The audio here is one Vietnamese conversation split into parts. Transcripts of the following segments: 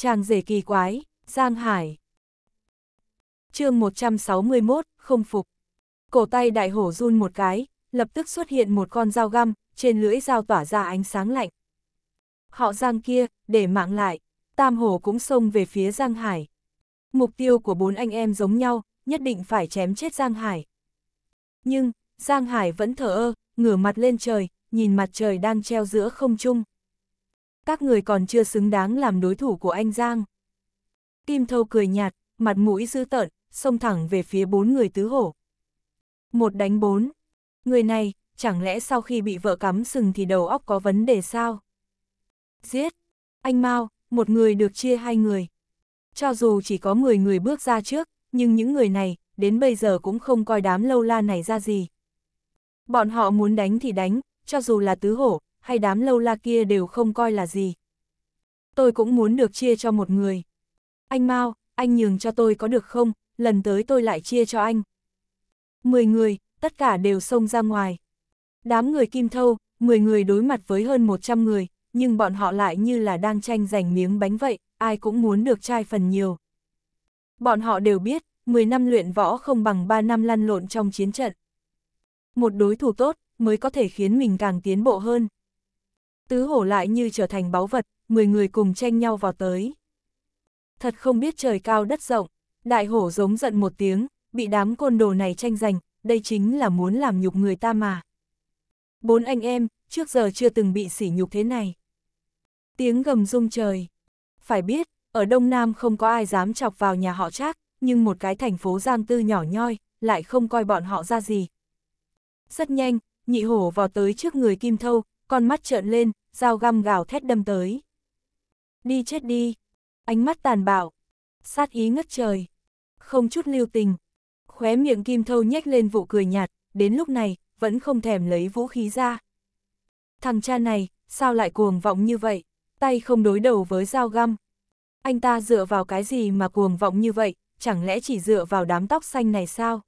Chàng rể kỳ quái, Giang Hải. chương 161, không phục. Cổ tay đại hổ run một cái, lập tức xuất hiện một con dao găm, trên lưỡi dao tỏa ra ánh sáng lạnh. Họ Giang kia, để mạng lại, Tam Hổ cũng xông về phía Giang Hải. Mục tiêu của bốn anh em giống nhau, nhất định phải chém chết Giang Hải. Nhưng, Giang Hải vẫn thở ơ, ngửa mặt lên trời, nhìn mặt trời đang treo giữa không trung các người còn chưa xứng đáng làm đối thủ của anh Giang. Kim Thâu cười nhạt, mặt mũi dư tợn, xông thẳng về phía bốn người tứ hổ. Một đánh bốn. Người này, chẳng lẽ sau khi bị vợ cắm sừng thì đầu óc có vấn đề sao? Giết! Anh Mao, một người được chia hai người. Cho dù chỉ có 10 người bước ra trước, nhưng những người này, đến bây giờ cũng không coi đám lâu la này ra gì. Bọn họ muốn đánh thì đánh, cho dù là tứ hổ, hay đám lâu la kia đều không coi là gì. Tôi cũng muốn được chia cho một người. Anh Mao, anh nhường cho tôi có được không, lần tới tôi lại chia cho anh. Mười người, tất cả đều xông ra ngoài. Đám người kim thâu, mười người đối mặt với hơn một trăm người, nhưng bọn họ lại như là đang tranh giành miếng bánh vậy, ai cũng muốn được trai phần nhiều. Bọn họ đều biết, mười năm luyện võ không bằng ba năm lăn lộn trong chiến trận. Một đối thủ tốt mới có thể khiến mình càng tiến bộ hơn tứ hổ lại như trở thành báu vật, mười người cùng tranh nhau vào tới. Thật không biết trời cao đất rộng, đại hổ giống giận một tiếng, bị đám côn đồ này tranh giành, đây chính là muốn làm nhục người ta mà. Bốn anh em, trước giờ chưa từng bị sỉ nhục thế này. Tiếng gầm rung trời. Phải biết, ở Đông Nam không có ai dám chọc vào nhà họ Trác, nhưng một cái thành phố giang tư nhỏ nhoi, lại không coi bọn họ ra gì. Rất nhanh, nhị hổ vào tới trước người Kim Thâu, con mắt trợn lên, dao găm gào thét đâm tới. Đi chết đi, ánh mắt tàn bạo, sát ý ngất trời, không chút lưu tình. Khóe miệng kim thâu nhếch lên vụ cười nhạt, đến lúc này, vẫn không thèm lấy vũ khí ra. Thằng cha này, sao lại cuồng vọng như vậy, tay không đối đầu với dao găm. Anh ta dựa vào cái gì mà cuồng vọng như vậy, chẳng lẽ chỉ dựa vào đám tóc xanh này sao?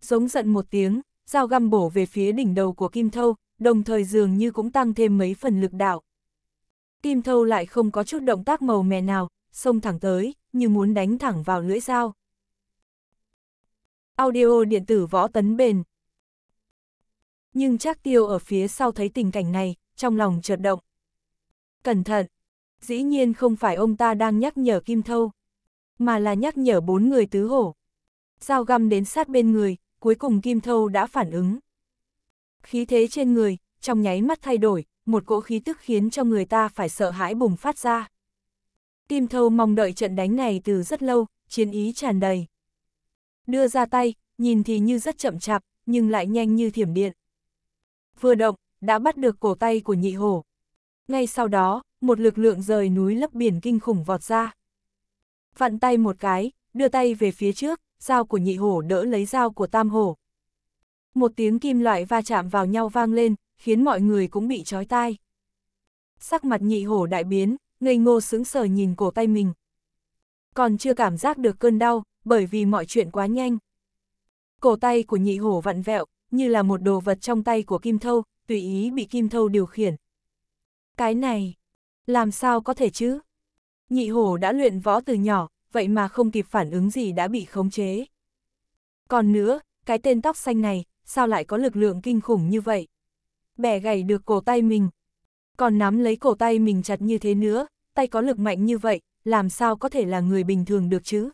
Giống giận một tiếng, dao găm bổ về phía đỉnh đầu của Kim Thâu, đồng thời dường như cũng tăng thêm mấy phần lực đạo. Kim thâu lại không có chút động tác màu mè nào, xông thẳng tới, như muốn đánh thẳng vào lưỡi dao. Audio điện tử võ tấn bền. Nhưng chắc tiêu ở phía sau thấy tình cảnh này, trong lòng chợt động. Cẩn thận! Dĩ nhiên không phải ông ta đang nhắc nhở Kim Thâu, mà là nhắc nhở bốn người tứ hổ. Dao găm đến sát bên người, cuối cùng Kim Thâu đã phản ứng khí thế trên người, trong nháy mắt thay đổi, một cỗ khí tức khiến cho người ta phải sợ hãi bùng phát ra. Tim thâu mong đợi trận đánh này từ rất lâu, chiến ý tràn đầy. Đưa ra tay, nhìn thì như rất chậm chạp, nhưng lại nhanh như thiểm điện. Vừa động, đã bắt được cổ tay của nhị hổ. Ngay sau đó, một lực lượng rời núi lấp biển kinh khủng vọt ra. Vặn tay một cái, đưa tay về phía trước, dao của nhị hổ đỡ lấy dao của tam hổ, một tiếng kim loại va chạm vào nhau vang lên, khiến mọi người cũng bị chói tai. Sắc mặt nhị hổ đại biến, ngây ngô sững sờ nhìn cổ tay mình. Còn chưa cảm giác được cơn đau, bởi vì mọi chuyện quá nhanh. Cổ tay của nhị hổ vặn vẹo, như là một đồ vật trong tay của kim thâu, tùy ý bị kim thâu điều khiển. Cái này, làm sao có thể chứ? Nhị hổ đã luyện võ từ nhỏ, vậy mà không kịp phản ứng gì đã bị khống chế. Còn nữa, cái tên tóc xanh này, sao lại có lực lượng kinh khủng như vậy? Bẻ gầy được cổ tay mình, còn nắm lấy cổ tay mình chặt như thế nữa, tay có lực mạnh như vậy, làm sao có thể là người bình thường được chứ?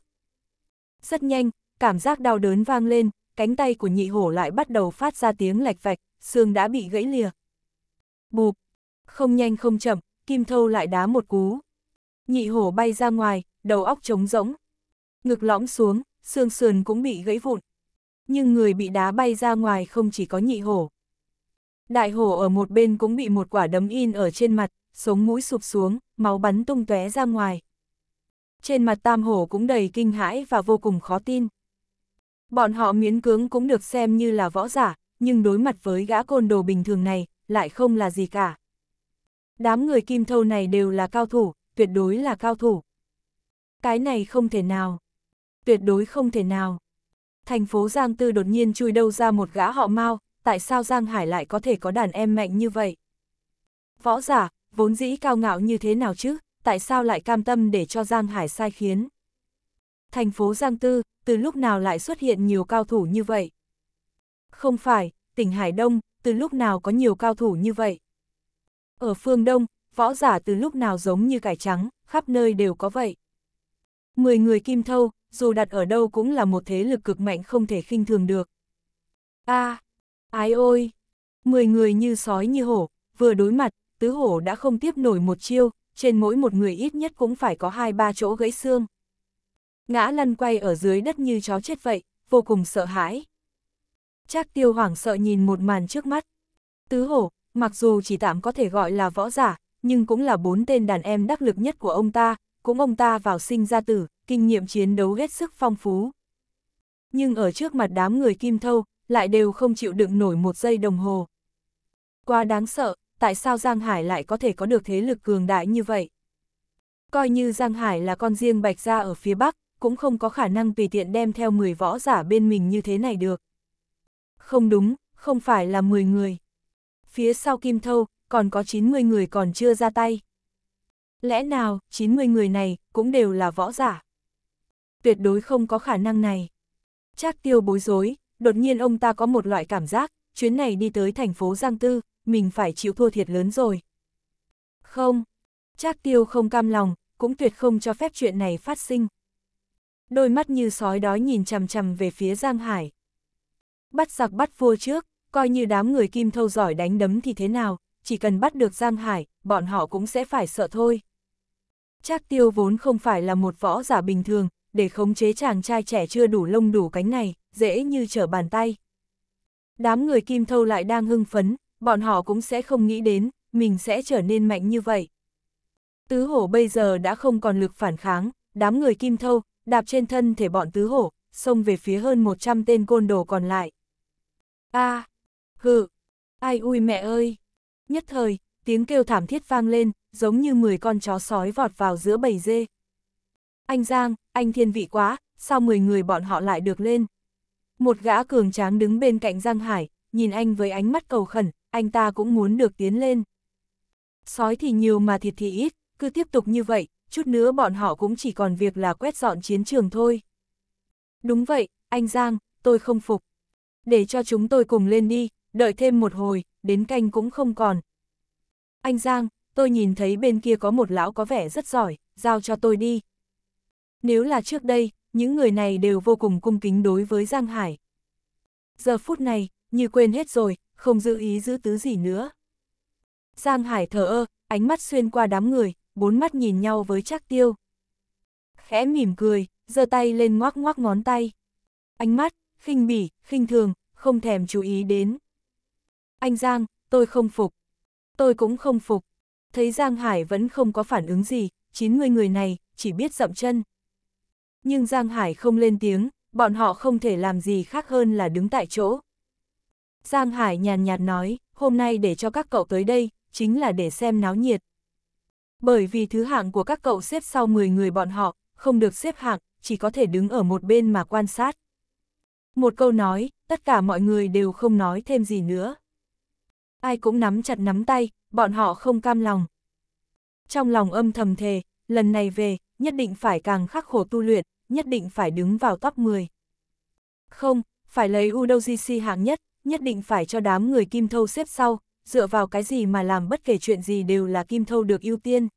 Rất nhanh, cảm giác đau đớn vang lên, cánh tay của nhị hổ lại bắt đầu phát ra tiếng lạch vạch, xương đã bị gãy lìa. Bụp, không nhanh không chậm, kim thâu lại đá một cú. Nhị hổ bay ra ngoài, đầu óc trống rỗng. Ngực lõm xuống, xương sườn cũng bị gãy vụn nhưng người bị đá bay ra ngoài không chỉ có nhị hổ. Đại hổ ở một bên cũng bị một quả đấm in ở trên mặt, sống mũi sụp xuống, máu bắn tung tóe ra ngoài. Trên mặt tam hổ cũng đầy kinh hãi và vô cùng khó tin. Bọn họ miễn cưỡng cũng được xem như là võ giả, nhưng đối mặt với gã côn đồ bình thường này, lại không là gì cả. Đám người kim thâu này đều là cao thủ, tuyệt đối là cao thủ. Cái này không thể nào. Tuyệt đối không thể nào thành phố Giang Tư đột nhiên chui đâu ra một gã họ mau tại sao Giang Hải lại có thể có đàn em mạnh như vậy? Võ giả, vốn dĩ cao ngạo như thế nào chứ, tại sao lại cam tâm để cho Giang Hải sai khiến? Thành phố Giang Tư, từ lúc nào lại xuất hiện nhiều cao thủ như vậy? Không phải, tỉnh Hải Đông, từ lúc nào có nhiều cao thủ như vậy? Ở phương Đông, võ giả từ lúc nào giống như cải trắng, khắp nơi đều có vậy. Mười người kim thâu, dù đặt ở đâu cũng là một thế lực cực mạnh không thể khinh thường được. a à, ái ôi! Mười người như sói như hổ, vừa đối mặt, tứ hổ đã không tiếp nổi một chiêu, trên mỗi một người ít nhất cũng phải có hai ba chỗ gãy xương. Ngã lăn quay ở dưới đất như chó chết vậy, vô cùng sợ hãi. Trác tiêu hoảng sợ nhìn một màn trước mắt. Tứ hổ, mặc dù chỉ tạm có thể gọi là võ giả, nhưng cũng là bốn tên đàn em đắc lực nhất của ông ta, cũng ông ta vào sinh ra tử, kinh nghiệm chiến đấu hết sức phong phú. Nhưng ở trước mặt đám người kim thâu, lại đều không chịu đựng nổi một giây đồng hồ. Quá đáng sợ, tại sao Giang Hải lại có thể có được thế lực cường đại như vậy? Coi như Giang Hải là con riêng bạch ra ở phía Bắc, cũng không có khả năng tùy tiện đem theo 10 võ giả bên mình như thế này được. Không đúng, không phải là 10 người. Phía sau Kim Thâu, còn có 90 người còn chưa ra tay. Lẽ nào, 90 người này, cũng đều là võ giả? Tuyệt đối không có khả năng này. Trác tiêu bối rối, đột nhiên ông ta có một loại cảm giác, chuyến này đi tới thành phố Giang Tư, mình phải chịu thua thiệt lớn rồi. Không, Trác tiêu không cam lòng, cũng tuyệt không cho phép chuyện này phát sinh. Đôi mắt như sói đói nhìn chằm chằm về phía Giang Hải. Bắt giặc bắt vua trước, coi như đám người kim thâu giỏi đánh đấm thì thế nào, chỉ cần bắt được Giang Hải, bọn họ cũng sẽ phải sợ thôi. Trác tiêu vốn không phải là một võ giả bình thường, để khống chế chàng trai trẻ chưa đủ lông đủ cánh này, dễ như trở bàn tay. Đám người kim thâu lại đang hưng phấn, bọn họ cũng sẽ không nghĩ đến, mình sẽ trở nên mạnh như vậy. Tứ hổ bây giờ đã không còn lực phản kháng, đám người kim thâu, đạp trên thân thể bọn tứ hổ, xông về phía hơn 100 tên côn đồ còn lại. a à, hự, ai ui mẹ ơi! Nhất thời, tiếng kêu thảm thiết vang lên, giống như 10 con chó sói vọt vào giữa bầy dê. Anh Giang, anh thiên vị quá, sao 10 người bọn họ lại được lên? Một gã cường tráng đứng bên cạnh Giang Hải, nhìn anh với ánh mắt cầu khẩn, anh ta cũng muốn được tiến lên. Sói thì nhiều mà thịt thì ít, cứ tiếp tục như vậy, chút nữa bọn họ cũng chỉ còn việc là quét dọn chiến trường thôi. Đúng vậy, anh Giang, tôi không phục. Để cho chúng tôi cùng lên đi, đợi thêm một hồi, đến canh cũng không còn, anh Giang, tôi nhìn thấy bên kia có một lão có vẻ rất giỏi, giao cho tôi đi. Nếu là trước đây, những người này đều vô cùng cung kính đối với Giang Hải. Giờ phút này, như quên hết rồi, không giữ ý giữ tứ gì nữa. Giang Hải thở ơ, ánh mắt xuyên qua đám người, bốn mắt nhìn nhau với Trác Tiêu. Khẽ mỉm cười, giơ tay lên ngoác ngoác ngón tay. Ánh mắt, khinh bỉ, khinh thường, không thèm chú ý đến. Anh Giang, tôi không phục tôi cũng không phục. Thấy Giang Hải vẫn không có phản ứng gì, 90 người này, chỉ biết dậm chân. Nhưng Giang Hải không lên tiếng, bọn họ không thể làm gì khác hơn là đứng tại chỗ. Giang Hải nhàn nhạt nói, hôm nay để cho các cậu tới đây, chính là để xem náo nhiệt. Bởi vì thứ hạng của các cậu xếp sau 10 người bọn họ, không được xếp hạng, chỉ có thể đứng ở một bên mà quan sát. Một câu nói, tất cả mọi người đều không nói thêm gì nữa ai cũng nắm chặt nắm tay, bọn họ không cam lòng. Trong lòng âm thầm thề, lần này về, nhất định phải càng khắc khổ tu luyện, nhất định phải đứng vào top 10. Không, phải lấy UDOGC hạng nhất, nhất định phải cho đám người kim thâu xếp sau, dựa vào cái gì mà làm bất kể chuyện gì đều là kim thâu được ưu tiên.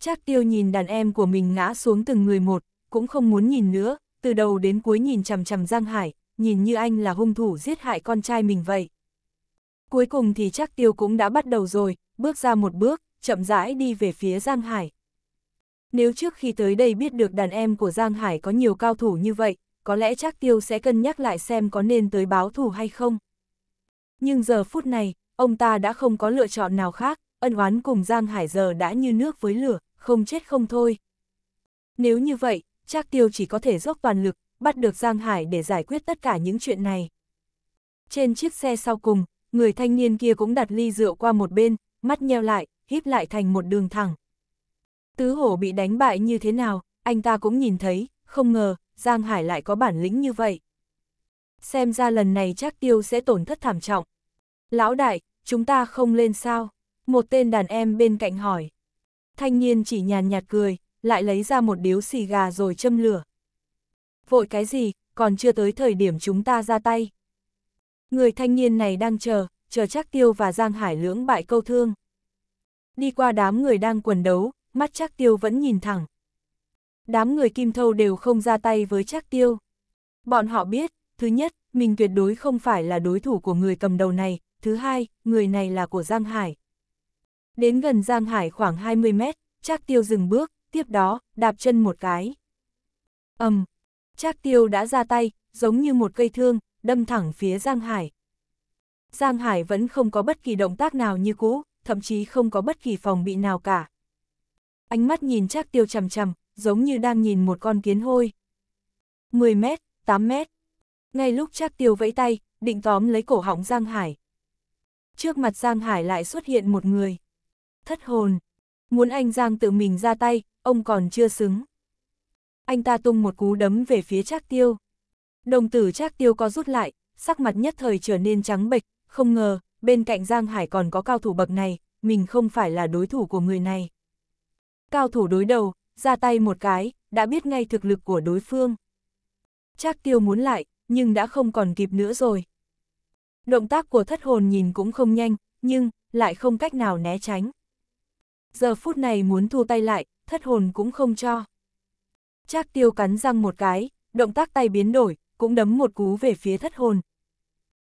Trác tiêu nhìn đàn em của mình ngã xuống từng người một, cũng không muốn nhìn nữa, từ đầu đến cuối nhìn chằm chằm Giang Hải, nhìn như anh là hung thủ giết hại con trai mình vậy. Cuối cùng thì chắc tiêu cũng đã bắt đầu rồi, bước ra một bước, chậm rãi đi về phía Giang Hải. Nếu trước khi tới đây biết được đàn em của Giang Hải có nhiều cao thủ như vậy, có lẽ chắc tiêu sẽ cân nhắc lại xem có nên tới báo thù hay không. Nhưng giờ phút này, ông ta đã không có lựa chọn nào khác, ân oán cùng Giang Hải giờ đã như nước với lửa, không chết không thôi. Nếu như vậy, chắc tiêu chỉ có thể dốc toàn lực, bắt được Giang Hải để giải quyết tất cả những chuyện này. Trên chiếc xe sau cùng, người thanh niên kia cũng đặt ly rượu qua một bên, mắt nheo lại, híp lại thành một đường thẳng. Tứ hổ bị đánh bại như thế nào, anh ta cũng nhìn thấy, không ngờ, Giang Hải lại có bản lĩnh như vậy. Xem ra lần này chắc tiêu sẽ tổn thất thảm trọng. Lão đại, chúng ta không lên sao? Một tên đàn em bên cạnh hỏi. Thanh niên chỉ nhàn nhạt cười, lại lấy ra một điếu xì gà rồi châm lửa. Vội cái gì, còn chưa tới thời điểm chúng ta ra tay. Người thanh niên này đang chờ, chờ Trác Tiêu và Giang Hải lưỡng bại câu thương. Đi qua đám người đang quần đấu, mắt Trác Tiêu vẫn nhìn thẳng. Đám người Kim Thâu đều không ra tay với Trác Tiêu. Bọn họ biết, thứ nhất, mình tuyệt đối không phải là đối thủ của người cầm đầu này, thứ hai, người này là của Giang Hải. Đến gần Giang Hải khoảng 20 mét, Trác Tiêu dừng bước, tiếp đó, đạp chân một cái. ầm, um, Trác Tiêu đã ra tay, giống như một cây thương, đâm thẳng phía Giang Hải. Giang Hải vẫn không có bất kỳ động tác nào như cũ, thậm chí không có bất kỳ phòng bị nào cả. Ánh mắt nhìn Trác Tiêu chằm chằm, giống như đang nhìn một con kiến hôi. 10 mét, 8 mét. Ngay lúc Trác Tiêu vẫy tay, định tóm lấy cổ họng Giang Hải. Trước mặt Giang Hải lại xuất hiện một người. Thất hồn. Muốn anh Giang tự mình ra tay, ông còn chưa xứng. Anh ta tung một cú đấm về phía Trác Tiêu. Đồng tử Trác Tiêu có rút lại, sắc mặt nhất thời trở nên trắng bệch, không ngờ, bên cạnh Giang Hải còn có cao thủ bậc này, mình không phải là đối thủ của người này. Cao thủ đối đầu, ra tay một cái, đã biết ngay thực lực của đối phương. Trác Tiêu muốn lại, nhưng đã không còn kịp nữa rồi. Động tác của thất hồn nhìn cũng không nhanh, nhưng lại không cách nào né tránh. Giờ phút này muốn thu tay lại, thất hồn cũng không cho. Trác tiêu cắn răng một cái, động tác tay biến đổi, cũng đấm một cú về phía thất hồn.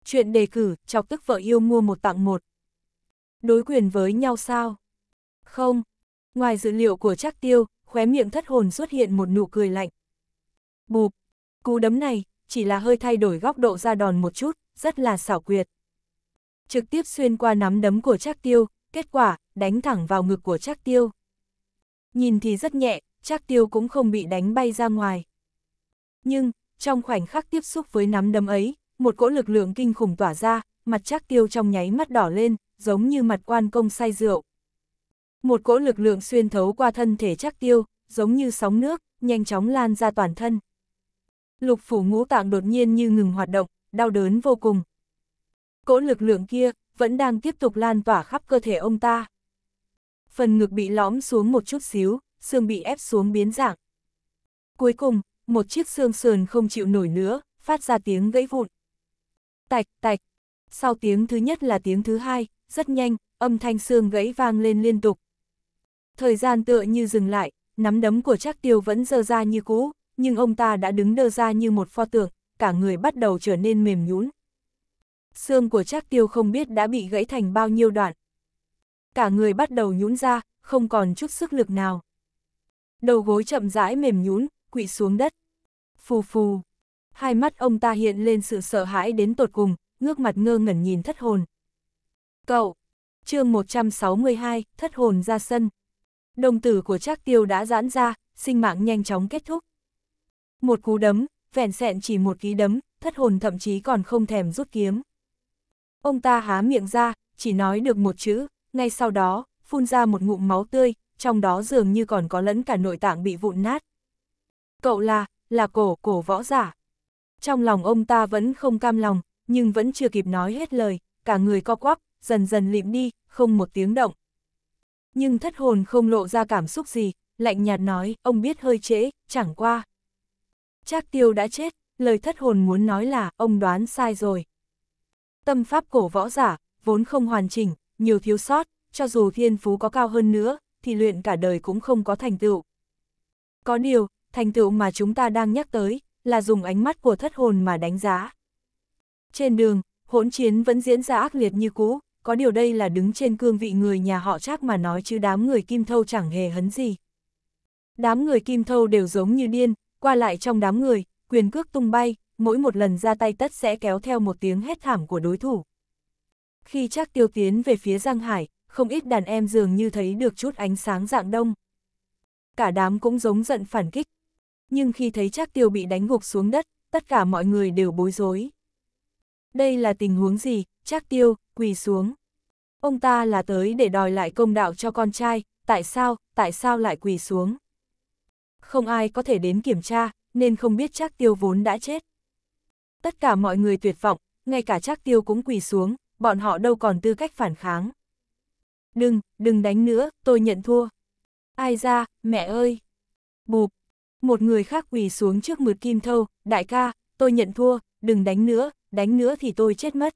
Chuyện đề cử, chọc tức vợ yêu mua một tặng một. Đối quyền với nhau sao? Không. Ngoài dữ liệu của Trác tiêu, khóe miệng thất hồn xuất hiện một nụ cười lạnh. Bụp. Cú đấm này, chỉ là hơi thay đổi góc độ ra đòn một chút, rất là xảo quyệt. Trực tiếp xuyên qua nắm đấm của Trác tiêu, kết quả, đánh thẳng vào ngực của Trác tiêu. Nhìn thì rất nhẹ, Trác tiêu cũng không bị đánh bay ra ngoài. Nhưng, trong khoảnh khắc tiếp xúc với nắm đấm ấy, một cỗ lực lượng kinh khủng tỏa ra, mặt chắc tiêu trong nháy mắt đỏ lên, giống như mặt quan công say rượu. Một cỗ lực lượng xuyên thấu qua thân thể chắc tiêu, giống như sóng nước, nhanh chóng lan ra toàn thân. Lục phủ ngũ tạng đột nhiên như ngừng hoạt động, đau đớn vô cùng. Cỗ lực lượng kia, vẫn đang tiếp tục lan tỏa khắp cơ thể ông ta. Phần ngực bị lõm xuống một chút xíu, xương bị ép xuống biến dạng. Cuối cùng, một chiếc xương sườn không chịu nổi nữa, phát ra tiếng gãy vụn. Tạch, tạch. Sau tiếng thứ nhất là tiếng thứ hai, rất nhanh, âm thanh xương gãy vang lên liên tục. Thời gian tựa như dừng lại, nắm đấm của Trác Tiêu vẫn dơ ra như cũ, nhưng ông ta đã đứng đơ ra như một pho tượng, cả người bắt đầu trở nên mềm nhũn. Xương của Trác Tiêu không biết đã bị gãy thành bao nhiêu đoạn. Cả người bắt đầu nhũn ra, không còn chút sức lực nào. Đầu gối chậm rãi mềm nhũn, quỵ xuống đất. Phù phù. Hai mắt ông ta hiện lên sự sợ hãi đến tột cùng, ngước mặt ngơ ngẩn nhìn thất hồn. Cậu. chương 162, thất hồn ra sân. Đồng tử của Trác tiêu đã giãn ra, sinh mạng nhanh chóng kết thúc. Một cú đấm, vẻn sẹn chỉ một ký đấm, thất hồn thậm chí còn không thèm rút kiếm. Ông ta há miệng ra, chỉ nói được một chữ, ngay sau đó, phun ra một ngụm máu tươi, trong đó dường như còn có lẫn cả nội tạng bị vụn nát. Cậu là, là cổ, cổ võ giả. Trong lòng ông ta vẫn không cam lòng, nhưng vẫn chưa kịp nói hết lời, cả người co quắp, dần dần lịm đi, không một tiếng động. Nhưng thất hồn không lộ ra cảm xúc gì, lạnh nhạt nói, ông biết hơi trễ, chẳng qua. Trác tiêu đã chết, lời thất hồn muốn nói là, ông đoán sai rồi. Tâm pháp cổ võ giả, vốn không hoàn chỉnh, nhiều thiếu sót, cho dù thiên phú có cao hơn nữa, thì luyện cả đời cũng không có thành tựu. Có điều, thành tựu mà chúng ta đang nhắc tới, là dùng ánh mắt của thất hồn mà đánh giá. Trên đường, hỗn chiến vẫn diễn ra ác liệt như cũ, có điều đây là đứng trên cương vị người nhà họ chắc mà nói chứ đám người kim thâu chẳng hề hấn gì. Đám người kim thâu đều giống như điên, qua lại trong đám người, quyền cước tung bay, mỗi một lần ra tay tất sẽ kéo theo một tiếng hét thảm của đối thủ. Khi chắc tiêu tiến về phía Giang Hải, không ít đàn em dường như thấy được chút ánh sáng dạng đông. Cả đám cũng giống giận phản kích, nhưng khi thấy Trác Tiêu bị đánh gục xuống đất, tất cả mọi người đều bối rối. Đây là tình huống gì? Trác Tiêu, quỳ xuống. Ông ta là tới để đòi lại công đạo cho con trai, tại sao, tại sao lại quỳ xuống? Không ai có thể đến kiểm tra, nên không biết Trác Tiêu vốn đã chết. Tất cả mọi người tuyệt vọng, ngay cả Trác Tiêu cũng quỳ xuống, bọn họ đâu còn tư cách phản kháng. Đừng, đừng đánh nữa, tôi nhận thua. Ai ra, mẹ ơi. Bụp, một người khác quỳ xuống trước mượt kim thâu, đại ca, tôi nhận thua, đừng đánh nữa, đánh nữa thì tôi chết mất.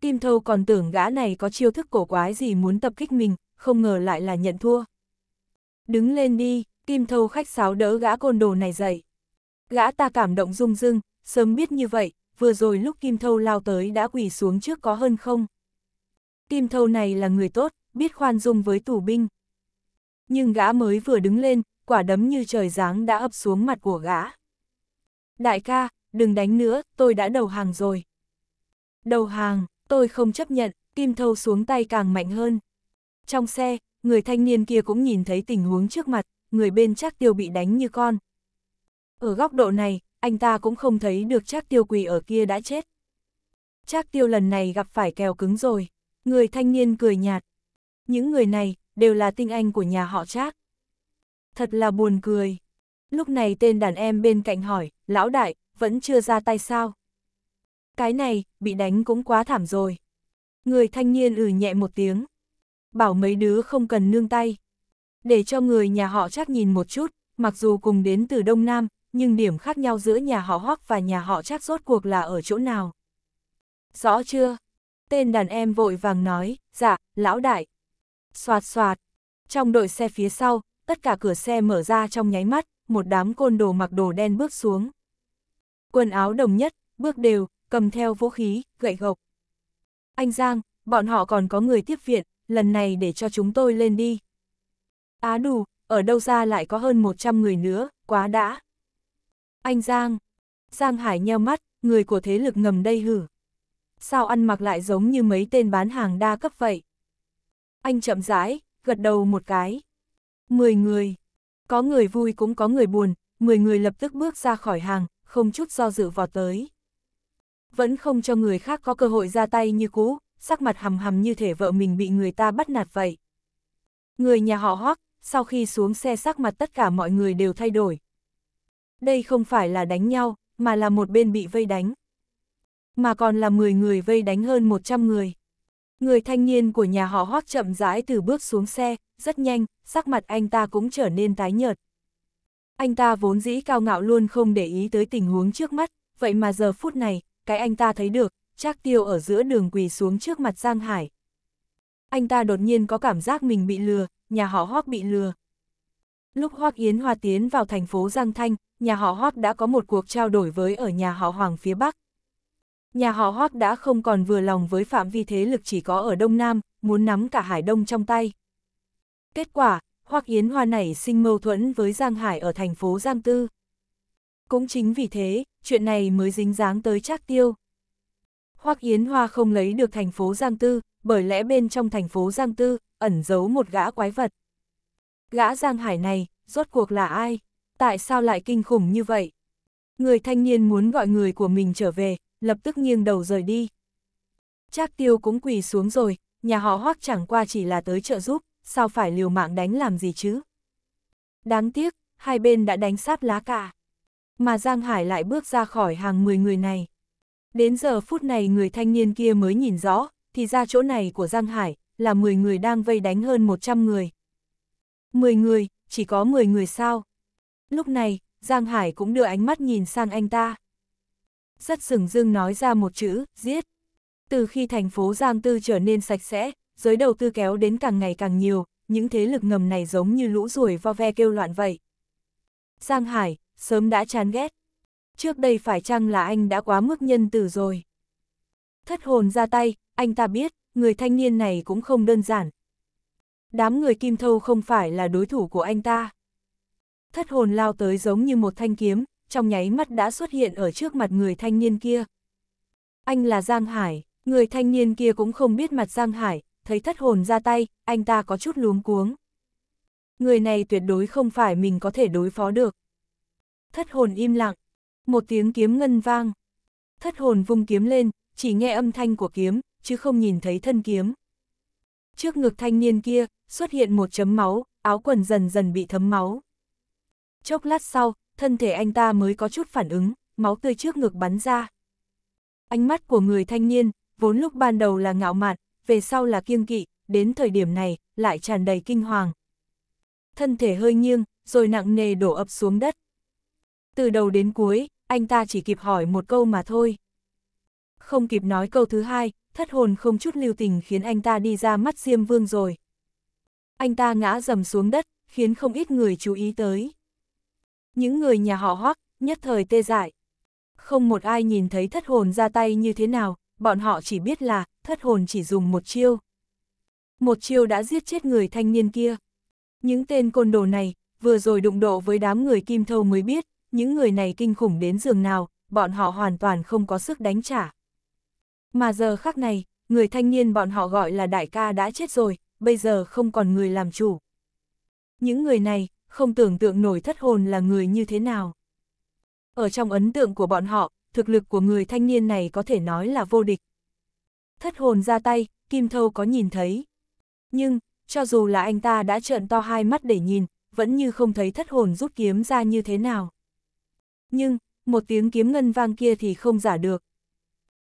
Kim thâu còn tưởng gã này có chiêu thức cổ quái gì muốn tập kích mình, không ngờ lại là nhận thua. Đứng lên đi, kim thâu khách sáo đỡ gã côn đồ này dậy. Gã ta cảm động rung rưng, sớm biết như vậy, vừa rồi lúc kim thâu lao tới đã quỳ xuống trước có hơn không. Kim thâu này là người tốt, biết khoan dung với tù binh. Nhưng gã mới vừa đứng lên, quả đấm như trời giáng đã ập xuống mặt của gã. Đại ca, đừng đánh nữa, tôi đã đầu hàng rồi. Đầu hàng, tôi không chấp nhận, kim thâu xuống tay càng mạnh hơn. Trong xe, người thanh niên kia cũng nhìn thấy tình huống trước mặt, người bên chắc tiêu bị đánh như con. Ở góc độ này, anh ta cũng không thấy được chắc tiêu quỳ ở kia đã chết. Chắc tiêu lần này gặp phải kèo cứng rồi, người thanh niên cười nhạt. Những người này, đều là tinh anh của nhà họ Trác thật là buồn cười. Lúc này tên đàn em bên cạnh hỏi, lão đại, vẫn chưa ra tay sao? Cái này, bị đánh cũng quá thảm rồi. Người thanh niên ử ừ nhẹ một tiếng. Bảo mấy đứa không cần nương tay. Để cho người nhà họ chắc nhìn một chút, mặc dù cùng đến từ Đông Nam, nhưng điểm khác nhau giữa nhà họ Hoắc và nhà họ chắc rốt cuộc là ở chỗ nào. Rõ chưa? Tên đàn em vội vàng nói, dạ, lão đại. Xoạt xoạt. Trong đội xe phía sau, tất cả cửa xe mở ra trong nháy mắt, một đám côn đồ mặc đồ đen bước xuống. Quần áo đồng nhất, bước đều, cầm theo vũ khí, gậy gộc. Anh Giang, bọn họ còn có người tiếp viện, lần này để cho chúng tôi lên đi. Á à đù, ở đâu ra lại có hơn 100 người nữa, quá đã. Anh Giang. Giang Hải nheo mắt, người của thế lực ngầm đây hử. Sao ăn mặc lại giống như mấy tên bán hàng đa cấp vậy? Anh chậm rãi, gật đầu một cái. 10 người. Có người vui cũng có người buồn, 10 người lập tức bước ra khỏi hàng, không chút do dự vọt tới. Vẫn không cho người khác có cơ hội ra tay như cũ, sắc mặt hầm hầm như thể vợ mình bị người ta bắt nạt vậy. Người nhà họ hoắc, sau khi xuống xe sắc mặt tất cả mọi người đều thay đổi. Đây không phải là đánh nhau, mà là một bên bị vây đánh. Mà còn là 10 người vây đánh hơn 100 người. Người thanh niên của nhà họ hoác chậm rãi từ bước xuống xe, rất nhanh, sắc mặt anh ta cũng trở nên tái nhợt. Anh ta vốn dĩ cao ngạo luôn không để ý tới tình huống trước mắt, vậy mà giờ phút này, cái anh ta thấy được, Trác Tiêu ở giữa đường quỳ xuống trước mặt Giang Hải. Anh ta đột nhiên có cảm giác mình bị lừa, nhà họ Hoắc bị lừa. Lúc Hoắc Yến Hoa tiến vào thành phố Giang Thanh, nhà họ Hoắc đã có một cuộc trao đổi với ở nhà họ Hoàng phía Bắc nhà họ Hoác đã không còn vừa lòng với phạm vi thế lực chỉ có ở Đông Nam, muốn nắm cả Hải Đông trong tay. Kết quả, Hoác Yến Hoa này sinh mâu thuẫn với Giang Hải ở thành phố Giang Tư. Cũng chính vì thế, chuyện này mới dính dáng tới Trác Tiêu. Hoác Yến Hoa không lấy được thành phố Giang Tư, bởi lẽ bên trong thành phố Giang Tư, ẩn giấu một gã quái vật. Gã Giang Hải này, rốt cuộc là ai? Tại sao lại kinh khủng như vậy? Người thanh niên muốn gọi người của mình trở về, lập tức nghiêng đầu rời đi. Trác tiêu cũng quỳ xuống rồi, nhà họ hoác chẳng qua chỉ là tới trợ giúp, sao phải liều mạng đánh làm gì chứ. Đáng tiếc, hai bên đã đánh sáp lá cả. Mà Giang Hải lại bước ra khỏi hàng 10 người này. Đến giờ phút này người thanh niên kia mới nhìn rõ, thì ra chỗ này của Giang Hải là 10 người đang vây đánh hơn 100 người. 10 người, chỉ có 10 người sao? Lúc này, Giang Hải cũng đưa ánh mắt nhìn sang anh ta. Rất sừng dưng nói ra một chữ, giết. Từ khi thành phố Giang Tư trở nên sạch sẽ, giới đầu tư kéo đến càng ngày càng nhiều, những thế lực ngầm này giống như lũ ruồi vo ve kêu loạn vậy. Giang Hải, sớm đã chán ghét. Trước đây phải chăng là anh đã quá mức nhân từ rồi? Thất hồn ra tay, anh ta biết, người thanh niên này cũng không đơn giản. Đám người kim thâu không phải là đối thủ của anh ta. Thất hồn lao tới giống như một thanh kiếm, trong nháy mắt đã xuất hiện ở trước mặt người thanh niên kia. Anh là Giang Hải, người thanh niên kia cũng không biết mặt Giang Hải, thấy thất hồn ra tay, anh ta có chút luống cuống. Người này tuyệt đối không phải mình có thể đối phó được. Thất hồn im lặng, một tiếng kiếm ngân vang. Thất hồn vung kiếm lên, chỉ nghe âm thanh của kiếm, chứ không nhìn thấy thân kiếm. Trước ngực thanh niên kia, xuất hiện một chấm máu, áo quần dần dần bị thấm máu. Chốc lát sau, thân thể anh ta mới có chút phản ứng, máu tươi trước ngực bắn ra. Ánh mắt của người thanh niên, vốn lúc ban đầu là ngạo mạn, về sau là kiêng kỵ, đến thời điểm này, lại tràn đầy kinh hoàng. Thân thể hơi nghiêng, rồi nặng nề đổ ập xuống đất. Từ đầu đến cuối, anh ta chỉ kịp hỏi một câu mà thôi. Không kịp nói câu thứ hai, thất hồn không chút lưu tình khiến anh ta đi ra mắt Diêm Vương rồi. Anh ta ngã dầm xuống đất, khiến không ít người chú ý tới những người nhà họ hoắc nhất thời tê dại. Không một ai nhìn thấy thất hồn ra tay như thế nào, bọn họ chỉ biết là thất hồn chỉ dùng một chiêu. Một chiêu đã giết chết người thanh niên kia. Những tên côn đồ này, vừa rồi đụng độ với đám người kim thâu mới biết, những người này kinh khủng đến giường nào, bọn họ hoàn toàn không có sức đánh trả. Mà giờ khắc này, người thanh niên bọn họ gọi là đại ca đã chết rồi, bây giờ không còn người làm chủ. Những người này, không tưởng tượng nổi thất hồn là người như thế nào. Ở trong ấn tượng của bọn họ, thực lực của người thanh niên này có thể nói là vô địch. Thất hồn ra tay, Kim Thâu có nhìn thấy. Nhưng, cho dù là anh ta đã trợn to hai mắt để nhìn, vẫn như không thấy thất hồn rút kiếm ra như thế nào. Nhưng, một tiếng kiếm ngân vang kia thì không giả được.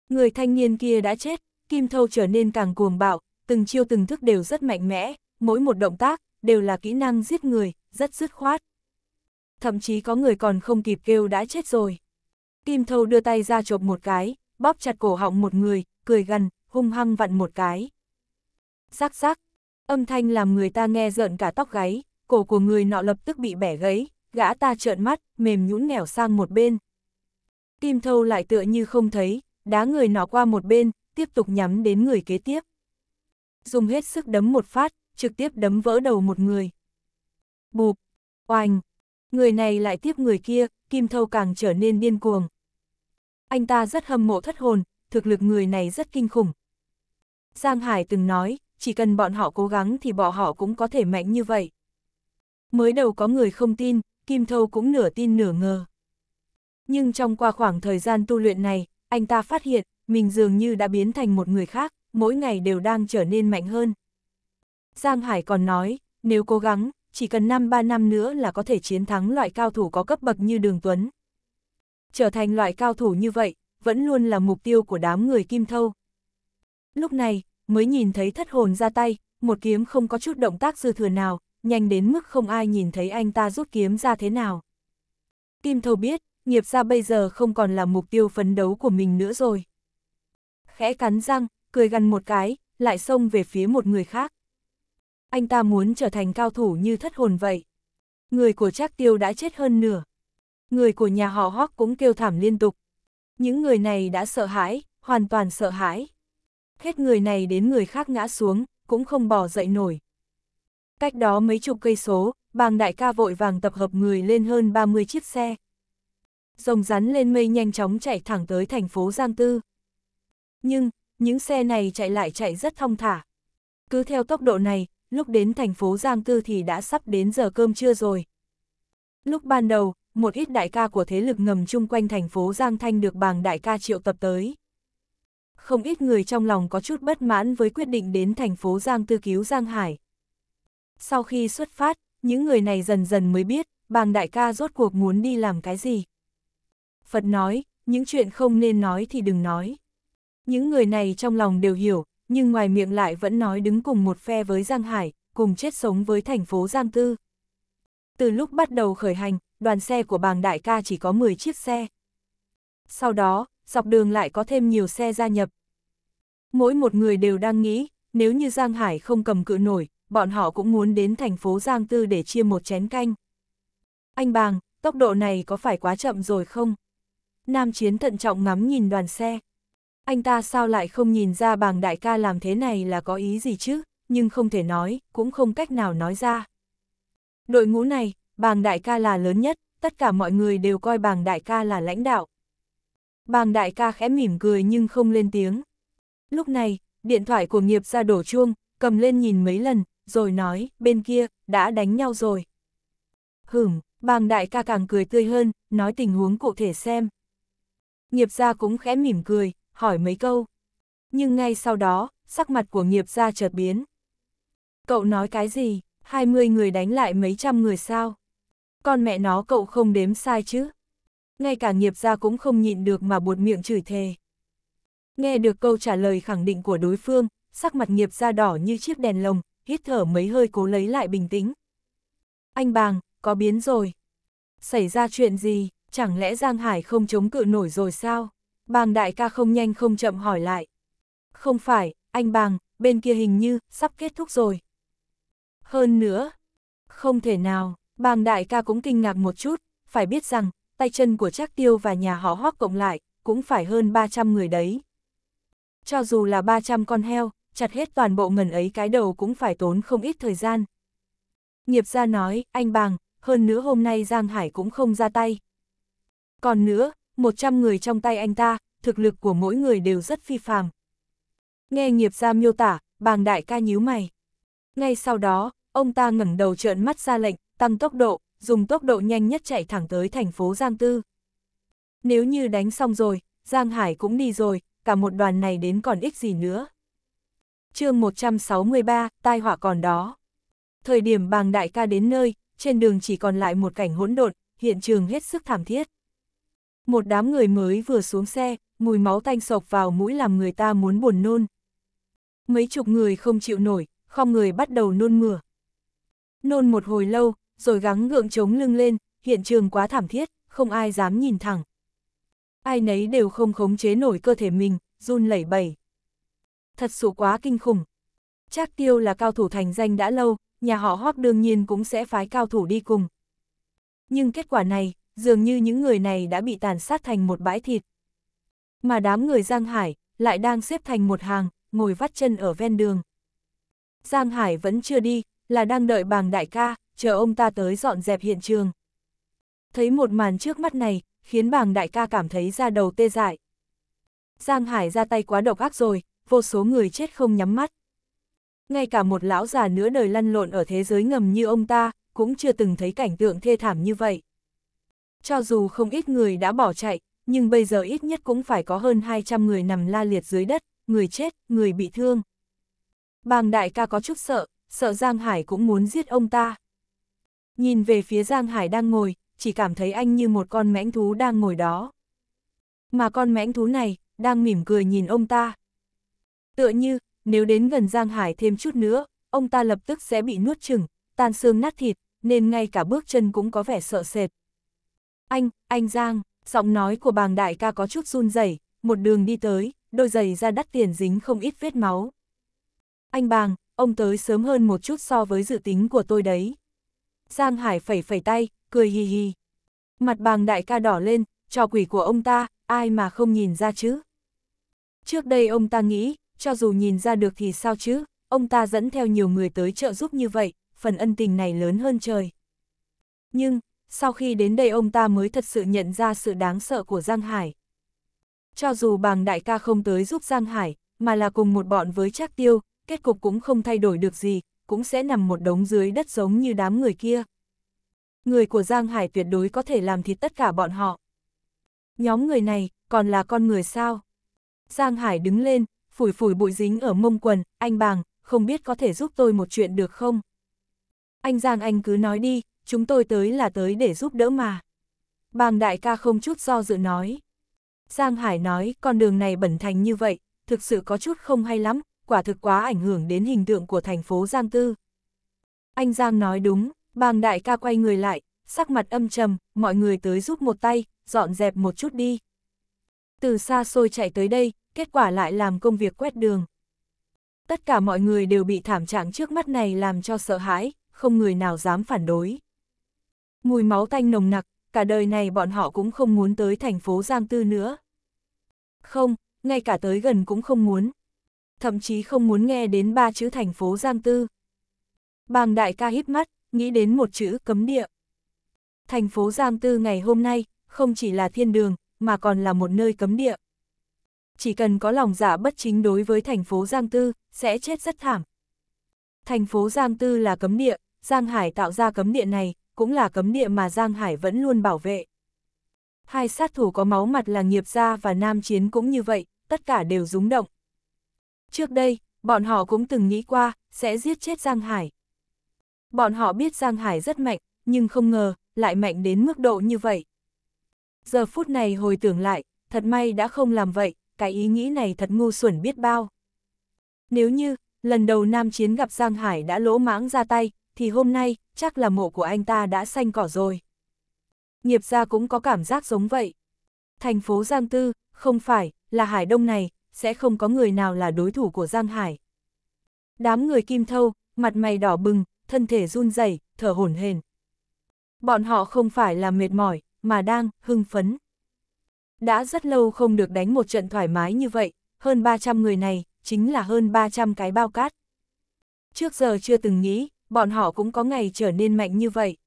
Người thanh niên kia đã chết, Kim Thâu trở nên càng cuồng bạo, từng chiêu từng thức đều rất mạnh mẽ, mỗi một động tác, đều là kỹ năng giết người, rất dứt khoát. Thậm chí có người còn không kịp kêu đã chết rồi. Kim Thâu đưa tay ra chộp một cái, bóp chặt cổ họng một người, cười gần, hung hăng vặn một cái. Rắc rắc, âm thanh làm người ta nghe rợn cả tóc gáy, cổ của người nọ lập tức bị bẻ gãy, gã ta trợn mắt, mềm nhũn nghẻo sang một bên. Kim Thâu lại tựa như không thấy, đá người nọ qua một bên, tiếp tục nhắm đến người kế tiếp. Dùng hết sức đấm một phát, trực tiếp đấm vỡ đầu một người. Bụp, oanh, người này lại tiếp người kia, Kim Thâu càng trở nên điên cuồng. Anh ta rất hâm mộ thất hồn, thực lực người này rất kinh khủng. Giang Hải từng nói, chỉ cần bọn họ cố gắng thì bọn họ cũng có thể mạnh như vậy. Mới đầu có người không tin, Kim Thâu cũng nửa tin nửa ngờ. Nhưng trong qua khoảng thời gian tu luyện này, anh ta phát hiện, mình dường như đã biến thành một người khác, mỗi ngày đều đang trở nên mạnh hơn. Giang Hải còn nói, nếu cố gắng, chỉ cần 5-3 năm nữa là có thể chiến thắng loại cao thủ có cấp bậc như Đường Tuấn. Trở thành loại cao thủ như vậy, vẫn luôn là mục tiêu của đám người Kim Thâu. Lúc này, mới nhìn thấy thất hồn ra tay, một kiếm không có chút động tác dư thừa nào, nhanh đến mức không ai nhìn thấy anh ta rút kiếm ra thế nào. Kim Thâu biết, nghiệp ra bây giờ không còn là mục tiêu phấn đấu của mình nữa rồi. Khẽ cắn răng, cười gằn một cái, lại xông về phía một người khác. Anh ta muốn trở thành cao thủ như thất hồn vậy. Người của Trác Tiêu đã chết hơn nửa. Người của nhà họ Hoắc cũng kêu thảm liên tục. Những người này đã sợ hãi, hoàn toàn sợ hãi. Hết người này đến người khác ngã xuống, cũng không bỏ dậy nổi. Cách đó mấy chục cây số, bàng đại ca vội vàng tập hợp người lên hơn 30 chiếc xe. Rồng rắn lên mây nhanh chóng chạy thẳng tới thành phố Giang Tư. Nhưng, những xe này chạy lại chạy rất thong thả. Cứ theo tốc độ này, lúc đến thành phố Giang Tư thì đã sắp đến giờ cơm trưa rồi. Lúc ban đầu, một ít đại ca của thế lực ngầm chung quanh thành phố Giang Thanh được bàng đại ca triệu tập tới. Không ít người trong lòng có chút bất mãn với quyết định đến thành phố Giang Tư cứu Giang Hải. Sau khi xuất phát, những người này dần dần mới biết, bàng đại ca rốt cuộc muốn đi làm cái gì. Phật nói, những chuyện không nên nói thì đừng nói. Những người này trong lòng đều hiểu, nhưng ngoài miệng lại vẫn nói đứng cùng một phe với Giang Hải, cùng chết sống với thành phố Giang Tư. Từ lúc bắt đầu khởi hành, đoàn xe của bàng đại ca chỉ có 10 chiếc xe. Sau đó, dọc đường lại có thêm nhiều xe gia nhập. Mỗi một người đều đang nghĩ, nếu như Giang Hải không cầm cự nổi, bọn họ cũng muốn đến thành phố Giang Tư để chia một chén canh. Anh bàng, tốc độ này có phải quá chậm rồi không? Nam Chiến thận trọng ngắm nhìn đoàn xe, anh ta sao lại không nhìn ra bàng đại ca làm thế này là có ý gì chứ, nhưng không thể nói, cũng không cách nào nói ra. Đội ngũ này, bàng đại ca là lớn nhất, tất cả mọi người đều coi bàng đại ca là lãnh đạo. Bàng đại ca khẽ mỉm cười nhưng không lên tiếng. Lúc này, điện thoại của nghiệp ra đổ chuông, cầm lên nhìn mấy lần, rồi nói, bên kia, đã đánh nhau rồi. Hửm, bàng đại ca càng cười tươi hơn, nói tình huống cụ thể xem. Nghiệp gia cũng khẽ mỉm cười, hỏi mấy câu. Nhưng ngay sau đó, sắc mặt của nghiệp gia chợt biến. Cậu nói cái gì, 20 người đánh lại mấy trăm người sao? Con mẹ nó cậu không đếm sai chứ? Ngay cả nghiệp gia cũng không nhịn được mà buột miệng chửi thề. Nghe được câu trả lời khẳng định của đối phương, sắc mặt nghiệp gia đỏ như chiếc đèn lồng, hít thở mấy hơi cố lấy lại bình tĩnh. Anh bàng, có biến rồi. Xảy ra chuyện gì, chẳng lẽ Giang Hải không chống cự nổi rồi sao? Bàng đại ca không nhanh không chậm hỏi lại. Không phải, anh bàng, bên kia hình như, sắp kết thúc rồi. Hơn nữa, không thể nào, bàng đại ca cũng kinh ngạc một chút, phải biết rằng, tay chân của Trác Tiêu và nhà họ Hoắc cộng lại, cũng phải hơn 300 người đấy. Cho dù là 300 con heo, chặt hết toàn bộ ngần ấy cái đầu cũng phải tốn không ít thời gian. Nghiệp gia nói, anh bàng, hơn nữa hôm nay Giang Hải cũng không ra tay. Còn nữa, 100 người trong tay anh ta, thực lực của mỗi người đều rất phi phàm. Nghe nghiệp gia miêu tả, bàng đại ca nhíu mày. Ngay sau đó, ông ta ngẩng đầu trợn mắt ra lệnh, tăng tốc độ, dùng tốc độ nhanh nhất chạy thẳng tới thành phố Giang Tư. Nếu như đánh xong rồi, Giang Hải cũng đi rồi, cả một đoàn này đến còn ích gì nữa. chương 163, tai họa còn đó. Thời điểm bàng đại ca đến nơi, trên đường chỉ còn lại một cảnh hỗn độn, hiện trường hết sức thảm thiết. Một đám người mới vừa xuống xe, mùi máu tanh sộc vào mũi làm người ta muốn buồn nôn. Mấy chục người không chịu nổi, không người bắt đầu nôn mửa. Nôn một hồi lâu, rồi gắng gượng chống lưng lên, hiện trường quá thảm thiết, không ai dám nhìn thẳng. Ai nấy đều không khống chế nổi cơ thể mình, run lẩy bẩy. Thật sự quá kinh khủng. Trác tiêu là cao thủ thành danh đã lâu, nhà họ hoác đương nhiên cũng sẽ phái cao thủ đi cùng. Nhưng kết quả này, dường như những người này đã bị tàn sát thành một bãi thịt. Mà đám người Giang Hải lại đang xếp thành một hàng, ngồi vắt chân ở ven đường. Giang Hải vẫn chưa đi, là đang đợi bàng đại ca, chờ ông ta tới dọn dẹp hiện trường. Thấy một màn trước mắt này, khiến bàng đại ca cảm thấy ra đầu tê dại. Giang Hải ra tay quá độc ác rồi, vô số người chết không nhắm mắt. Ngay cả một lão già nửa đời lăn lộn ở thế giới ngầm như ông ta, cũng chưa từng thấy cảnh tượng thê thảm như vậy. Cho dù không ít người đã bỏ chạy, nhưng bây giờ ít nhất cũng phải có hơn 200 người nằm la liệt dưới đất, người chết, người bị thương. Bàng đại ca có chút sợ, sợ Giang Hải cũng muốn giết ông ta. Nhìn về phía Giang Hải đang ngồi, chỉ cảm thấy anh như một con mãnh thú đang ngồi đó. Mà con mãnh thú này, đang mỉm cười nhìn ông ta. Tựa như, nếu đến gần Giang Hải thêm chút nữa, ông ta lập tức sẽ bị nuốt chừng, tan xương nát thịt, nên ngay cả bước chân cũng có vẻ sợ sệt. Anh, anh Giang, giọng nói của bàng đại ca có chút run rẩy một đường đi tới, đôi giày ra đắt tiền dính không ít vết máu. Anh bàng, ông tới sớm hơn một chút so với dự tính của tôi đấy. Giang Hải phẩy phẩy tay, cười hì hì. Mặt bàng đại ca đỏ lên, trò quỷ của ông ta, ai mà không nhìn ra chứ. Trước đây ông ta nghĩ, cho dù nhìn ra được thì sao chứ, ông ta dẫn theo nhiều người tới trợ giúp như vậy, phần ân tình này lớn hơn trời. Nhưng, sau khi đến đây ông ta mới thật sự nhận ra sự đáng sợ của Giang Hải. Cho dù bàng đại ca không tới giúp Giang Hải, mà là cùng một bọn với Trác Tiêu, kết cục cũng không thay đổi được gì, cũng sẽ nằm một đống dưới đất giống như đám người kia. Người của Giang Hải tuyệt đối có thể làm thịt tất cả bọn họ. Nhóm người này, còn là con người sao? Giang Hải đứng lên, phủi phủi bụi dính ở mông quần, anh bàng, không biết có thể giúp tôi một chuyện được không? Anh Giang anh cứ nói đi, chúng tôi tới là tới để giúp đỡ mà. Bàng đại ca không chút do dự nói. Giang Hải nói, con đường này bẩn thành như vậy, thực sự có chút không hay lắm, quả thực quá ảnh hưởng đến hình tượng của thành phố Giang Tư. Anh Giang nói đúng, bàng đại ca quay người lại, sắc mặt âm trầm, mọi người tới giúp một tay, dọn dẹp một chút đi. Từ xa xôi chạy tới đây, kết quả lại làm công việc quét đường. Tất cả mọi người đều bị thảm trạng trước mắt này làm cho sợ hãi, không người nào dám phản đối. Mùi máu tanh nồng nặc, cả đời này bọn họ cũng không muốn tới thành phố Giang Tư nữa. Không, ngay cả tới gần cũng không muốn. Thậm chí không muốn nghe đến ba chữ thành phố Giang Tư. Bàng đại ca hít mắt, nghĩ đến một chữ cấm địa. Thành phố Giang Tư ngày hôm nay, không chỉ là thiên đường, mà còn là một nơi cấm địa. Chỉ cần có lòng giả dạ bất chính đối với thành phố Giang Tư, sẽ chết rất thảm. Thành phố Giang Tư là cấm địa, Giang Hải tạo ra cấm địa này, cũng là cấm địa mà Giang Hải vẫn luôn bảo vệ. Hai sát thủ có máu mặt là nghiệp gia và nam chiến cũng như vậy, tất cả đều rúng động. Trước đây, bọn họ cũng từng nghĩ qua, sẽ giết chết Giang Hải. Bọn họ biết Giang Hải rất mạnh, nhưng không ngờ, lại mạnh đến mức độ như vậy. Giờ phút này hồi tưởng lại, thật may đã không làm vậy, cái ý nghĩ này thật ngu xuẩn biết bao. Nếu như, lần đầu Nam Chiến gặp Giang Hải đã lỗ mãng ra tay, thì hôm nay, chắc là mộ của anh ta đã xanh cỏ rồi. Nghiệp gia cũng có cảm giác giống vậy. Thành phố Giang Tư, không phải, là Hải Đông này, sẽ không có người nào là đối thủ của Giang Hải. Đám người kim thâu, mặt mày đỏ bừng, thân thể run rẩy, thở hổn hển. Bọn họ không phải là mệt mỏi, mà đang hưng phấn. Đã rất lâu không được đánh một trận thoải mái như vậy, hơn 300 người này, chính là hơn 300 cái bao cát. Trước giờ chưa từng nghĩ, bọn họ cũng có ngày trở nên mạnh như vậy.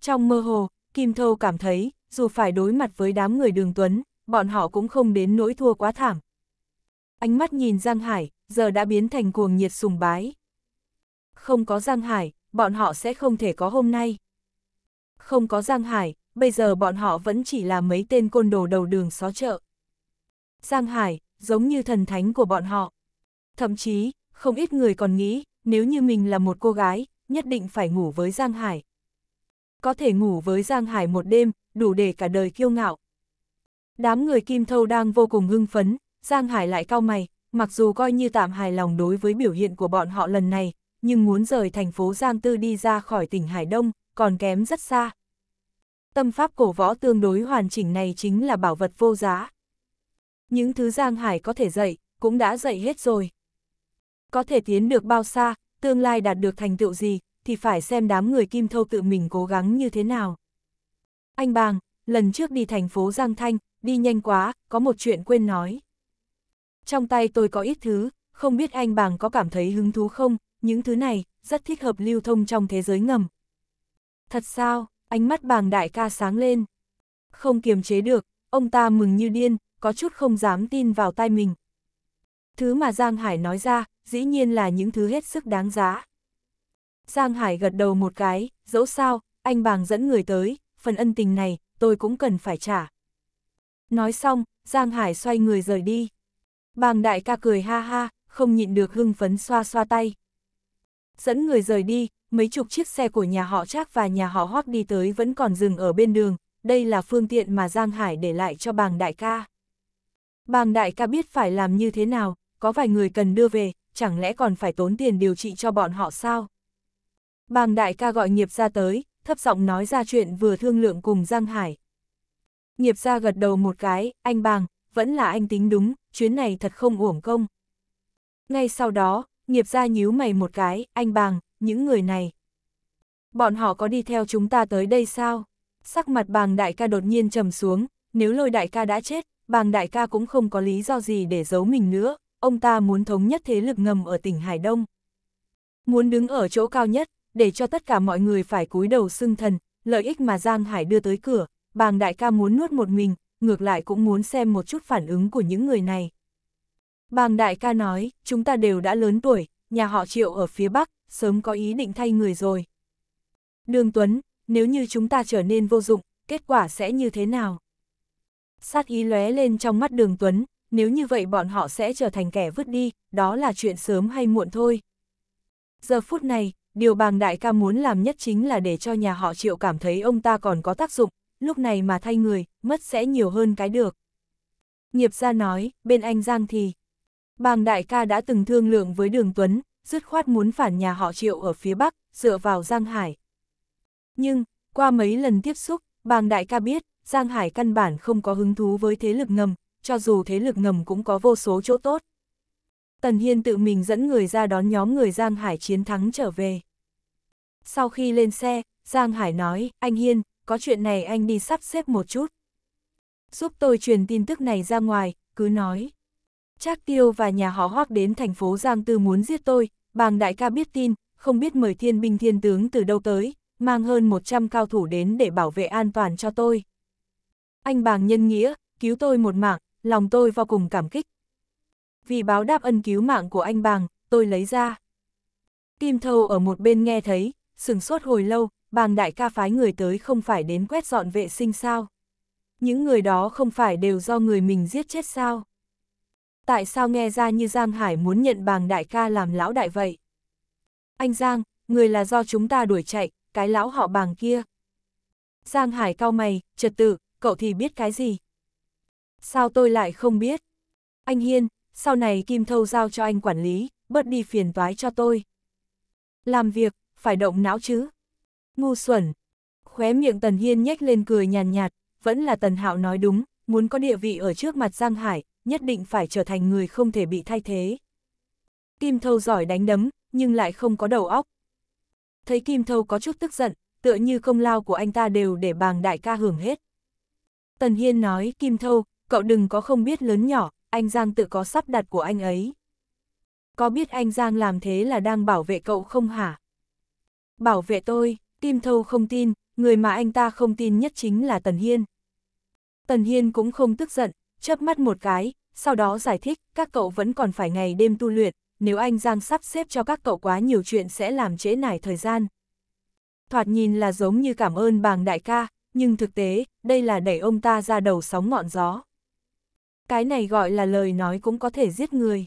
Trong mơ hồ, Kim Thâu cảm thấy, dù phải đối mặt với đám người đường tuấn, bọn họ cũng không đến nỗi thua quá thảm. Ánh mắt nhìn Giang Hải, giờ đã biến thành cuồng nhiệt sùng bái. Không có Giang Hải, bọn họ sẽ không thể có hôm nay. Không có Giang Hải, bây giờ bọn họ vẫn chỉ là mấy tên côn đồ đầu đường xó chợ. Giang Hải, giống như thần thánh của bọn họ. Thậm chí, không ít người còn nghĩ, nếu như mình là một cô gái, nhất định phải ngủ với Giang Hải. Có thể ngủ với Giang Hải một đêm, đủ để cả đời kiêu ngạo. Đám người Kim Thâu đang vô cùng hưng phấn, Giang Hải lại cao mày, mặc dù coi như tạm hài lòng đối với biểu hiện của bọn họ lần này, nhưng muốn rời thành phố Giang Tư đi ra khỏi tỉnh Hải Đông, còn kém rất xa. Tâm pháp cổ võ tương đối hoàn chỉnh này chính là bảo vật vô giá. Những thứ Giang Hải có thể dạy, cũng đã dạy hết rồi. Có thể tiến được bao xa, tương lai đạt được thành tựu gì, thì phải xem đám người kim thâu tự mình cố gắng như thế nào. Anh Bàng, lần trước đi thành phố Giang Thanh, đi nhanh quá, có một chuyện quên nói. Trong tay tôi có ít thứ, không biết anh Bàng có cảm thấy hứng thú không, những thứ này, rất thích hợp lưu thông trong thế giới ngầm. Thật sao, ánh mắt Bàng đại ca sáng lên. Không kiềm chế được, ông ta mừng như điên, có chút không dám tin vào tai mình. Thứ mà Giang Hải nói ra, dĩ nhiên là những thứ hết sức đáng giá. Giang Hải gật đầu một cái, dẫu sao, anh bàng dẫn người tới, phần ân tình này, tôi cũng cần phải trả. Nói xong, Giang Hải xoay người rời đi. Bàng đại ca cười ha ha, không nhịn được hưng phấn xoa xoa tay. Dẫn người rời đi, mấy chục chiếc xe của nhà họ Trác và nhà họ Hoác đi tới vẫn còn dừng ở bên đường, đây là phương tiện mà Giang Hải để lại cho bàng đại ca. Bàng đại ca biết phải làm như thế nào, có vài người cần đưa về, chẳng lẽ còn phải tốn tiền điều trị cho bọn họ sao? Bàng đại ca gọi nghiệp ra tới, thấp giọng nói ra chuyện vừa thương lượng cùng Giang Hải. Nghiệp ra gật đầu một cái, anh bàng, vẫn là anh tính đúng, chuyến này thật không uổng công. Ngay sau đó, nghiệp ra nhíu mày một cái, anh bàng, những người này. Bọn họ có đi theo chúng ta tới đây sao? Sắc mặt bàng đại ca đột nhiên trầm xuống, nếu lôi đại ca đã chết, bàng đại ca cũng không có lý do gì để giấu mình nữa ông ta muốn thống nhất thế lực ngầm ở tỉnh Hải Đông. Muốn đứng ở chỗ cao nhất, để cho tất cả mọi người phải cúi đầu xưng thần, lợi ích mà Giang Hải đưa tới cửa, bàng đại ca muốn nuốt một mình, ngược lại cũng muốn xem một chút phản ứng của những người này. Bàng đại ca nói, chúng ta đều đã lớn tuổi, nhà họ triệu ở phía Bắc, sớm có ý định thay người rồi. Đường Tuấn, nếu như chúng ta trở nên vô dụng, kết quả sẽ như thế nào? Sát ý lóe lên trong mắt đường Tuấn, nếu như vậy bọn họ sẽ trở thành kẻ vứt đi, đó là chuyện sớm hay muộn thôi. Giờ phút này, điều bàng đại ca muốn làm nhất chính là để cho nhà họ triệu cảm thấy ông ta còn có tác dụng, lúc này mà thay người, mất sẽ nhiều hơn cái được. Nghiệp gia nói, bên anh Giang thì, bàng đại ca đã từng thương lượng với Đường Tuấn, dứt khoát muốn phản nhà họ triệu ở phía Bắc, dựa vào Giang Hải. Nhưng, qua mấy lần tiếp xúc, bàng đại ca biết, Giang Hải căn bản không có hứng thú với thế lực ngầm, cho dù thế lực ngầm cũng có vô số chỗ tốt. Tần Hiên tự mình dẫn người ra đón nhóm người Giang Hải chiến thắng trở về. Sau khi lên xe, Giang Hải nói, anh Hiên, có chuyện này anh đi sắp xếp một chút. Giúp tôi truyền tin tức này ra ngoài, cứ nói. Trác Tiêu và nhà họ Hoác đến thành phố Giang Tư muốn giết tôi, bàng đại ca biết tin, không biết mời thiên binh thiên tướng từ đâu tới, mang hơn 100 cao thủ đến để bảo vệ an toàn cho tôi. Anh bàng nhân nghĩa, cứu tôi một mạng, lòng tôi vô cùng cảm kích. Vì báo đáp ân cứu mạng của anh bàng, tôi lấy ra. Kim Thâu ở một bên nghe thấy, sừng sốt hồi lâu, bàng đại ca phái người tới không phải đến quét dọn vệ sinh sao. Những người đó không phải đều do người mình giết chết sao. Tại sao nghe ra như Giang Hải muốn nhận bàng đại ca làm lão đại vậy? Anh Giang, người là do chúng ta đuổi chạy, cái lão họ bàng kia. Giang Hải cao mày, trật tự, cậu thì biết cái gì? Sao tôi lại không biết? Anh Hiên, sau này Kim Thâu giao cho anh quản lý, bớt đi phiền toái cho tôi. Làm việc, phải động não chứ. Ngu xuẩn. Khóe miệng Tần Hiên nhếch lên cười nhàn nhạt, nhạt, vẫn là Tần Hạo nói đúng, muốn có địa vị ở trước mặt Giang Hải, nhất định phải trở thành người không thể bị thay thế. Kim Thâu giỏi đánh đấm, nhưng lại không có đầu óc. Thấy Kim Thâu có chút tức giận, tựa như công lao của anh ta đều để bàng đại ca hưởng hết. Tần Hiên nói, Kim Thâu, cậu đừng có không biết lớn nhỏ, anh Giang tự có sắp đặt của anh ấy. Có biết anh Giang làm thế là đang bảo vệ cậu không hả? Bảo vệ tôi, Kim Thâu không tin, người mà anh ta không tin nhất chính là Tần Hiên. Tần Hiên cũng không tức giận, chớp mắt một cái, sau đó giải thích, các cậu vẫn còn phải ngày đêm tu luyện, nếu anh Giang sắp xếp cho các cậu quá nhiều chuyện sẽ làm trễ nải thời gian. Thoạt nhìn là giống như cảm ơn bàng đại ca, nhưng thực tế, đây là đẩy ông ta ra đầu sóng ngọn gió cái này gọi là lời nói cũng có thể giết người.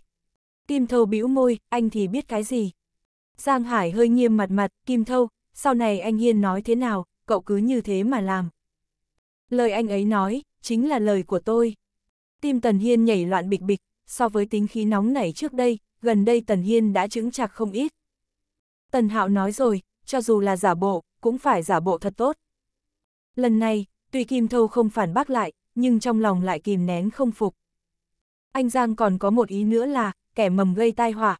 Kim Thâu bĩu môi, anh thì biết cái gì. Giang Hải hơi nghiêm mặt mặt, Kim Thâu, sau này anh Hiên nói thế nào, cậu cứ như thế mà làm. Lời anh ấy nói, chính là lời của tôi. Tim Tần Hiên nhảy loạn bịch bịch, so với tính khí nóng nảy trước đây, gần đây Tần Hiên đã chứng chặt không ít. Tần Hạo nói rồi, cho dù là giả bộ, cũng phải giả bộ thật tốt. Lần này, tuy Kim Thâu không phản bác lại, nhưng trong lòng lại kìm nén không phục. Anh Giang còn có một ý nữa là, kẻ mầm gây tai họa.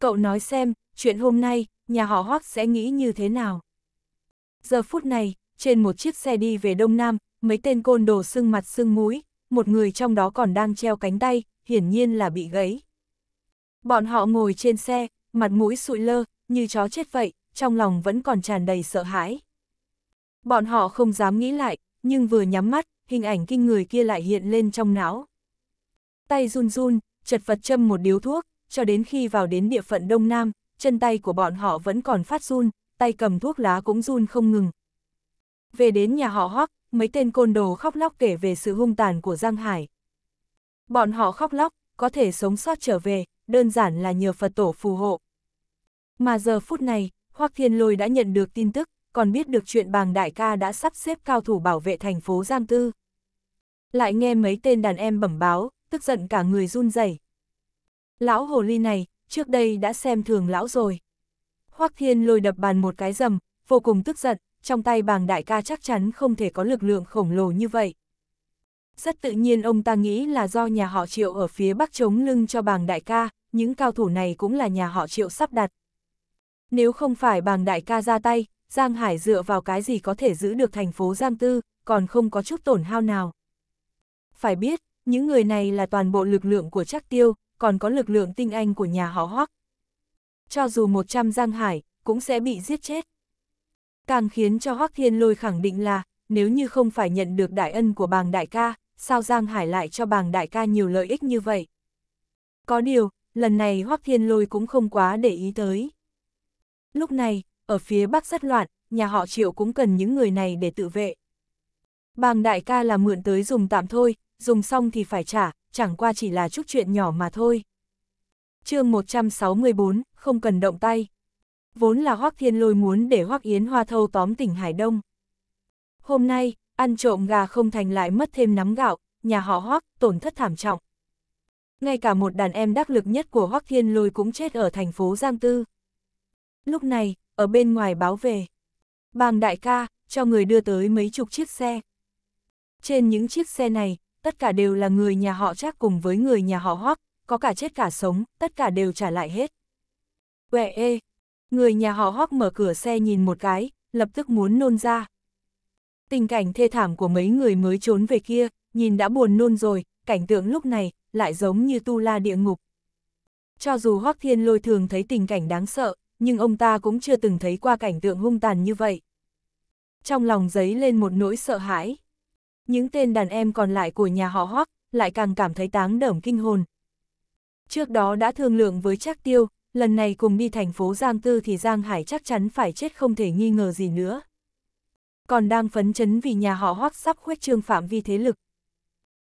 Cậu nói xem, chuyện hôm nay, nhà họ Hoác sẽ nghĩ như thế nào? Giờ phút này, trên một chiếc xe đi về Đông Nam, mấy tên côn đồ sưng mặt sưng mũi, một người trong đó còn đang treo cánh tay, hiển nhiên là bị gãy. Bọn họ ngồi trên xe, mặt mũi sụi lơ, như chó chết vậy, trong lòng vẫn còn tràn đầy sợ hãi. Bọn họ không dám nghĩ lại, nhưng vừa nhắm mắt, hình ảnh kinh người kia lại hiện lên trong não. Tay run run, chật vật châm một điếu thuốc, cho đến khi vào đến địa phận Đông Nam, chân tay của bọn họ vẫn còn phát run, tay cầm thuốc lá cũng run không ngừng. Về đến nhà họ Hoắc, mấy tên côn đồ khóc lóc kể về sự hung tàn của Giang Hải. Bọn họ khóc lóc, có thể sống sót trở về, đơn giản là nhờ Phật tổ phù hộ. Mà giờ phút này, Hoắc Thiên Lôi đã nhận được tin tức, còn biết được chuyện bàng đại ca đã sắp xếp cao thủ bảo vệ thành phố Giang Tư lại nghe mấy tên đàn em bẩm báo, tức giận cả người run rẩy. Lão hồ ly này, trước đây đã xem thường lão rồi. Hoắc Thiên lôi đập bàn một cái rầm, vô cùng tức giận, trong tay bàng đại ca chắc chắn không thể có lực lượng khổng lồ như vậy. Rất tự nhiên ông ta nghĩ là do nhà họ Triệu ở phía bắc chống lưng cho bàng đại ca, những cao thủ này cũng là nhà họ Triệu sắp đặt. Nếu không phải bàng đại ca ra tay, Giang Hải dựa vào cái gì có thể giữ được thành phố Giang Tư, còn không có chút tổn hao nào phải biết, những người này là toàn bộ lực lượng của Trác Tiêu, còn có lực lượng tinh anh của nhà họ Hoắc. Cho dù 100 Giang Hải, cũng sẽ bị giết chết. Càng khiến cho Hoắc Thiên Lôi khẳng định là, nếu như không phải nhận được đại ân của bàng đại ca, sao Giang Hải lại cho bàng đại ca nhiều lợi ích như vậy? Có điều, lần này Hoắc Thiên Lôi cũng không quá để ý tới. Lúc này, ở phía bắc rất loạn, nhà họ Triệu cũng cần những người này để tự vệ. Bàng đại ca là mượn tới dùng tạm thôi, dùng xong thì phải trả, chẳng qua chỉ là chút chuyện nhỏ mà thôi. chương 164, không cần động tay. Vốn là Hoác Thiên Lôi muốn để Hoác Yến Hoa Thâu tóm tỉnh Hải Đông. Hôm nay, ăn trộm gà không thành lại mất thêm nắm gạo, nhà họ Hoác tổn thất thảm trọng. Ngay cả một đàn em đắc lực nhất của Hoác Thiên Lôi cũng chết ở thành phố Giang Tư. Lúc này, ở bên ngoài báo về. Bàng đại ca, cho người đưa tới mấy chục chiếc xe. Trên những chiếc xe này, tất cả đều là người nhà họ Trác cùng với người nhà họ Hoắc, có cả chết cả sống, tất cả đều trả lại hết. Quẹ ê! Người nhà họ Hoắc mở cửa xe nhìn một cái, lập tức muốn nôn ra. Tình cảnh thê thảm của mấy người mới trốn về kia, nhìn đã buồn nôn rồi, cảnh tượng lúc này lại giống như tu la địa ngục. Cho dù Hoắc Thiên Lôi thường thấy tình cảnh đáng sợ, nhưng ông ta cũng chưa từng thấy qua cảnh tượng hung tàn như vậy. Trong lòng giấy lên một nỗi sợ hãi. Những tên đàn em còn lại của nhà họ Hoắc lại càng cảm thấy táng đởm kinh hồn. Trước đó đã thương lượng với Trác Tiêu, lần này cùng đi thành phố Giang Tư thì Giang Hải chắc chắn phải chết không thể nghi ngờ gì nữa. Còn đang phấn chấn vì nhà họ Hoắc sắp khuếch trương phạm vi thế lực.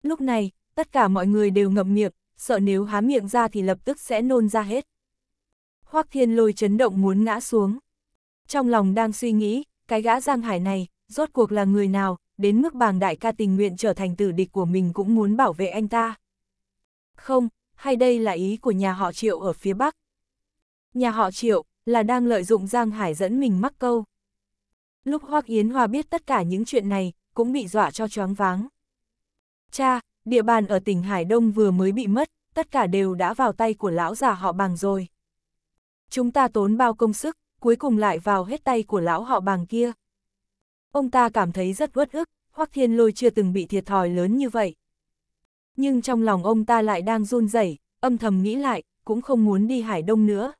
Lúc này, tất cả mọi người đều ngậm miệng, sợ nếu há miệng ra thì lập tức sẽ nôn ra hết. Hoắc Thiên Lôi chấn động muốn ngã xuống. Trong lòng đang suy nghĩ, cái gã Giang Hải này, rốt cuộc là người nào, đến mức bàng đại ca tình nguyện trở thành tử địch của mình cũng muốn bảo vệ anh ta. Không, hay đây là ý của nhà họ Triệu ở phía Bắc? Nhà họ Triệu là đang lợi dụng Giang Hải dẫn mình mắc câu. Lúc Hoắc Yến Hoa biết tất cả những chuyện này, cũng bị dọa cho choáng váng. Cha, địa bàn ở tỉnh Hải Đông vừa mới bị mất, tất cả đều đã vào tay của lão già họ bàng rồi. Chúng ta tốn bao công sức, cuối cùng lại vào hết tay của lão họ bàng kia. Ông ta cảm thấy rất uất ức, Hoắc Thiên Lôi chưa từng bị thiệt thòi lớn như vậy. Nhưng trong lòng ông ta lại đang run rẩy, âm thầm nghĩ lại, cũng không muốn đi Hải Đông nữa.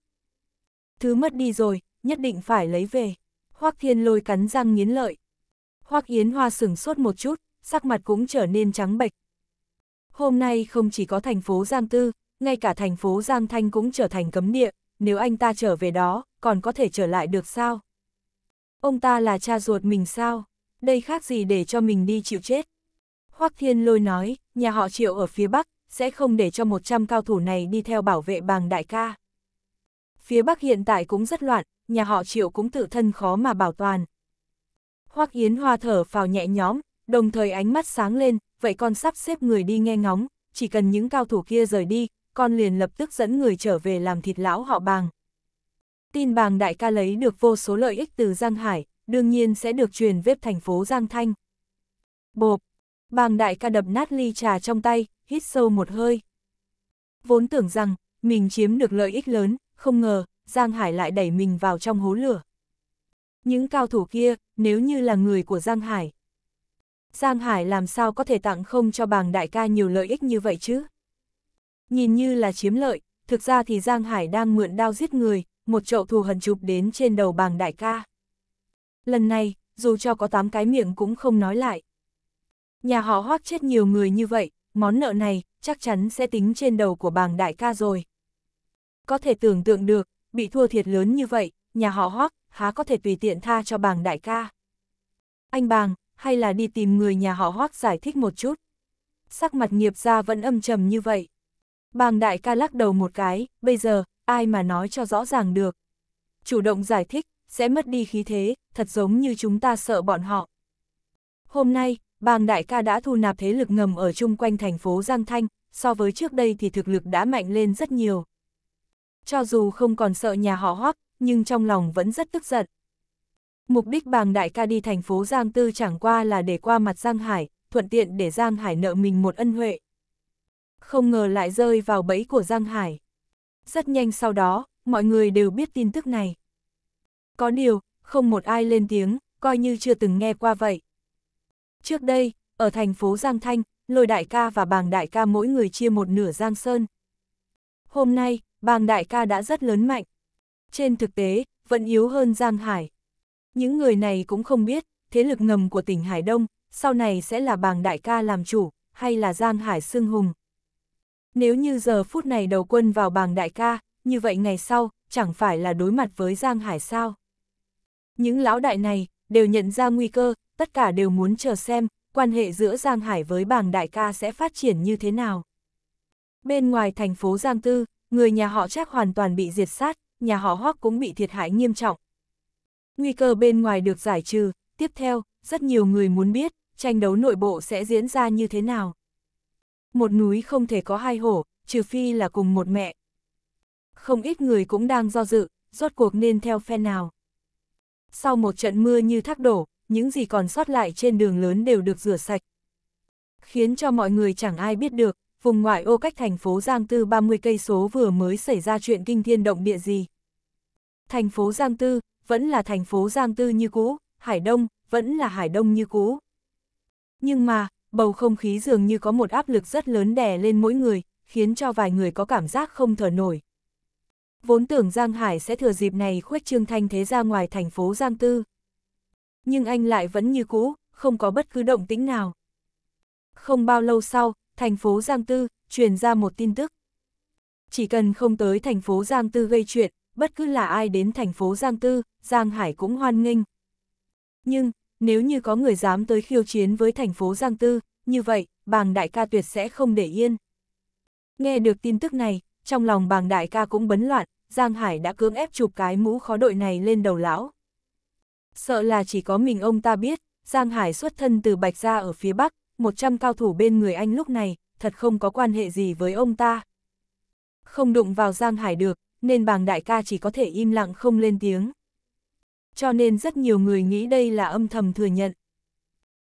Thứ mất đi rồi, nhất định phải lấy về. Hoắc Thiên Lôi cắn răng nghiến lợi. Hoắc Yến Hoa sửng sốt một chút, sắc mặt cũng trở nên trắng bệch. Hôm nay không chỉ có thành phố Giang Tư, ngay cả thành phố Giang Thanh cũng trở thành cấm địa, nếu anh ta trở về đó, còn có thể trở lại được sao? Ông ta là cha ruột mình sao? Đây khác gì để cho mình đi chịu chết? Hoắc Thiên Lôi nói, nhà họ Triệu ở phía Bắc, sẽ không để cho 100 cao thủ này đi theo bảo vệ bàng đại ca. Phía Bắc hiện tại cũng rất loạn, nhà họ Triệu cũng tự thân khó mà bảo toàn. Hoắc Yến Hoa thở phào nhẹ nhõm, đồng thời ánh mắt sáng lên, vậy con sắp xếp người đi nghe ngóng, chỉ cần những cao thủ kia rời đi, con liền lập tức dẫn người trở về làm thịt lão họ bàng. Tin bàng đại ca lấy được vô số lợi ích từ Giang Hải, đương nhiên sẽ được truyền vếp thành phố Giang Thanh. Bộp, bàng đại ca đập nát ly trà trong tay, hít sâu một hơi. Vốn tưởng rằng, mình chiếm được lợi ích lớn, không ngờ, Giang Hải lại đẩy mình vào trong hố lửa. Những cao thủ kia, nếu như là người của Giang Hải. Giang Hải làm sao có thể tặng không cho bàng đại ca nhiều lợi ích như vậy chứ? Nhìn như là chiếm lợi, thực ra thì Giang Hải đang mượn đao giết người, một chậu thù hần chụp đến trên đầu bàng đại ca. Lần này, dù cho có tám cái miệng cũng không nói lại. Nhà họ hoác chết nhiều người như vậy, món nợ này chắc chắn sẽ tính trên đầu của bàng đại ca rồi. Có thể tưởng tượng được, bị thua thiệt lớn như vậy, nhà họ hoác há có thể tùy tiện tha cho bàng đại ca. Anh bàng, hay là đi tìm người nhà họ hoác giải thích một chút. Sắc mặt nghiệp gia vẫn âm trầm như vậy. Bàng đại ca lắc đầu một cái, bây giờ, ai mà nói cho rõ ràng được. Chủ động giải thích, sẽ mất đi khí thế, thật giống như chúng ta sợ bọn họ. Hôm nay, bàng đại ca đã thu nạp thế lực ngầm ở chung quanh thành phố Giang Thanh, so với trước đây thì thực lực đã mạnh lên rất nhiều. Cho dù không còn sợ nhà họ hoắc, nhưng trong lòng vẫn rất tức giận. Mục đích bàng đại ca đi thành phố Giang Tư chẳng qua là để qua mặt Giang Hải, thuận tiện để Giang Hải nợ mình một ân huệ. Không ngờ lại rơi vào bẫy của Giang Hải rất nhanh sau đó, mọi người đều biết tin tức này. Có điều, không một ai lên tiếng, coi như chưa từng nghe qua vậy. Trước đây, ở thành phố Giang Thanh, lôi đại ca và bàng đại ca mỗi người chia một nửa Giang Sơn. Hôm nay, bàng đại ca đã rất lớn mạnh. Trên thực tế, vẫn yếu hơn Giang Hải. Những người này cũng không biết, thế lực ngầm của tỉnh Hải Đông, sau này sẽ là bàng đại ca làm chủ, hay là Giang Hải Sương Hùng. Nếu như giờ phút này đầu quân vào bảng đại ca, như vậy ngày sau, chẳng phải là đối mặt với Giang Hải sao. Những lão đại này, đều nhận ra nguy cơ, tất cả đều muốn chờ xem, quan hệ giữa Giang Hải với bảng đại ca sẽ phát triển như thế nào. Bên ngoài thành phố Giang Tư, người nhà họ chắc hoàn toàn bị diệt sát, nhà họ Hoắc cũng bị thiệt hại nghiêm trọng. Nguy cơ bên ngoài được giải trừ, tiếp theo, rất nhiều người muốn biết, tranh đấu nội bộ sẽ diễn ra như thế nào. Một núi không thể có hai hổ, trừ phi là cùng một mẹ. Không ít người cũng đang do dự, rốt cuộc nên theo phe nào. Sau một trận mưa như thác đổ, những gì còn sót lại trên đường lớn đều được rửa sạch. Khiến cho mọi người chẳng ai biết được, vùng ngoại ô cách thành phố Giang Tư 30 cây số vừa mới xảy ra chuyện kinh thiên động địa gì. Thành phố Giang Tư vẫn là thành phố Giang Tư như cũ, Hải Đông vẫn là Hải Đông như cũ. Nhưng mà, bầu không khí dường như có một áp lực rất lớn đè lên mỗi người, khiến cho vài người có cảm giác không thở nổi. Vốn tưởng Giang Hải sẽ thừa dịp này khuếch trương thanh thế ra ngoài thành phố Giang Tư. Nhưng anh lại vẫn như cũ, không có bất cứ động tĩnh nào. Không bao lâu sau, thành phố Giang Tư truyền ra một tin tức. Chỉ cần không tới thành phố Giang Tư gây chuyện, bất cứ là ai đến thành phố Giang Tư, Giang Hải cũng hoan nghênh. Nhưng, nếu như có người dám tới khiêu chiến với thành phố Giang Tư, như vậy, bàng đại ca tuyệt sẽ không để yên. Nghe được tin tức này, trong lòng bàng đại ca cũng bấn loạn, Giang Hải đã cưỡng ép chụp cái mũ khó đội này lên đầu lão. Sợ là chỉ có mình ông ta biết, Giang Hải xuất thân từ Bạch Gia ở phía Bắc, 100 cao thủ bên người anh lúc này, thật không có quan hệ gì với ông ta. Không đụng vào Giang Hải được, nên bàng đại ca chỉ có thể im lặng không lên tiếng cho nên rất nhiều người nghĩ đây là âm thầm thừa nhận.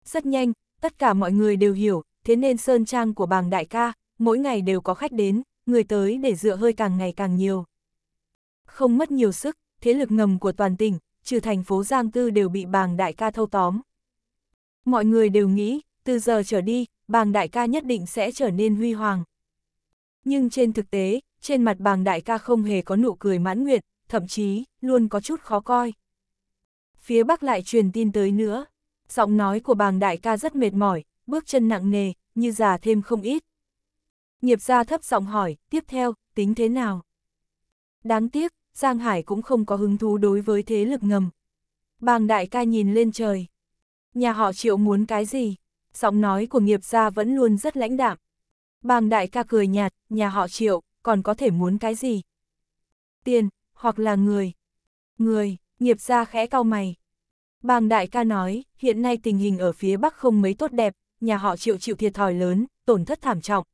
Rất nhanh, tất cả mọi người đều hiểu, thế nên sơn trang của bàng đại ca, mỗi ngày đều có khách đến, người tới để dựa hơi càng ngày càng nhiều. Không mất nhiều sức, thế lực ngầm của toàn tỉnh, trừ thành phố Giang Tư đều bị bàng đại ca thâu tóm. Mọi người đều nghĩ, từ giờ trở đi, bàng đại ca nhất định sẽ trở nên huy hoàng. Nhưng trên thực tế, trên mặt bàng đại ca không hề có nụ cười mãn nguyện, thậm chí, luôn có chút khó coi phía Bắc lại truyền tin tới nữa. Giọng nói của bàng đại ca rất mệt mỏi, bước chân nặng nề, như già thêm không ít. Nghiệp gia thấp giọng hỏi, tiếp theo, tính thế nào? Đáng tiếc, Giang Hải cũng không có hứng thú đối với thế lực ngầm. Bàng đại ca nhìn lên trời. Nhà họ triệu muốn cái gì? Giọng nói của nghiệp gia vẫn luôn rất lãnh đạm. Bàng đại ca cười nhạt, nhà họ triệu, còn có thể muốn cái gì? Tiền, hoặc là người. Người nghiệp gia khẽ cau mày. Bàng đại ca nói, hiện nay tình hình ở phía Bắc không mấy tốt đẹp, nhà họ triệu chịu thiệt thòi lớn, tổn thất thảm trọng.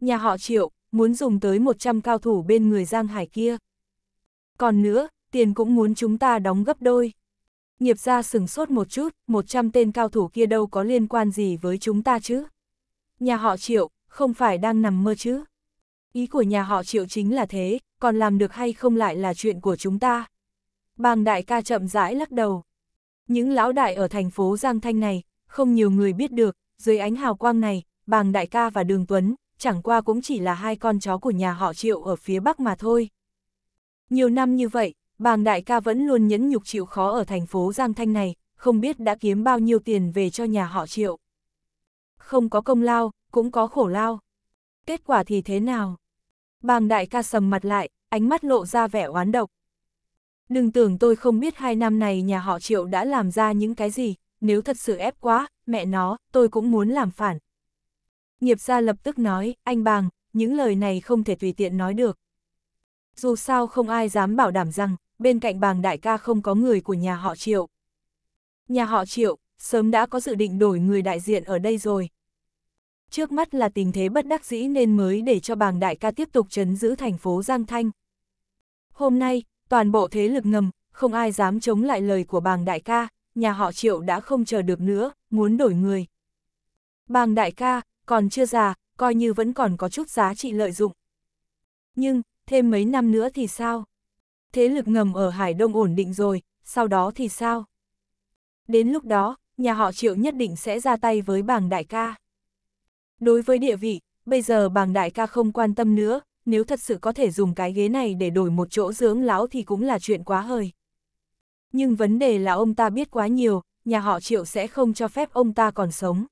Nhà họ triệu, muốn dùng tới 100 cao thủ bên người Giang Hải kia. Còn nữa, tiền cũng muốn chúng ta đóng gấp đôi. Nghiệp gia sừng sốt một chút, 100 tên cao thủ kia đâu có liên quan gì với chúng ta chứ. Nhà họ triệu, không phải đang nằm mơ chứ. Ý của nhà họ triệu chính là thế, còn làm được hay không lại là chuyện của chúng ta. Bàng đại ca chậm rãi lắc đầu. Những lão đại ở thành phố Giang Thanh này, không nhiều người biết được, dưới ánh hào quang này, bàng đại ca và đường Tuấn, chẳng qua cũng chỉ là hai con chó của nhà họ Triệu ở phía Bắc mà thôi. Nhiều năm như vậy, bàng đại ca vẫn luôn nhẫn nhục chịu khó ở thành phố Giang Thanh này, không biết đã kiếm bao nhiêu tiền về cho nhà họ Triệu. Không có công lao, cũng có khổ lao. Kết quả thì thế nào? Bàng đại ca sầm mặt lại, ánh mắt lộ ra vẻ oán độc, Đừng tưởng tôi không biết hai năm này nhà họ triệu đã làm ra những cái gì, nếu thật sự ép quá, mẹ nó, tôi cũng muốn làm phản. Nghiệp gia lập tức nói, anh bàng, những lời này không thể tùy tiện nói được. Dù sao không ai dám bảo đảm rằng, bên cạnh bàng đại ca không có người của nhà họ triệu. Nhà họ triệu, sớm đã có dự định đổi người đại diện ở đây rồi. Trước mắt là tình thế bất đắc dĩ nên mới để cho bàng đại ca tiếp tục chấn giữ thành phố Giang Thanh. Hôm nay, toàn bộ thế lực ngầm, không ai dám chống lại lời của bàng đại ca, nhà họ triệu đã không chờ được nữa, muốn đổi người. Bàng đại ca, còn chưa già, coi như vẫn còn có chút giá trị lợi dụng. Nhưng, thêm mấy năm nữa thì sao? Thế lực ngầm ở Hải Đông ổn định rồi, sau đó thì sao? Đến lúc đó, nhà họ triệu nhất định sẽ ra tay với bàng đại ca. Đối với địa vị, bây giờ bàng đại ca không quan tâm nữa, nếu thật sự có thể dùng cái ghế này để đổi một chỗ dưỡng lão thì cũng là chuyện quá hời. Nhưng vấn đề là ông ta biết quá nhiều, nhà họ Triệu sẽ không cho phép ông ta còn sống.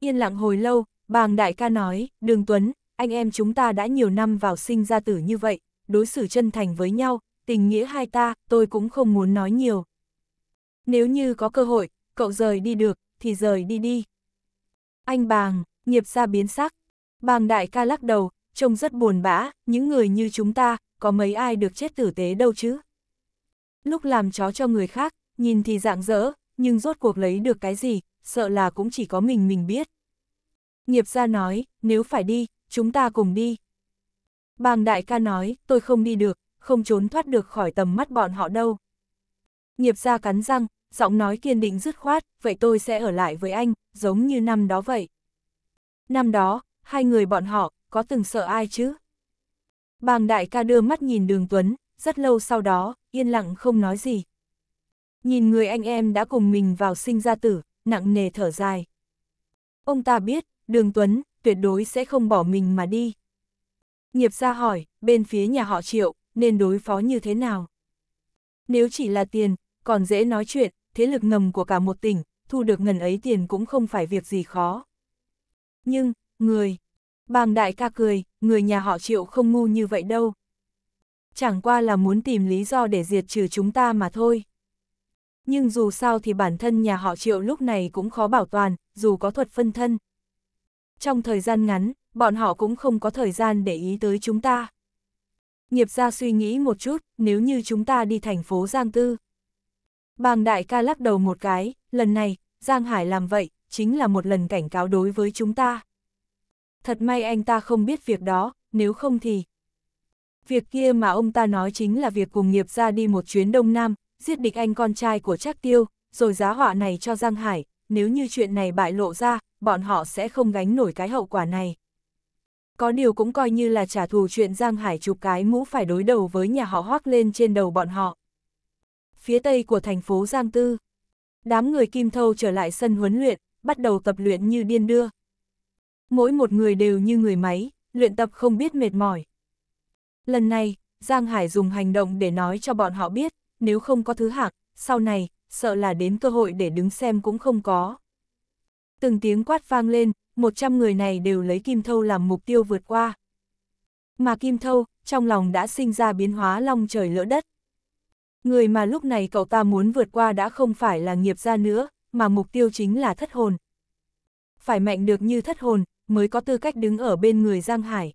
Yên lặng hồi lâu, bàng đại ca nói, Đường Tuấn, anh em chúng ta đã nhiều năm vào sinh ra tử như vậy, đối xử chân thành với nhau, tình nghĩa hai ta, tôi cũng không muốn nói nhiều. Nếu như có cơ hội, cậu rời đi được, thì rời đi đi. Anh bàng, nghiệp ra biến sắc. Bàng đại ca lắc đầu, trông rất buồn bã, những người như chúng ta, có mấy ai được chết tử tế đâu chứ. Lúc làm chó cho người khác, nhìn thì dạng dỡ, nhưng rốt cuộc lấy được cái gì, sợ là cũng chỉ có mình mình biết. Nghiệp gia nói, nếu phải đi, chúng ta cùng đi. Bàng đại ca nói, tôi không đi được, không trốn thoát được khỏi tầm mắt bọn họ đâu. Nghiệp gia cắn răng, giọng nói kiên định dứt khoát, vậy tôi sẽ ở lại với anh, giống như năm đó vậy. Năm đó, hai người bọn họ, có từng sợ ai chứ? Bàng đại ca đưa mắt nhìn đường Tuấn, rất lâu sau đó, yên lặng không nói gì. Nhìn người anh em đã cùng mình vào sinh ra tử, nặng nề thở dài. Ông ta biết, đường Tuấn, tuyệt đối sẽ không bỏ mình mà đi. Nghiệp ra hỏi, bên phía nhà họ triệu, nên đối phó như thế nào? Nếu chỉ là tiền, còn dễ nói chuyện, thế lực ngầm của cả một tỉnh, thu được ngần ấy tiền cũng không phải việc gì khó. Nhưng, người, Bàng đại ca cười, người nhà họ triệu không ngu như vậy đâu. Chẳng qua là muốn tìm lý do để diệt trừ chúng ta mà thôi. Nhưng dù sao thì bản thân nhà họ triệu lúc này cũng khó bảo toàn, dù có thuật phân thân. Trong thời gian ngắn, bọn họ cũng không có thời gian để ý tới chúng ta. Nghiệp ra suy nghĩ một chút, nếu như chúng ta đi thành phố Giang Tư. Bàng đại ca lắc đầu một cái, lần này, Giang Hải làm vậy, chính là một lần cảnh cáo đối với chúng ta thật may anh ta không biết việc đó, nếu không thì... Việc kia mà ông ta nói chính là việc cùng nghiệp ra đi một chuyến Đông Nam, giết địch anh con trai của Trác Tiêu, rồi giá họa này cho Giang Hải, nếu như chuyện này bại lộ ra, bọn họ sẽ không gánh nổi cái hậu quả này. Có điều cũng coi như là trả thù chuyện Giang Hải chụp cái mũ phải đối đầu với nhà họ hoác lên trên đầu bọn họ. Phía tây của thành phố Giang Tư, đám người Kim Thâu trở lại sân huấn luyện, bắt đầu tập luyện như điên đưa. Mỗi một người đều như người máy, luyện tập không biết mệt mỏi. Lần này, Giang Hải dùng hành động để nói cho bọn họ biết, nếu không có thứ hạc, sau này, sợ là đến cơ hội để đứng xem cũng không có. Từng tiếng quát vang lên, 100 người này đều lấy Kim Thâu làm mục tiêu vượt qua. Mà Kim Thâu, trong lòng đã sinh ra biến hóa long trời lỡ đất. Người mà lúc này cậu ta muốn vượt qua đã không phải là nghiệp gia nữa, mà mục tiêu chính là thất hồn. Phải mạnh được như thất hồn, mới có tư cách đứng ở bên người Giang Hải.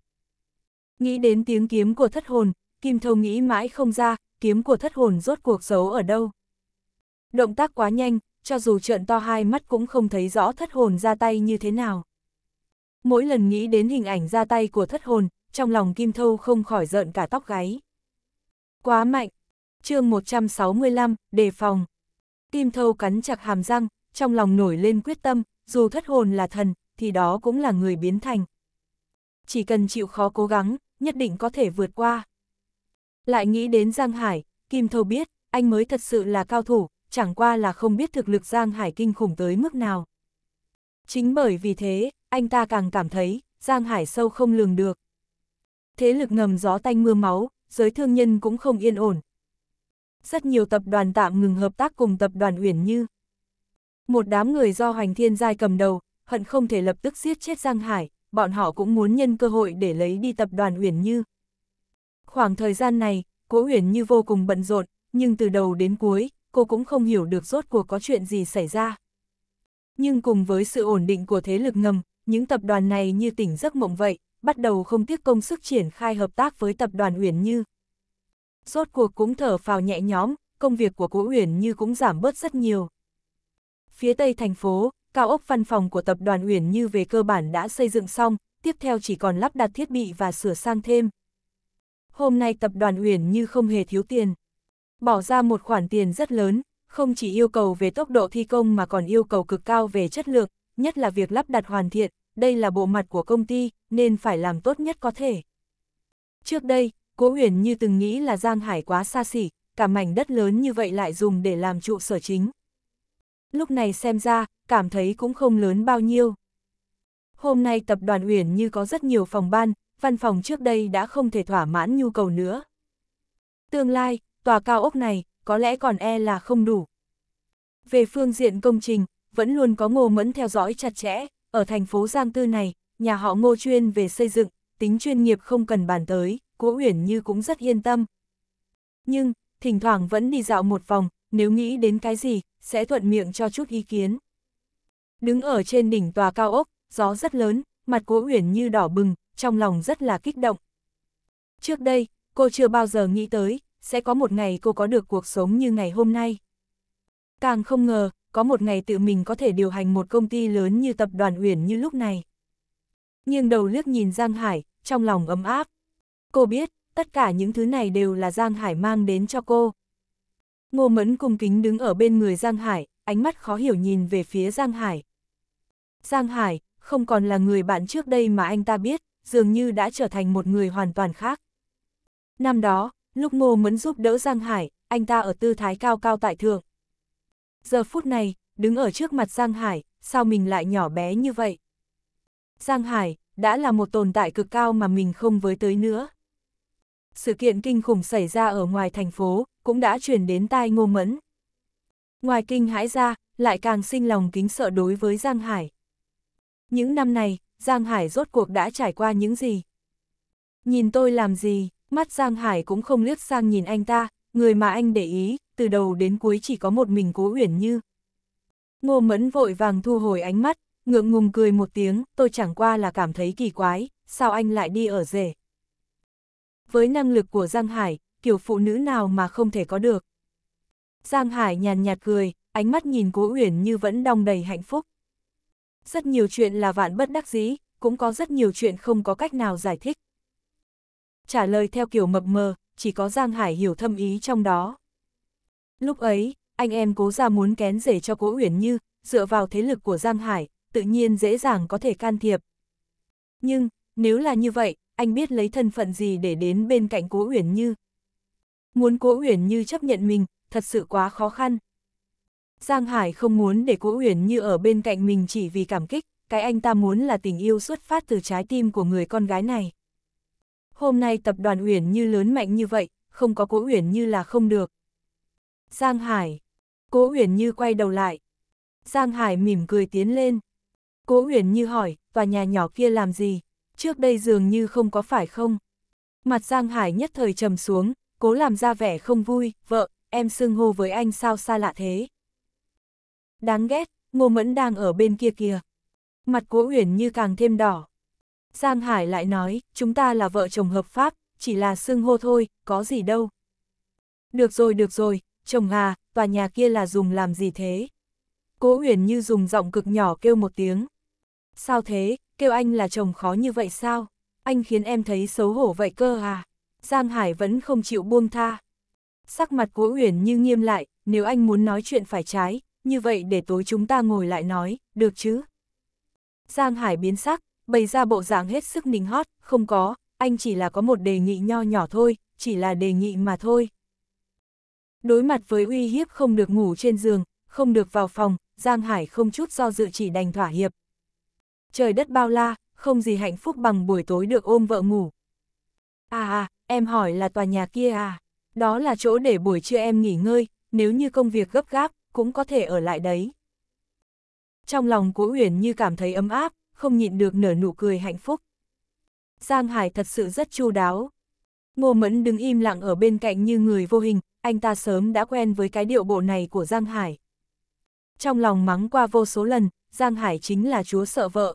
Nghĩ đến tiếng kiếm của thất hồn, Kim Thâu nghĩ mãi không ra, kiếm của thất hồn rốt cuộc giấu ở đâu. Động tác quá nhanh, cho dù trợn to hai mắt cũng không thấy rõ thất hồn ra tay như thế nào. Mỗi lần nghĩ đến hình ảnh ra tay của thất hồn, trong lòng Kim Thâu không khỏi giận cả tóc gáy. Quá mạnh! chương 165, đề phòng. Kim Thâu cắn chặt hàm răng, trong lòng nổi lên quyết tâm, dù thất hồn là thần, thì đó cũng là người biến thành. Chỉ cần chịu khó cố gắng, nhất định có thể vượt qua. Lại nghĩ đến Giang Hải, Kim Thâu biết, anh mới thật sự là cao thủ, chẳng qua là không biết thực lực Giang Hải kinh khủng tới mức nào. Chính bởi vì thế, anh ta càng cảm thấy, Giang Hải sâu không lường được. Thế lực ngầm gió tanh mưa máu, giới thương nhân cũng không yên ổn. Rất nhiều tập đoàn tạm ngừng hợp tác cùng tập đoàn Uyển Như. Một đám người do Hoành Thiên Giai cầm đầu, hận không thể lập tức giết chết Giang Hải, bọn họ cũng muốn nhân cơ hội để lấy đi tập đoàn Uyển Như. Khoảng thời gian này, Cố Uyển Như vô cùng bận rộn, nhưng từ đầu đến cuối, cô cũng không hiểu được rốt cuộc có chuyện gì xảy ra. Nhưng cùng với sự ổn định của thế lực ngầm, những tập đoàn này như tỉnh giấc mộng vậy, bắt đầu không tiếc công sức triển khai hợp tác với tập đoàn Uyển Như. Rốt cuộc cũng thở phào nhẹ nhõm, công việc của Cố Uyển Như cũng giảm bớt rất nhiều. Phía tây thành phố, cao ốc văn phòng của tập đoàn Uyển Như về cơ bản đã xây dựng xong, tiếp theo chỉ còn lắp đặt thiết bị và sửa sang thêm. Hôm nay tập đoàn Uyển Như không hề thiếu tiền. Bỏ ra một khoản tiền rất lớn, không chỉ yêu cầu về tốc độ thi công mà còn yêu cầu cực cao về chất lượng, nhất là việc lắp đặt hoàn thiện, đây là bộ mặt của công ty, nên phải làm tốt nhất có thể. Trước đây, Cố Uyển Như từng nghĩ là Giang Hải quá xa xỉ, cả mảnh đất lớn như vậy lại dùng để làm trụ sở chính lúc này xem ra, cảm thấy cũng không lớn bao nhiêu. Hôm nay tập đoàn Uyển như có rất nhiều phòng ban, văn phòng trước đây đã không thể thỏa mãn nhu cầu nữa. Tương lai, tòa cao ốc này, có lẽ còn e là không đủ. Về phương diện công trình, vẫn luôn có ngô mẫn theo dõi chặt chẽ, ở thành phố Giang Tư này, nhà họ ngô chuyên về xây dựng, tính chuyên nghiệp không cần bàn tới, cố Uyển như cũng rất yên tâm. Nhưng, thỉnh thoảng vẫn đi dạo một vòng, nếu nghĩ đến cái gì, sẽ thuận miệng cho chút ý kiến. Đứng ở trên đỉnh tòa cao ốc, gió rất lớn, mặt cố uyển như đỏ bừng, trong lòng rất là kích động. Trước đây, cô chưa bao giờ nghĩ tới, sẽ có một ngày cô có được cuộc sống như ngày hôm nay. Càng không ngờ, có một ngày tự mình có thể điều hành một công ty lớn như tập đoàn Uyển như lúc này. Nhưng đầu liếc nhìn Giang Hải, trong lòng ấm áp. Cô biết, tất cả những thứ này đều là Giang Hải mang đến cho cô. Ngô Mẫn cung kính đứng ở bên người Giang Hải, ánh mắt khó hiểu nhìn về phía Giang Hải. Giang Hải, không còn là người bạn trước đây mà anh ta biết, dường như đã trở thành một người hoàn toàn khác. Năm đó, lúc Ngô Mẫn giúp đỡ Giang Hải, anh ta ở tư thái cao cao tại thượng. Giờ phút này, đứng ở trước mặt Giang Hải, sao mình lại nhỏ bé như vậy? Giang Hải, đã là một tồn tại cực cao mà mình không với tới nữa. Sự kiện kinh khủng xảy ra ở ngoài thành phố, cũng đã truyền đến tai ngô mẫn. Ngoài kinh hãi ra, lại càng sinh lòng kính sợ đối với Giang Hải. Những năm này, Giang Hải rốt cuộc đã trải qua những gì? Nhìn tôi làm gì, mắt Giang Hải cũng không liếc sang nhìn anh ta, người mà anh để ý, từ đầu đến cuối chỉ có một mình cố uyển như. Ngô Mẫn vội vàng thu hồi ánh mắt, ngượng ngùng cười một tiếng, tôi chẳng qua là cảm thấy kỳ quái, sao anh lại đi ở rể. Với năng lực của Giang Hải, kiểu phụ nữ nào mà không thể có được. Giang Hải nhàn nhạt cười, ánh mắt nhìn Cố Uyển như vẫn đong đầy hạnh phúc. Rất nhiều chuyện là vạn bất đắc dĩ, cũng có rất nhiều chuyện không có cách nào giải thích. Trả lời theo kiểu mập mờ, chỉ có Giang Hải hiểu thâm ý trong đó. Lúc ấy, anh em cố ra muốn kén rể cho Cố Uyển Như, dựa vào thế lực của Giang Hải, tự nhiên dễ dàng có thể can thiệp. Nhưng, nếu là như vậy, anh biết lấy thân phận gì để đến bên cạnh Cố Uyển Như. Muốn Cố Uyển Như chấp nhận mình, thật sự quá khó khăn. Giang Hải không muốn để Cố Uyển Như ở bên cạnh mình chỉ vì cảm kích, cái anh ta muốn là tình yêu xuất phát từ trái tim của người con gái này. Hôm nay tập đoàn Uyển Như lớn mạnh như vậy, không có Cố Uyển Như là không được. Giang Hải. Cố Uyển Như quay đầu lại. Giang Hải mỉm cười tiến lên. Cố Uyển Như hỏi, và nhà nhỏ kia làm gì? Trước đây dường như không có phải không? Mặt Giang Hải nhất thời trầm xuống, cố làm ra vẻ không vui, vợ, em xưng hô với anh sao xa lạ thế. Đáng ghét, Ngô Mẫn đang ở bên kia kìa. Mặt cố uyển như càng thêm đỏ. Giang Hải lại nói, chúng ta là vợ chồng hợp pháp, chỉ là xưng hô thôi, có gì đâu. Được rồi, được rồi, chồng à, tòa nhà kia là dùng làm gì thế? Cố uyển như dùng giọng cực nhỏ kêu một tiếng. Sao thế, kêu anh là chồng khó như vậy sao? Anh khiến em thấy xấu hổ vậy cơ à? Giang Hải vẫn không chịu buông tha. Sắc mặt của Uyển như nghiêm lại, nếu anh muốn nói chuyện phải trái, như vậy để tối chúng ta ngồi lại nói, được chứ? Giang Hải biến sắc, bày ra bộ dạng hết sức nịnh hót, không có, anh chỉ là có một đề nghị nho nhỏ thôi, chỉ là đề nghị mà thôi. Đối mặt với uy hiếp không được ngủ trên giường, không được vào phòng, Giang Hải không chút do dự chỉ đành thỏa hiệp. Trời đất bao la, không gì hạnh phúc bằng buổi tối được ôm vợ ngủ. À à, Em hỏi là tòa nhà kia à? Đó là chỗ để buổi trưa em nghỉ ngơi, nếu như công việc gấp gáp, cũng có thể ở lại đấy. Trong lòng của Uyển như cảm thấy ấm áp, không nhịn được nở nụ cười hạnh phúc. Giang Hải thật sự rất chu đáo. Ngô Mẫn đứng im lặng ở bên cạnh như người vô hình, anh ta sớm đã quen với cái điệu bộ này của Giang Hải. Trong lòng mắng qua vô số lần, Giang Hải chính là chúa sợ vợ.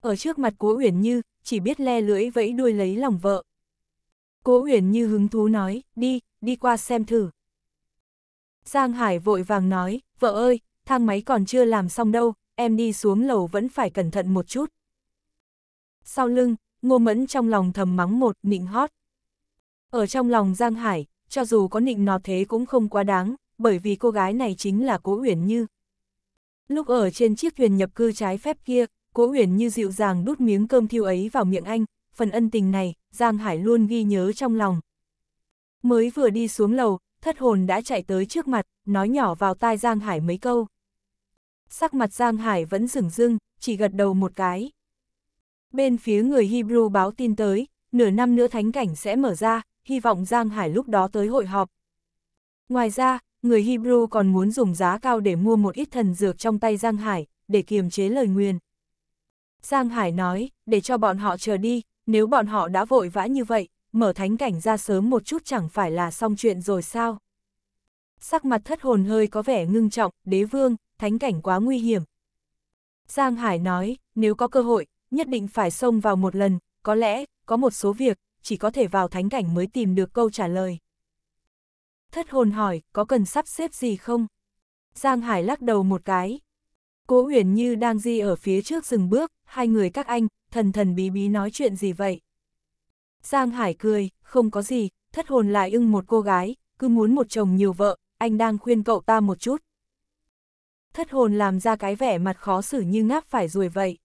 Ở trước mặt của Uyển Như, chỉ biết le lưỡi vẫy đuôi lấy lòng vợ. Cố Huyền như hứng thú nói, đi, đi qua xem thử. Giang Hải vội vàng nói, vợ ơi, thang máy còn chưa làm xong đâu, em đi xuống lầu vẫn phải cẩn thận một chút. Sau lưng, Ngô Mẫn trong lòng thầm mắng một nịnh hót. Ở trong lòng Giang Hải, cho dù có nịnh nọt thế cũng không quá đáng, bởi vì cô gái này chính là Cố Uyển Như. Lúc ở trên chiếc thuyền nhập cư trái phép kia, Cố Uyển Như dịu dàng đút miếng cơm thiêu ấy vào miệng anh, phần ân tình này, Giang Hải luôn ghi nhớ trong lòng. Mới vừa đi xuống lầu, thất hồn đã chạy tới trước mặt, nói nhỏ vào tai Giang Hải mấy câu. Sắc mặt Giang Hải vẫn rừng rưng, chỉ gật đầu một cái. Bên phía người Hebrew báo tin tới, nửa năm nữa thánh cảnh sẽ mở ra, hy vọng Giang Hải lúc đó tới hội họp. Ngoài ra, người Hebrew còn muốn dùng giá cao để mua một ít thần dược trong tay Giang Hải, để kiềm chế lời nguyền. Giang Hải nói, để cho bọn họ chờ đi, nếu bọn họ đã vội vã như vậy, mở thánh cảnh ra sớm một chút chẳng phải là xong chuyện rồi sao? Sắc mặt thất hồn hơi có vẻ ngưng trọng, đế vương, thánh cảnh quá nguy hiểm. Giang Hải nói, nếu có cơ hội, nhất định phải xông vào một lần, có lẽ, có một số việc, chỉ có thể vào thánh cảnh mới tìm được câu trả lời. Thất hồn hỏi, có cần sắp xếp gì không? Giang Hải lắc đầu một cái. Cố Uyển Như đang di ở phía trước dừng bước, hai người các anh, thần thần bí bí nói chuyện gì vậy? Giang Hải cười, không có gì, thất hồn lại ưng một cô gái, cứ muốn một chồng nhiều vợ, anh đang khuyên cậu ta một chút. Thất hồn làm ra cái vẻ mặt khó xử như ngáp phải ruồi vậy.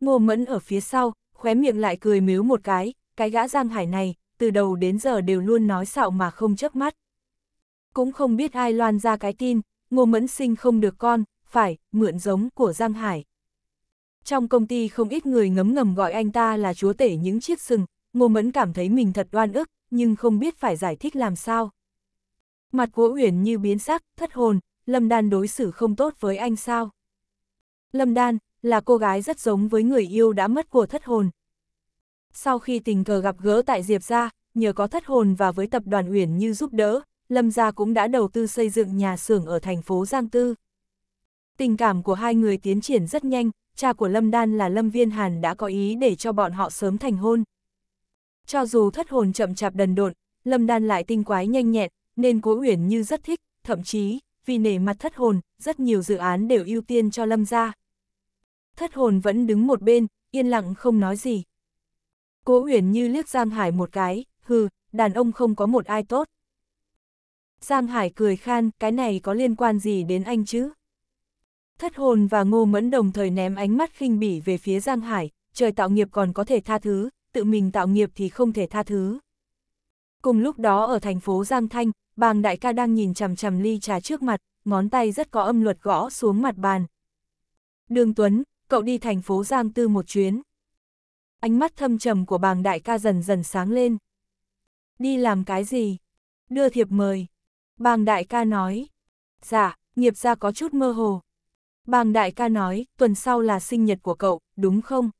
Ngô mẫn ở phía sau, khóe miệng lại cười miếu một cái, cái gã Giang Hải này, từ đầu đến giờ đều luôn nói xạo mà không chớp mắt. Cũng không biết ai loan ra cái tin, Ngô Mẫn sinh không được con, phải, mượn giống của Giang Hải. Trong công ty không ít người ngấm ngầm gọi anh ta là chúa tể những chiếc sừng, Ngô Mẫn cảm thấy mình thật oan ức, nhưng không biết phải giải thích làm sao. Mặt của Uyển như biến sắc, thất hồn, Lâm Đan đối xử không tốt với anh sao? Lâm Đan, là cô gái rất giống với người yêu đã mất của thất hồn. Sau khi tình cờ gặp gỡ tại Diệp Gia, nhờ có thất hồn và với tập đoàn Uyển như giúp đỡ, Lâm Gia cũng đã đầu tư xây dựng nhà xưởng ở thành phố Giang Tư. Tình cảm của hai người tiến triển rất nhanh, cha của Lâm Đan là Lâm Viên Hàn đã có ý để cho bọn họ sớm thành hôn. Cho dù thất hồn chậm chạp đần độn, Lâm Đan lại tinh quái nhanh nhẹn, nên Cố Uyển Như rất thích, thậm chí, vì nể mặt thất hồn, rất nhiều dự án đều ưu tiên cho Lâm gia. Thất hồn vẫn đứng một bên, yên lặng không nói gì. Cố Uyển Như liếc Giang Hải một cái, hừ, đàn ông không có một ai tốt. Giang Hải cười khan, cái này có liên quan gì đến anh chứ? Thất hồn và ngô mẫn đồng thời ném ánh mắt khinh bỉ về phía Giang Hải, trời tạo nghiệp còn có thể tha thứ, tự mình tạo nghiệp thì không thể tha thứ. Cùng lúc đó ở thành phố Giang Thanh, bàng đại ca đang nhìn chằm chằm ly trà trước mặt, ngón tay rất có âm luật gõ xuống mặt bàn. Đường Tuấn, cậu đi thành phố Giang Tư một chuyến. Ánh mắt thâm trầm của bàng đại ca dần dần sáng lên. Đi làm cái gì? Đưa thiệp mời. Bàng đại ca nói. Dạ, nghiệp ra có chút mơ hồ, Bàng đại ca nói, tuần sau là sinh nhật của cậu, đúng không?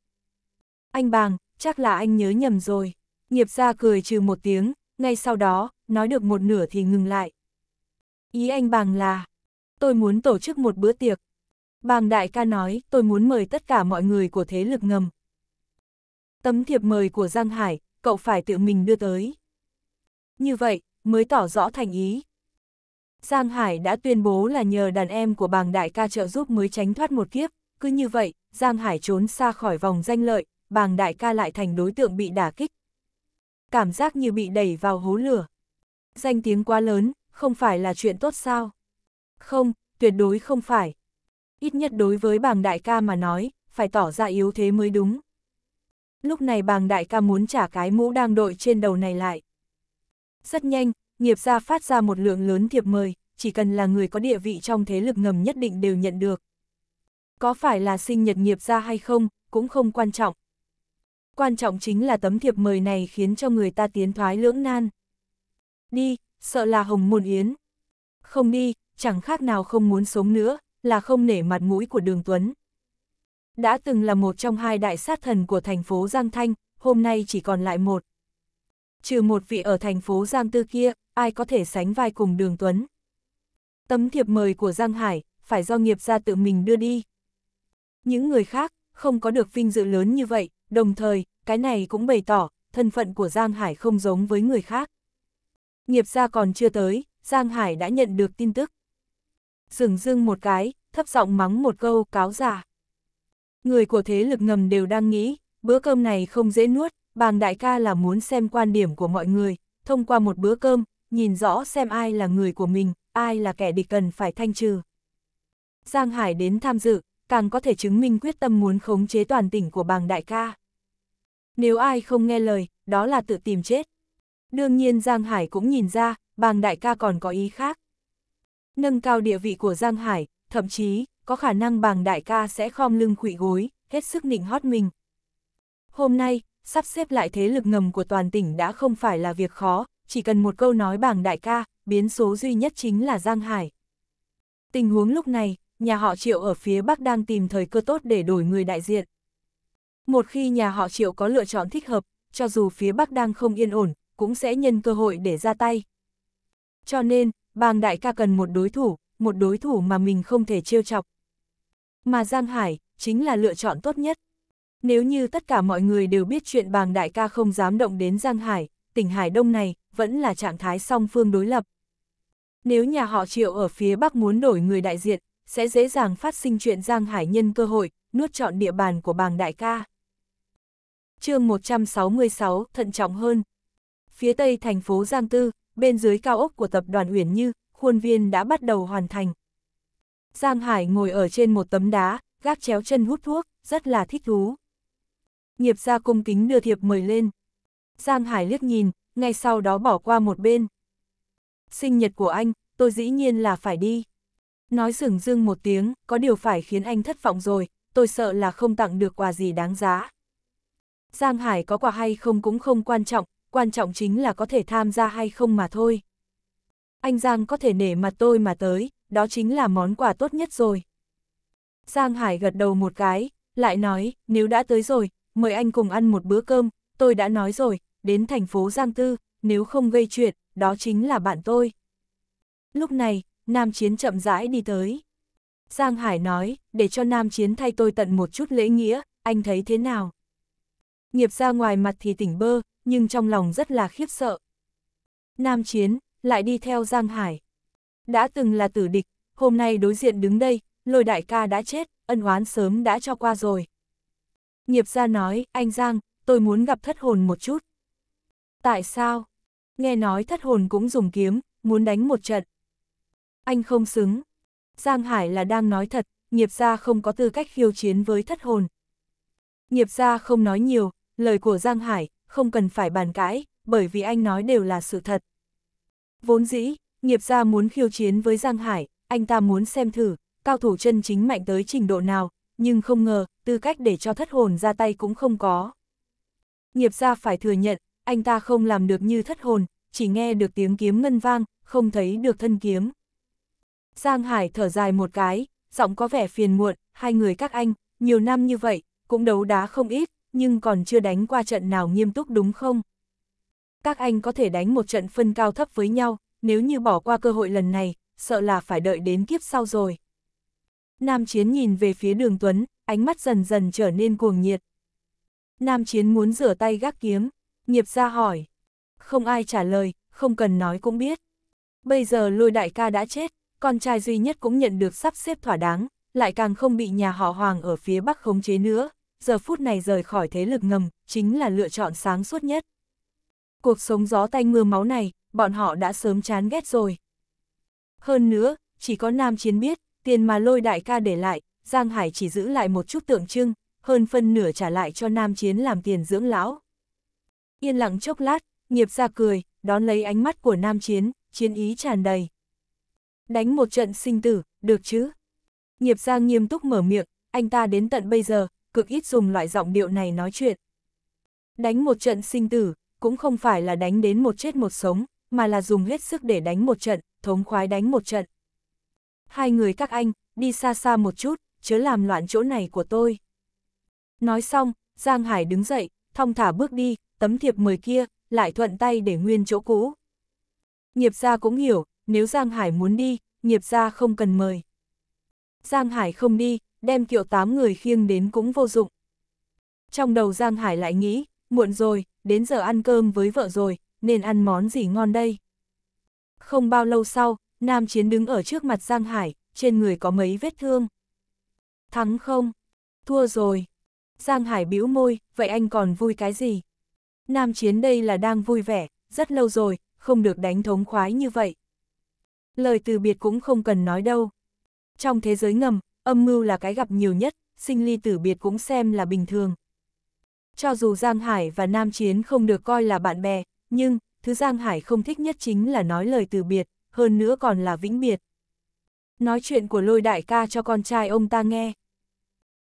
Anh bàng, chắc là anh nhớ nhầm rồi. Nghiệp ra cười trừ một tiếng, ngay sau đó, nói được một nửa thì ngừng lại. Ý anh bàng là, tôi muốn tổ chức một bữa tiệc. Bàng đại ca nói, tôi muốn mời tất cả mọi người của thế lực ngầm. Tấm thiệp mời của Giang Hải, cậu phải tự mình đưa tới. Như vậy, mới tỏ rõ thành ý, Giang Hải đã tuyên bố là nhờ đàn em của bàng đại ca trợ giúp mới tránh thoát một kiếp, cứ như vậy, Giang Hải trốn xa khỏi vòng danh lợi, bàng đại ca lại thành đối tượng bị đả kích. Cảm giác như bị đẩy vào hố lửa. Danh tiếng quá lớn, không phải là chuyện tốt sao? Không, tuyệt đối không phải. Ít nhất đối với bàng đại ca mà nói, phải tỏ ra yếu thế mới đúng. Lúc này bàng đại ca muốn trả cái mũ đang đội trên đầu này lại. Rất nhanh, nghiệp gia phát ra một lượng lớn thiệp mời, chỉ cần là người có địa vị trong thế lực ngầm nhất định đều nhận được. Có phải là sinh nhật nghiệp gia hay không, cũng không quan trọng. Quan trọng chính là tấm thiệp mời này khiến cho người ta tiến thoái lưỡng nan. Đi, sợ là hồng môn yến. Không đi, chẳng khác nào không muốn sống nữa, là không nể mặt mũi của đường Tuấn. Đã từng là một trong hai đại sát thần của thành phố Giang Thanh, hôm nay chỉ còn lại một. Trừ một vị ở thành phố Giang Tư kia, ai có thể sánh vai cùng đường Tuấn. Tấm thiệp mời của Giang Hải, phải do nghiệp gia tự mình đưa đi. Những người khác, không có được vinh dự lớn như vậy, đồng thời, cái này cũng bày tỏ, thân phận của Giang Hải không giống với người khác. Nghiệp gia còn chưa tới, Giang Hải đã nhận được tin tức. Dừng dưng một cái, thấp giọng mắng một câu cáo giả. Người của thế lực ngầm đều đang nghĩ, bữa cơm này không dễ nuốt, bàng đại ca là muốn xem quan điểm của mọi người, thông qua một bữa cơm, nhìn rõ xem ai là người của mình, ai là kẻ địch cần phải thanh trừ. Giang Hải đến tham dự, càng có thể chứng minh quyết tâm muốn khống chế toàn tỉnh của bàng đại ca. Nếu ai không nghe lời, đó là tự tìm chết. Đương nhiên Giang Hải cũng nhìn ra, bàng đại ca còn có ý khác. Nâng cao địa vị của Giang Hải, thậm chí, có khả năng bàng đại ca sẽ khom lưng khụy gối, hết sức nịnh hót mình. Hôm nay, sắp xếp lại thế lực ngầm của toàn tỉnh đã không phải là việc khó, chỉ cần một câu nói bảng đại ca, biến số duy nhất chính là Giang Hải. Tình huống lúc này, nhà họ Triệu ở phía Bắc đang tìm thời cơ tốt để đổi người đại diện. Một khi nhà họ Triệu có lựa chọn thích hợp, cho dù phía Bắc đang không yên ổn, cũng sẽ nhân cơ hội để ra tay. Cho nên, bàng đại ca cần một đối thủ, một đối thủ mà mình không thể trêu chọc. Mà Giang Hải, chính là lựa chọn tốt nhất. Nếu như tất cả mọi người đều biết chuyện bàng đại ca không dám động đến Giang Hải, tỉnh Hải Đông này, vẫn là trạng thái song phương đối lập. Nếu nhà họ Triệu ở phía Bắc muốn đổi người đại diện, sẽ dễ dàng phát sinh chuyện Giang Hải nhân cơ hội, nuốt trọn địa bàn của bàng đại ca. chương 166, thận trọng hơn. Phía tây thành phố Giang Tư, bên dưới cao ốc của tập đoàn Uyển Như, khuôn viên đã bắt đầu hoàn thành. Giang Hải ngồi ở trên một tấm đá, gác chéo chân hút thuốc, rất là thích thú. Nghiệp gia cung kính đưa thiệp mời lên. Giang Hải liếc nhìn, ngay sau đó bỏ qua một bên. Sinh nhật của anh, tôi dĩ nhiên là phải đi. Nói sửng dưng một tiếng, có điều phải khiến anh thất vọng rồi, tôi sợ là không tặng được quà gì đáng giá. Giang Hải có quà hay không cũng không quan trọng, quan trọng chính là có thể tham gia hay không mà thôi. Anh Giang có thể nể mặt tôi mà tới, đó chính là món quà tốt nhất rồi. Giang Hải gật đầu một cái, lại nói, nếu đã tới rồi, mời anh cùng ăn một bữa cơm, tôi đã nói rồi, đến thành phố Giang Tư, nếu không gây chuyện, đó chính là bạn tôi. Lúc này, Nam Chiến chậm rãi đi tới. Giang Hải nói, để cho Nam Chiến thay tôi tận một chút lễ nghĩa, anh thấy thế nào? Nghiệp ra ngoài mặt thì tỉnh bơ, nhưng trong lòng rất là khiếp sợ. Nam Chiến, lại đi theo Giang Hải. Đã từng là tử địch, hôm nay đối diện đứng đây, lôi đại ca đã chết, ân oán sớm đã cho qua rồi. Nghiệp ra nói, anh Giang, tôi muốn gặp thất hồn một chút. Tại sao? Nghe nói thất hồn cũng dùng kiếm, muốn đánh một trận. Anh không xứng. Giang Hải là đang nói thật, nghiệp gia không có tư cách khiêu chiến với thất hồn. Nghiệp gia không nói nhiều, lời của Giang Hải không cần phải bàn cãi, bởi vì anh nói đều là sự thật. Vốn dĩ, nghiệp gia muốn khiêu chiến với Giang Hải, anh ta muốn xem thử, cao thủ chân chính mạnh tới trình độ nào, nhưng không ngờ, tư cách để cho thất hồn ra tay cũng không có. Nghiệp gia phải thừa nhận, anh ta không làm được như thất hồn, chỉ nghe được tiếng kiếm ngân vang, không thấy được thân kiếm. Giang Hải thở dài một cái, giọng có vẻ phiền muộn, hai người các anh, nhiều năm như vậy, cũng đấu đá không ít, nhưng còn chưa đánh qua trận nào nghiêm túc đúng không? Các anh có thể đánh một trận phân cao thấp với nhau, nếu như bỏ qua cơ hội lần này, sợ là phải đợi đến kiếp sau rồi. Nam Chiến nhìn về phía đường Tuấn, ánh mắt dần dần trở nên cuồng nhiệt. Nam Chiến muốn rửa tay gác kiếm. Nghiệp ra hỏi. Không ai trả lời, không cần nói cũng biết. Bây giờ lôi đại ca đã chết, con trai duy nhất cũng nhận được sắp xếp thỏa đáng, lại càng không bị nhà họ Hoàng ở phía Bắc khống chế nữa. Giờ phút này rời khỏi thế lực ngầm, chính là lựa chọn sáng suốt nhất. Cuộc sống gió tay mưa máu này, bọn họ đã sớm chán ghét rồi. Hơn nữa, chỉ có nam chiến biết, tiền mà lôi đại ca để lại, Giang Hải chỉ giữ lại một chút tượng trưng, hơn phân nửa trả lại cho nam chiến làm tiền dưỡng lão. Yên lặng chốc lát, nghiệp ra cười, đón lấy ánh mắt của nam chiến, chiến ý tràn đầy. Đánh một trận sinh tử, được chứ? Nghiệp ra nghiêm túc mở miệng, anh ta đến tận bây giờ, cực ít dùng loại giọng điệu này nói chuyện. Đánh một trận sinh tử, cũng không phải là đánh đến một chết một sống, mà là dùng hết sức để đánh một trận, thống khoái đánh một trận. Hai người các anh, đi xa xa một chút, chớ làm loạn chỗ này của tôi. Nói xong, Giang Hải đứng dậy, thong thả bước đi, tấm thiệp mời kia, lại thuận tay để nguyên chỗ cũ. Nghiệp gia cũng hiểu, nếu Giang Hải muốn đi, nghiệp gia không cần mời. Giang Hải không đi, đem kiệu tám người khiêng đến cũng vô dụng. Trong đầu Giang Hải lại nghĩ, muộn rồi, đến giờ ăn cơm với vợ rồi, nên ăn món gì ngon đây. Không bao lâu sau, Nam Chiến đứng ở trước mặt Giang Hải, trên người có mấy vết thương. Thắng không? Thua rồi. Giang Hải bĩu môi, vậy anh còn vui cái gì? Nam Chiến đây là đang vui vẻ, rất lâu rồi, không được đánh thống khoái như vậy. Lời từ biệt cũng không cần nói đâu. Trong thế giới ngầm, âm mưu là cái gặp nhiều nhất, sinh ly tử biệt cũng xem là bình thường. Cho dù Giang Hải và Nam Chiến không được coi là bạn bè, nhưng, thứ Giang Hải không thích nhất chính là nói lời từ biệt, hơn nữa còn là vĩnh biệt. Nói chuyện của lôi đại ca cho con trai ông ta nghe.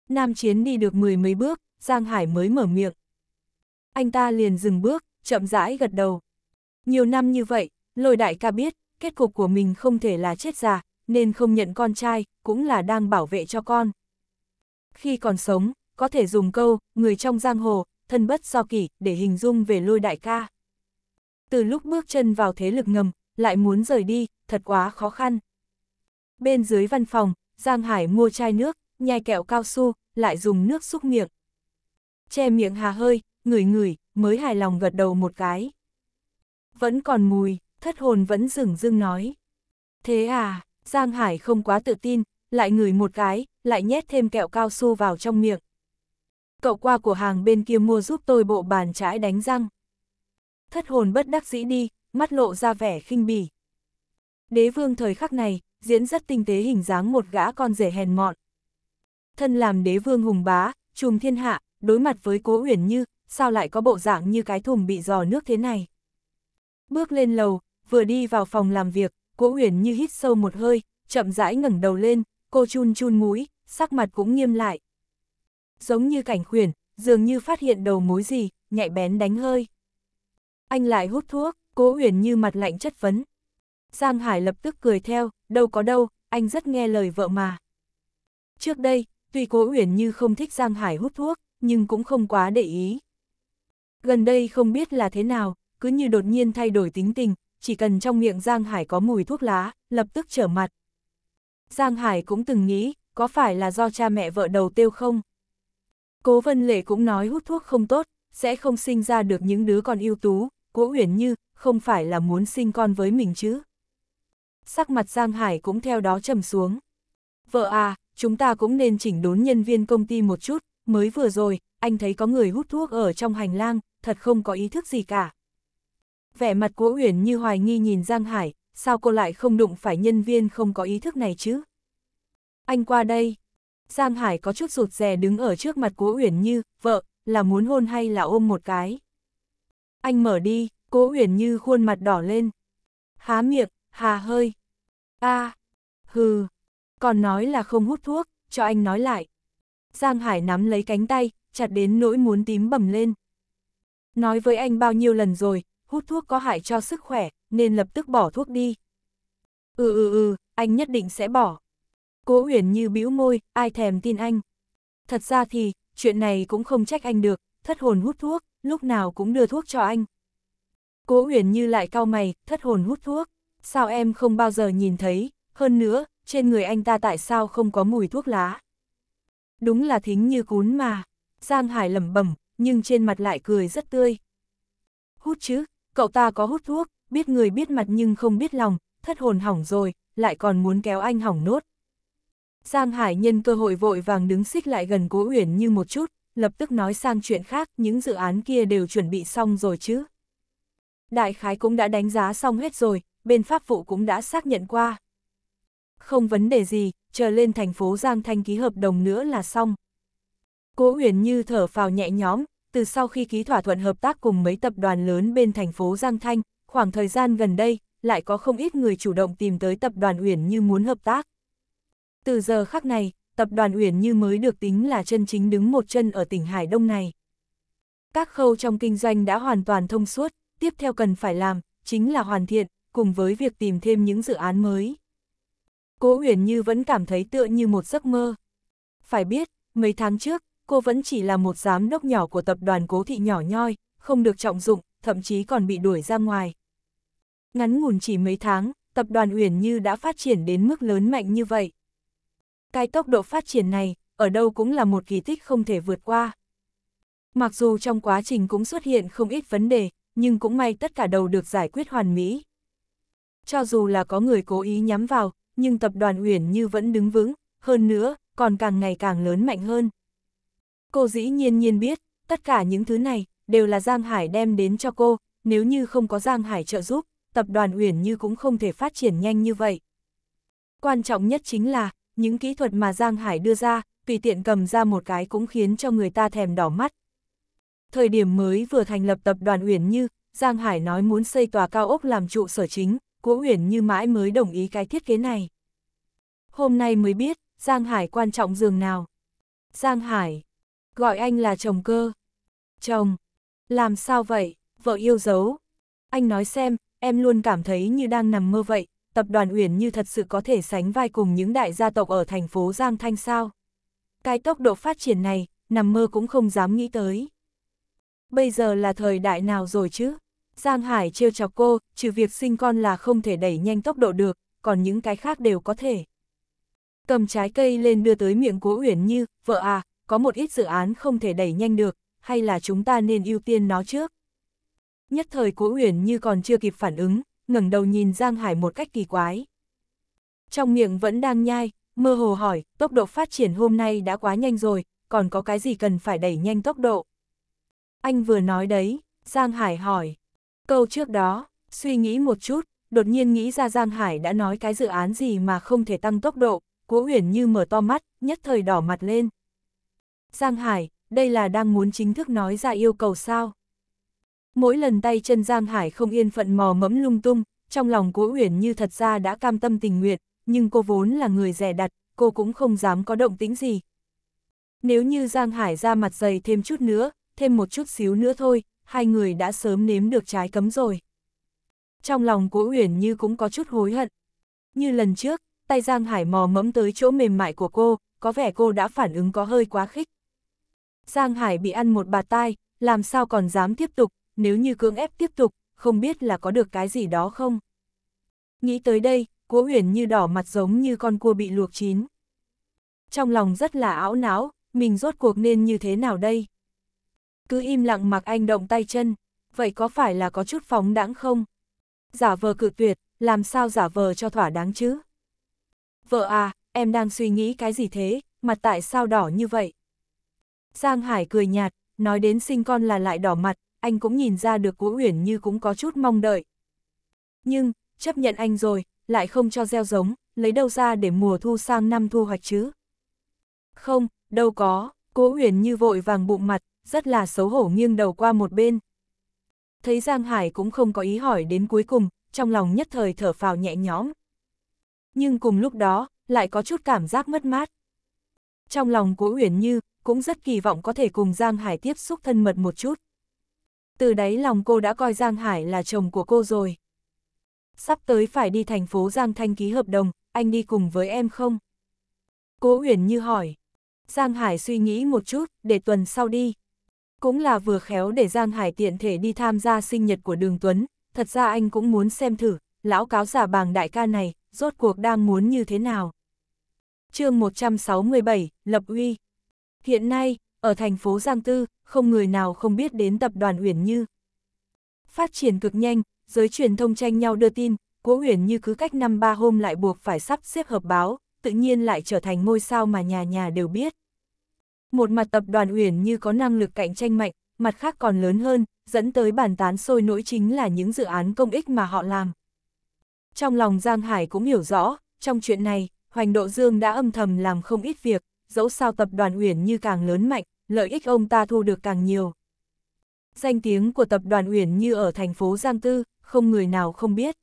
Nam Chiến đi được mười mấy bước, Giang Hải mới mở miệng anh ta liền dừng bước, chậm rãi gật đầu. Nhiều năm như vậy, lôi đại ca biết, kết cục của mình không thể là chết già, nên không nhận con trai, cũng là đang bảo vệ cho con. Khi còn sống, có thể dùng câu, người trong giang hồ, thân bất do kỷ, để hình dung về lôi đại ca. Từ lúc bước chân vào thế lực ngầm, lại muốn rời đi, thật quá khó khăn. Bên dưới văn phòng, Giang Hải mua chai nước, nhai kẹo cao su, lại dùng nước xúc miệng. Che miệng hà hơi, người người mới hài lòng gật đầu một cái. Vẫn còn mùi, thất hồn vẫn dừng dưng nói. Thế à, Giang Hải không quá tự tin, lại ngửi một cái, lại nhét thêm kẹo cao su vào trong miệng. Cậu qua của hàng bên kia mua giúp tôi bộ bàn trái đánh răng. Thất hồn bất đắc dĩ đi, mắt lộ ra vẻ khinh bỉ. Đế vương thời khắc này, diễn rất tinh tế hình dáng một gã con rể hèn mọn. Thân làm đế vương hùng bá, trùm thiên hạ, đối mặt với cố uyển như, sao lại có bộ dạng như cái thùng bị giò nước thế này. Bước lên lầu, vừa đi vào phòng làm việc, Cố Uyển như hít sâu một hơi, chậm rãi ngẩng đầu lên, cô chun chun mũi, sắc mặt cũng nghiêm lại. Giống như cảnh khuyển, dường như phát hiện đầu mối gì, nhạy bén đánh hơi. Anh lại hút thuốc, Cố Uyển như mặt lạnh chất vấn. Giang Hải lập tức cười theo, đâu có đâu, anh rất nghe lời vợ mà. Trước đây, tuy Cố Uyển như không thích Giang Hải hút thuốc, nhưng cũng không quá để ý, Gần đây không biết là thế nào, cứ như đột nhiên thay đổi tính tình, chỉ cần trong miệng Giang Hải có mùi thuốc lá, lập tức trở mặt. Giang Hải cũng từng nghĩ, có phải là do cha mẹ vợ đầu tiêu không? Cố Vân Lệ cũng nói hút thuốc không tốt, sẽ không sinh ra được những đứa con ưu tú, cố uyển như, không phải là muốn sinh con với mình chứ. Sắc mặt Giang Hải cũng theo đó trầm xuống. Vợ à, chúng ta cũng nên chỉnh đốn nhân viên công ty một chút, mới vừa rồi, anh thấy có người hút thuốc ở trong hành lang, thật không có ý thức gì cả. Vẻ mặt của Uyển như hoài nghi nhìn Giang Hải, sao cô lại không đụng phải nhân viên không có ý thức này chứ? Anh qua đây. Giang Hải có chút rụt rè đứng ở trước mặt của Uyển như, vợ, là muốn hôn hay là ôm một cái? Anh mở đi, cố Uyển như khuôn mặt đỏ lên. Há miệng, hà hơi. a à, hừ, còn nói là không hút thuốc, cho anh nói lại. Giang Hải nắm lấy cánh tay, chặt đến nỗi muốn tím bầm lên. Nói với anh bao nhiêu lần rồi, hút thuốc có hại cho sức khỏe, nên lập tức bỏ thuốc đi. Ừ ừ ừ, anh nhất định sẽ bỏ. Cố Uyển như bĩu môi, ai thèm tin anh. Thật ra thì, chuyện này cũng không trách anh được, thất hồn hút thuốc, lúc nào cũng đưa thuốc cho anh. Cố Uyển như lại cau mày, thất hồn hút thuốc, sao em không bao giờ nhìn thấy, hơn nữa, trên người anh ta tại sao không có mùi thuốc lá. Đúng là thính như cún mà, Giang Hải lẩm bẩm, nhưng trên mặt lại cười rất tươi. Hút chứ, cậu ta có hút thuốc, biết người biết mặt nhưng không biết lòng, thất hồn hỏng rồi, lại còn muốn kéo anh hỏng nốt. Giang Hải nhân cơ hội vội vàng đứng xích lại gần Cố Uyển như một chút, lập tức nói sang chuyện khác, những dự án kia đều chuẩn bị xong rồi chứ. Đại khái cũng đã đánh giá xong hết rồi, bên pháp vụ cũng đã xác nhận qua. Không vấn đề gì, chờ lên thành phố Giang Thanh ký hợp đồng nữa là xong. Cố Uyển Như thở phào nhẹ nhõm, từ sau khi ký thỏa thuận hợp tác cùng mấy tập đoàn lớn bên thành phố Giang Thanh, khoảng thời gian gần đây, lại có không ít người chủ động tìm tới tập đoàn Uyển Như muốn hợp tác. Từ giờ khắc này, tập đoàn Uyển Như mới được tính là chân chính đứng một chân ở tỉnh Hải Đông này. Các khâu trong kinh doanh đã hoàn toàn thông suốt, tiếp theo cần phải làm, chính là hoàn thiện, cùng với việc tìm thêm những dự án mới. Cố Uyển Như vẫn cảm thấy tựa như một giấc mơ. Phải biết, mấy tháng trước, cô vẫn chỉ là một giám đốc nhỏ của tập đoàn cố thị nhỏ nhoi, không được trọng dụng, thậm chí còn bị đuổi ra ngoài. Ngắn ngủn chỉ mấy tháng, tập đoàn Uyển Như đã phát triển đến mức lớn mạnh như vậy. Cái tốc độ phát triển này, ở đâu cũng là một kỳ tích không thể vượt qua. Mặc dù trong quá trình cũng xuất hiện không ít vấn đề, nhưng cũng may tất cả đầu được giải quyết hoàn mỹ. Cho dù là có người cố ý nhắm vào, nhưng tập đoàn Uyển Như vẫn đứng vững, hơn nữa, còn càng ngày càng lớn mạnh hơn. Cô dĩ nhiên nhiên biết, tất cả những thứ này đều là Giang Hải đem đến cho cô, nếu như không có Giang Hải trợ giúp, tập đoàn Uyển Như cũng không thể phát triển nhanh như vậy. Quan trọng nhất chính là, những kỹ thuật mà Giang Hải đưa ra, tùy tiện cầm ra một cái cũng khiến cho người ta thèm đỏ mắt. Thời điểm mới vừa thành lập tập đoàn Uyển Như, Giang Hải nói muốn xây tòa cao ốc làm trụ sở chính, của Uyển Như mãi mới đồng ý cái thiết kế này. Hôm nay mới biết, Giang Hải quan trọng dường nào. Giang Hải, gọi anh là chồng cơ. Chồng, làm sao vậy, vợ yêu dấu. Anh nói xem, em luôn cảm thấy như đang nằm mơ vậy, tập đoàn Uyển như thật sự có thể sánh vai cùng những đại gia tộc ở thành phố Giang Thanh sao. Cái tốc độ phát triển này, nằm mơ cũng không dám nghĩ tới. Bây giờ là thời đại nào rồi chứ? Giang Hải trêu chọc cô, trừ việc sinh con là không thể đẩy nhanh tốc độ được, còn những cái khác đều có thể. Cầm trái cây lên đưa tới miệng của Uyển Như, vợ à, có một ít dự án không thể đẩy nhanh được, hay là chúng ta nên ưu tiên nó trước. Nhất thời Cố Uyển như còn chưa kịp phản ứng, ngẩng đầu nhìn Giang Hải một cách kỳ quái. Trong miệng vẫn đang nhai, mơ hồ hỏi, tốc độ phát triển hôm nay đã quá nhanh rồi, còn có cái gì cần phải đẩy nhanh tốc độ? Anh vừa nói đấy, Giang Hải hỏi. Câu trước đó, suy nghĩ một chút, đột nhiên nghĩ ra Giang Hải đã nói cái dự án gì mà không thể tăng tốc độ, Cố Uyển như mở to mắt, nhất thời đỏ mặt lên. Giang Hải, đây là đang muốn chính thức nói ra yêu cầu sao? Mỗi lần tay chân Giang Hải không yên phận mò mẫm lung tung, trong lòng Cố Uyển như thật ra đã cam tâm tình nguyện, nhưng cô vốn là người rẻ đặt, cô cũng không dám có động tĩnh gì. Nếu như Giang Hải ra mặt dày thêm chút nữa, thêm một chút xíu nữa thôi, hai người đã sớm nếm được trái cấm rồi. Trong lòng Cố Uyển như cũng có chút hối hận. Như lần trước, tay Giang Hải mò mẫm tới chỗ mềm mại của cô, có vẻ cô đã phản ứng có hơi quá khích. Giang Hải bị ăn một bạt tai, làm sao còn dám tiếp tục, nếu như cưỡng ép tiếp tục, không biết là có được cái gì đó không. Nghĩ tới đây, cố Uyển như đỏ mặt giống như con cua bị luộc chín. Trong lòng rất là áo não, mình rốt cuộc nên như thế nào đây? Cứ im lặng mặc anh động tay chân, vậy có phải là có chút phóng đãng không? Giả vờ cự tuyệt, làm sao giả vờ cho thỏa đáng chứ? Vợ à, em đang suy nghĩ cái gì thế, mặt tại sao đỏ như vậy? Giang Hải cười nhạt, nói đến sinh con là lại đỏ mặt, anh cũng nhìn ra được Cố Uyển Như cũng có chút mong đợi. Nhưng, chấp nhận anh rồi, lại không cho gieo giống, lấy đâu ra để mùa thu sang năm thu hoạch chứ? Không, đâu có, Cố Uyển Như vội vàng bụng mặt, rất là xấu hổ nghiêng đầu qua một bên. Thấy Giang Hải cũng không có ý hỏi đến cuối cùng, trong lòng nhất thời thở phào nhẹ nhõm. Nhưng cùng lúc đó, lại có chút cảm giác mất mát. Trong lòng Cố Uyển Như, cũng rất kỳ vọng có thể cùng Giang Hải tiếp xúc thân mật một chút. Từ đấy lòng cô đã coi Giang Hải là chồng của cô rồi. Sắp tới phải đi thành phố Giang Thanh ký hợp đồng, anh đi cùng với em không? Cố Uyển Như hỏi. Giang Hải suy nghĩ một chút, để tuần sau đi. Cũng là vừa khéo để Giang Hải tiện thể đi tham gia sinh nhật của Đường Tuấn, thật ra anh cũng muốn xem thử, lão cáo giả bàng đại ca này, rốt cuộc đang muốn như thế nào. chương 167, Lập Uy Hiện nay, ở thành phố Giang Tư, không người nào không biết đến tập đoàn Uyển Như. Phát triển cực nhanh, giới truyền thông tranh nhau đưa tin, Cố Uyển Như cứ cách năm ba hôm lại buộc phải sắp xếp hợp báo, tự nhiên lại trở thành ngôi sao mà nhà nhà đều biết. Một mặt tập đoàn Uyển Như có năng lực cạnh tranh mạnh, mặt khác còn lớn hơn, dẫn tới bàn tán sôi nổi chính là những dự án công ích mà họ làm. Trong lòng Giang Hải cũng hiểu rõ, trong chuyện này, Hoành Độ Dương đã âm thầm làm không ít việc, dẫu sao tập đoàn Uyển Như càng lớn mạnh, lợi ích ông ta thu được càng nhiều. Danh tiếng của tập đoàn Uyển Như ở thành phố Giang Tư, không người nào không biết.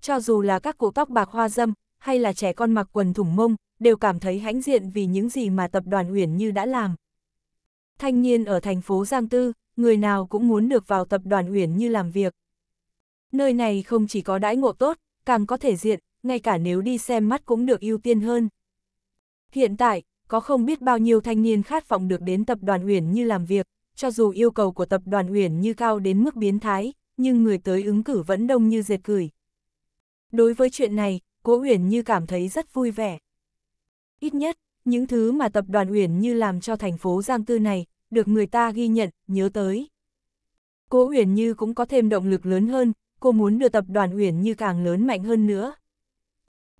Cho dù là các cụ tóc bạc hoa dâm, hay là trẻ con mặc quần thủng mông, đều cảm thấy hãnh diện vì những gì mà tập đoàn Uyển Như đã làm. Thanh niên ở thành phố Giang Tư, người nào cũng muốn được vào tập đoàn Uyển Như làm việc. Nơi này không chỉ có đãi ngộ tốt, càng có thể diện, ngay cả nếu đi xem mắt cũng được ưu tiên hơn. Hiện tại, có không biết bao nhiêu thanh niên khát vọng được đến tập đoàn Uyển Như làm việc, cho dù yêu cầu của tập đoàn Uyển Như cao đến mức biến thái, nhưng người tới ứng cử vẫn đông như dệt gửi. Đối với chuyện này, Cố Uyển Như cảm thấy rất vui vẻ. Ít nhất, những thứ mà tập đoàn Uyển Như làm cho thành phố Giang Tư này, được người ta ghi nhận, nhớ tới. Cố Uyển Như cũng có thêm động lực lớn hơn, cô muốn đưa tập đoàn Uyển Như càng lớn mạnh hơn nữa.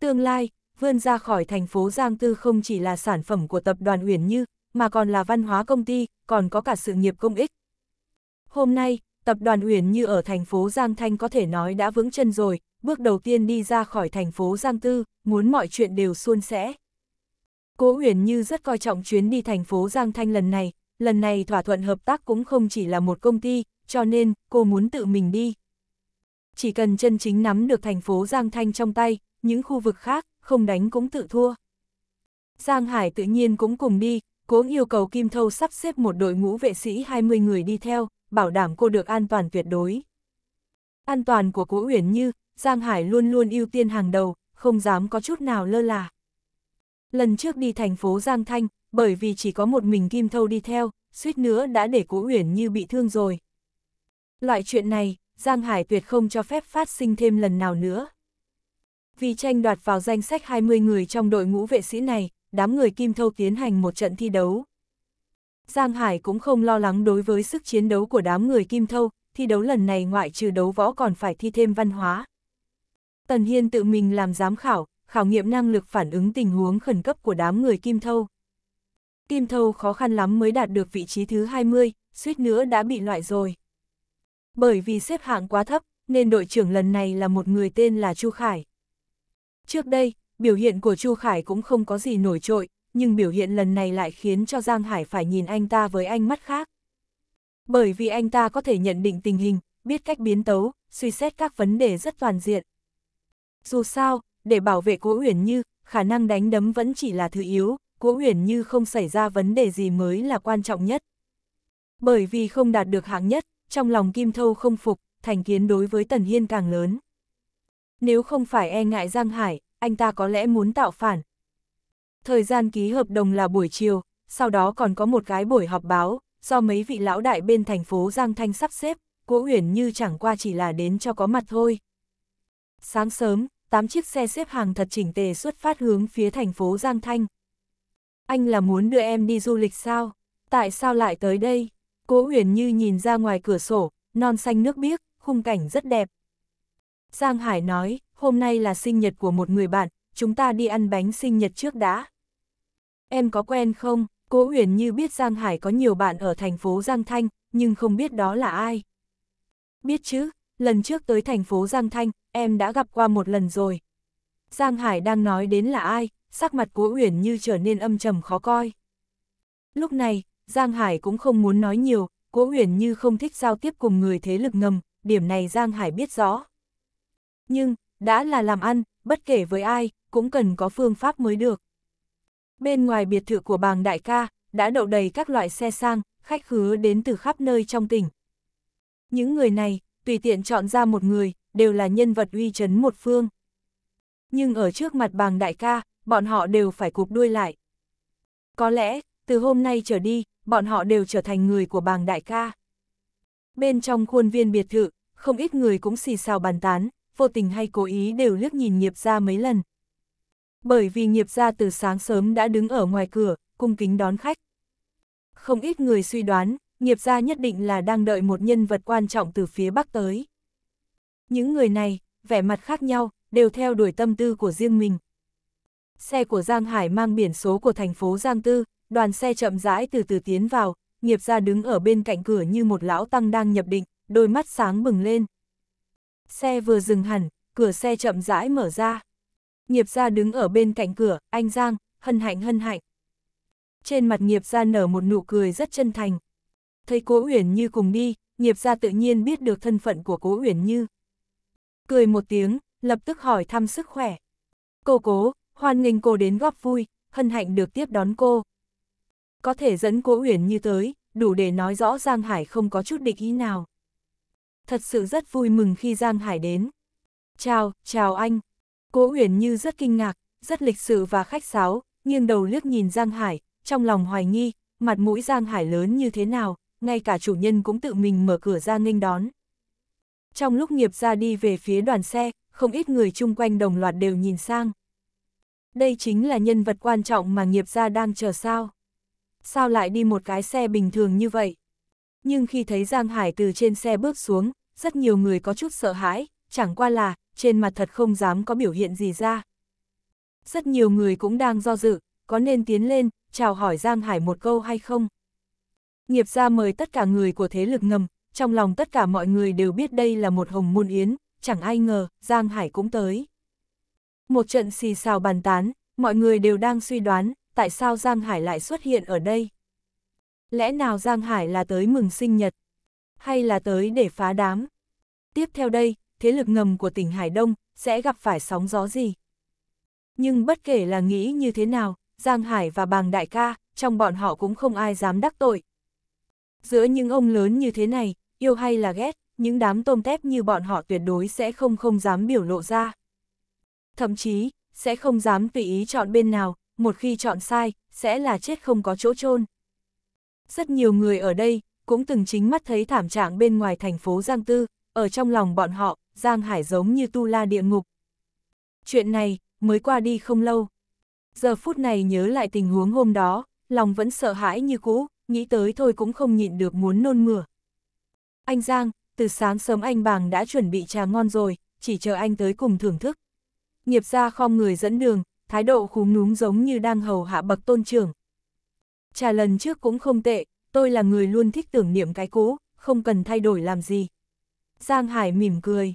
Tương lai, vươn ra khỏi thành phố Giang Tư không chỉ là sản phẩm của tập đoàn Uyển Như, mà còn là văn hóa công ty, còn có cả sự nghiệp công ích. Hôm nay, tập đoàn Uyển Như ở thành phố Giang Thanh có thể nói đã vững chân rồi, bước đầu tiên đi ra khỏi thành phố Giang Tư, muốn mọi chuyện đều suôn sẻ. Cố Uyển Như rất coi trọng chuyến đi thành phố Giang Thanh lần này, lần này thỏa thuận hợp tác cũng không chỉ là một công ty, cho nên cô muốn tự mình đi. Chỉ cần chân chính nắm được thành phố Giang Thanh trong tay, những khu vực khác, không đánh cũng tự thua. Giang Hải tự nhiên cũng cùng đi, cố yêu cầu Kim Thâu sắp xếp một đội ngũ vệ sĩ 20 người đi theo, bảo đảm cô được an toàn tuyệt đối. An toàn của cố Uyển Như, Giang Hải luôn luôn ưu tiên hàng đầu, không dám có chút nào lơ là. Lần trước đi thành phố Giang Thanh, bởi vì chỉ có một mình Kim Thâu đi theo, suýt nữa đã để cố Uyển Như bị thương rồi. Loại chuyện này, Giang Hải tuyệt không cho phép phát sinh thêm lần nào nữa. Vì tranh đoạt vào danh sách 20 người trong đội ngũ vệ sĩ này, đám người Kim Thâu tiến hành một trận thi đấu. Giang Hải cũng không lo lắng đối với sức chiến đấu của đám người Kim Thâu, thi đấu lần này ngoại trừ đấu võ còn phải thi thêm văn hóa. Tần Hiên tự mình làm giám khảo, khảo nghiệm năng lực phản ứng tình huống khẩn cấp của đám người Kim Thâu. Kim Thâu khó khăn lắm mới đạt được vị trí thứ 20, suýt nữa đã bị loại rồi. Bởi vì xếp hạng quá thấp, nên đội trưởng lần này là một người tên là Chu Khải. Trước đây, biểu hiện của Chu Khải cũng không có gì nổi trội, nhưng biểu hiện lần này lại khiến cho Giang Hải phải nhìn anh ta với ánh mắt khác. Bởi vì anh ta có thể nhận định tình hình, biết cách biến tấu, suy xét các vấn đề rất toàn diện. Dù sao, để bảo vệ Cố Uyển Như, khả năng đánh đấm vẫn chỉ là thứ yếu, Cố Uyển Như không xảy ra vấn đề gì mới là quan trọng nhất. Bởi vì không đạt được hạng nhất, trong lòng Kim Thâu không phục, thành kiến đối với Tần Hiên càng lớn. Nếu không phải e ngại Giang Hải, anh ta có lẽ muốn tạo phản. Thời gian ký hợp đồng là buổi chiều, sau đó còn có một cái buổi họp báo, do mấy vị lão đại bên thành phố Giang Thanh sắp xếp, Cố Uyển Như chẳng qua chỉ là đến cho có mặt thôi. Sáng sớm, 8 chiếc xe xếp hàng thật chỉnh tề xuất phát hướng phía thành phố Giang Thanh. Anh là muốn đưa em đi du lịch sao? Tại sao lại tới đây? Cố Uyển Như nhìn ra ngoài cửa sổ, non xanh nước biếc, khung cảnh rất đẹp, Giang Hải nói, hôm nay là sinh nhật của một người bạn, chúng ta đi ăn bánh sinh nhật trước đã. Em có quen không? Cố Uyển như biết Giang Hải có nhiều bạn ở thành phố Giang Thanh, nhưng không biết đó là ai. Biết chứ, lần trước tới thành phố Giang Thanh, em đã gặp qua một lần rồi. Giang Hải đang nói đến là ai, sắc mặt Cố Uyển như trở nên âm trầm khó coi. Lúc này, Giang Hải cũng không muốn nói nhiều, Cố Uyển như không thích giao tiếp cùng người thế lực ngầm, điểm này Giang Hải biết rõ nhưng, đã là làm ăn, bất kể với ai, cũng cần có phương pháp mới được. Bên ngoài biệt thự của bàng đại ca, đã đậu đầy các loại xe sang, khách khứa đến từ khắp nơi trong tỉnh. Những người này, tùy tiện chọn ra một người, đều là nhân vật uy chấn một phương. Nhưng ở trước mặt bàng đại ca, bọn họ đều phải cụp đuôi lại. Có lẽ, từ hôm nay trở đi, bọn họ đều trở thành người của bàng đại ca. Bên trong khuôn viên biệt thự, không ít người cũng xì xào bàn tán, vô tình hay cố ý đều liếc nhìn nghiệp gia mấy lần. Bởi vì nghiệp gia từ sáng sớm đã đứng ở ngoài cửa, cung kính đón khách. Không ít người suy đoán, nghiệp gia nhất định là đang đợi một nhân vật quan trọng từ phía Bắc tới. Những người này, vẻ mặt khác nhau, đều theo đuổi tâm tư của riêng mình. Xe của Giang Hải mang biển số của thành phố Giang Tư, đoàn xe chậm rãi từ từ tiến vào, nghiệp gia đứng ở bên cạnh cửa như một lão tăng đang nhập định, đôi mắt sáng bừng lên. Xe vừa dừng hẳn, cửa xe chậm rãi mở ra. Nghiệp gia đứng ở bên cạnh cửa, anh Giang, hân hạnh hân hạnh. Trên mặt nghiệp gia nở một nụ cười rất chân thành. Thấy cố Uyển Như cùng đi, nghiệp gia tự nhiên biết được thân phận của cố Uyển Như. Cười một tiếng, lập tức hỏi thăm sức khỏe. Cô cố, hoan nghênh cô đến góp vui, hân hạnh được tiếp đón cô. Có thể dẫn cố Uyển Như tới, đủ để nói rõ Giang Hải không có chút địch ý nào thật sự rất vui mừng khi Giang Hải đến. Chào, chào anh. Cố Uyển Như rất kinh ngạc, rất lịch sự và khách sáo, nghiêng đầu liếc nhìn Giang Hải, trong lòng hoài nghi, mặt mũi Giang Hải lớn như thế nào, ngay cả chủ nhân cũng tự mình mở cửa ra nghênh đón. Trong lúc nghiệp ra đi về phía đoàn xe, không ít người chung quanh đồng loạt đều nhìn sang. Đây chính là nhân vật quan trọng mà nghiệp gia đang chờ sao. Sao lại đi một cái xe bình thường như vậy? Nhưng khi thấy Giang Hải từ trên xe bước xuống, rất nhiều người có chút sợ hãi, chẳng qua là, trên mặt thật không dám có biểu hiện gì ra. Rất nhiều người cũng đang do dự, có nên tiến lên, chào hỏi Giang Hải một câu hay không? Nghiệp gia mời tất cả người của thế lực ngầm, trong lòng tất cả mọi người đều biết đây là một hồng môn yến, chẳng ai ngờ, Giang Hải cũng tới. Một trận xì xào bàn tán, mọi người đều đang suy đoán, tại sao Giang Hải lại xuất hiện ở đây? Lẽ nào Giang Hải là tới mừng sinh nhật? hay là tới để phá đám. Tiếp theo đây, thế lực ngầm của tỉnh Hải Đông sẽ gặp phải sóng gió gì? Nhưng bất kể là nghĩ như thế nào, Giang Hải và Bàng Đại Ca, trong bọn họ cũng không ai dám đắc tội. Giữa những ông lớn như thế này, yêu hay là ghét, những đám tôm tép như bọn họ tuyệt đối sẽ không không dám biểu lộ ra. Thậm chí, sẽ không dám tùy ý chọn bên nào, một khi chọn sai, sẽ là chết không có chỗ chôn Rất nhiều người ở đây, cũng từng chính mắt thấy thảm trạng bên ngoài thành phố Giang Tư, ở trong lòng bọn họ, Giang Hải giống như tu la địa ngục. Chuyện này, mới qua đi không lâu. Giờ phút này nhớ lại tình huống hôm đó, lòng vẫn sợ hãi như cũ, nghĩ tới thôi cũng không nhịn được muốn nôn mửa. Anh Giang, từ sáng sớm anh bàng đã chuẩn bị trà ngon rồi, chỉ chờ anh tới cùng thưởng thức. Nghiệp ra khom người dẫn đường, thái độ khúm núm giống như đang hầu hạ bậc tôn trưởng. Trà lần trước cũng không tệ, tôi là người luôn thích tưởng niệm cái cũ, không cần thay đổi làm gì. Giang Hải mỉm cười.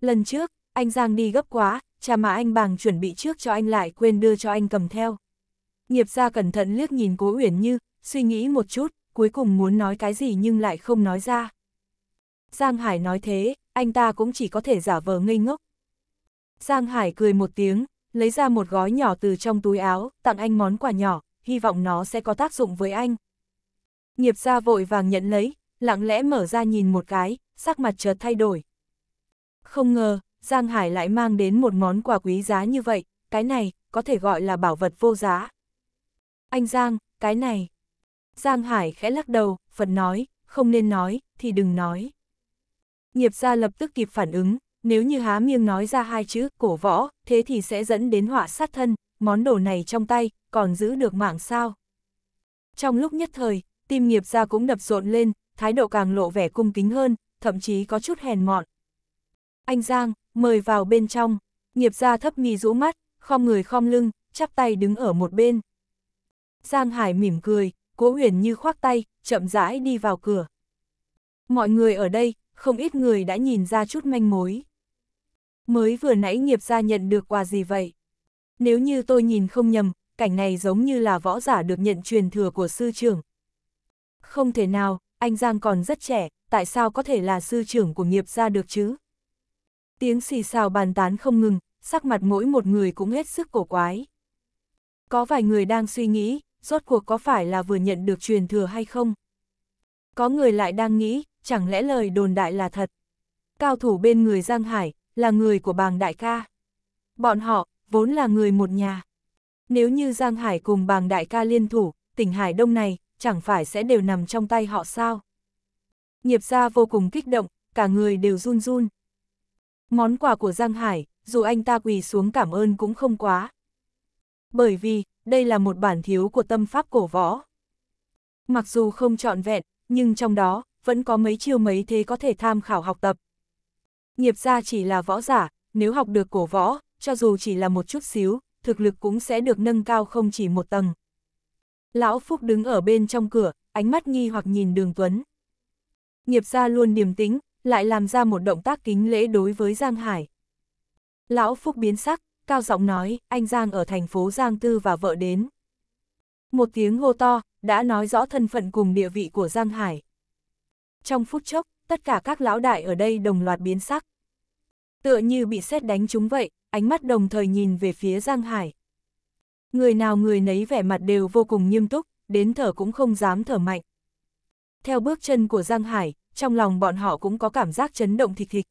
Lần trước, anh Giang đi gấp quá, cha mà anh bàng chuẩn bị trước cho anh lại quên đưa cho anh cầm theo. Nghiệp gia cẩn thận liếc nhìn cố Uyển Như, suy nghĩ một chút, cuối cùng muốn nói cái gì nhưng lại không nói ra. Giang Hải nói thế, anh ta cũng chỉ có thể giả vờ ngây ngốc. Giang Hải cười một tiếng, lấy ra một gói nhỏ từ trong túi áo, tặng anh món quà nhỏ, hy vọng nó sẽ có tác dụng với anh. Nghiệp gia vội vàng nhận lấy, lặng lẽ mở ra nhìn một cái, sắc mặt chợt thay đổi. Không ngờ, Giang Hải lại mang đến một món quà quý giá như vậy, cái này, có thể gọi là bảo vật vô giá. Anh Giang, cái này. Giang Hải khẽ lắc đầu, phần nói, không nên nói, thì đừng nói. Nghiệp gia lập tức kịp phản ứng, nếu như há Miêng nói ra hai chữ cổ võ, thế thì sẽ dẫn đến họa sát thân, món đồ này trong tay, còn giữ được mạng sao. Trong lúc nhất thời, tim nghiệp ra cũng đập rộn lên, thái độ càng lộ vẻ cung kính hơn, thậm chí có chút hèn mọn. Anh Giang, mời vào bên trong, nghiệp ra thấp mi rũ mắt, khom người khom lưng, chắp tay đứng ở một bên. Giang Hải mỉm cười, cố huyền như khoác tay, chậm rãi đi vào cửa. Mọi người ở đây, không ít người đã nhìn ra chút manh mối. Mới vừa nãy nghiệp ra nhận được quà gì vậy? Nếu như tôi nhìn không nhầm, cảnh này giống như là võ giả được nhận truyền thừa của sư trưởng, không thể nào, anh Giang còn rất trẻ, tại sao có thể là sư trưởng của nghiệp gia được chứ? Tiếng xì xào bàn tán không ngừng, sắc mặt mỗi một người cũng hết sức cổ quái. Có vài người đang suy nghĩ, rốt cuộc có phải là vừa nhận được truyền thừa hay không? Có người lại đang nghĩ, chẳng lẽ lời đồn đại là thật? Cao thủ bên người Giang Hải, là người của bàng đại ca. Bọn họ, vốn là người một nhà. Nếu như Giang Hải cùng bàng đại ca liên thủ, tỉnh Hải Đông này, chẳng phải sẽ đều nằm trong tay họ sao. Nghiệp gia vô cùng kích động, cả người đều run run. Món quà của Giang Hải, dù anh ta quỳ xuống cảm ơn cũng không quá. Bởi vì, đây là một bản thiếu của tâm pháp cổ võ. Mặc dù không trọn vẹn, nhưng trong đó, vẫn có mấy chiêu mấy thế có thể tham khảo học tập. Nghiệp gia chỉ là võ giả, nếu học được cổ võ, cho dù chỉ là một chút xíu, thực lực cũng sẽ được nâng cao không chỉ một tầng. Lão Phúc đứng ở bên trong cửa, ánh mắt nghi hoặc nhìn đường Tuấn. Nghiệp gia luôn điềm tĩnh, lại làm ra một động tác kính lễ đối với Giang Hải. Lão Phúc biến sắc, cao giọng nói, anh Giang ở thành phố Giang Tư và vợ đến. Một tiếng hô to, đã nói rõ thân phận cùng địa vị của Giang Hải. Trong phút chốc, tất cả các lão đại ở đây đồng loạt biến sắc. Tựa như bị sét đánh chúng vậy, ánh mắt đồng thời nhìn về phía Giang Hải người nào người nấy vẻ mặt đều vô cùng nghiêm túc, đến thở cũng không dám thở mạnh. Theo bước chân của Giang Hải, trong lòng bọn họ cũng có cảm giác chấn động thịt thịt.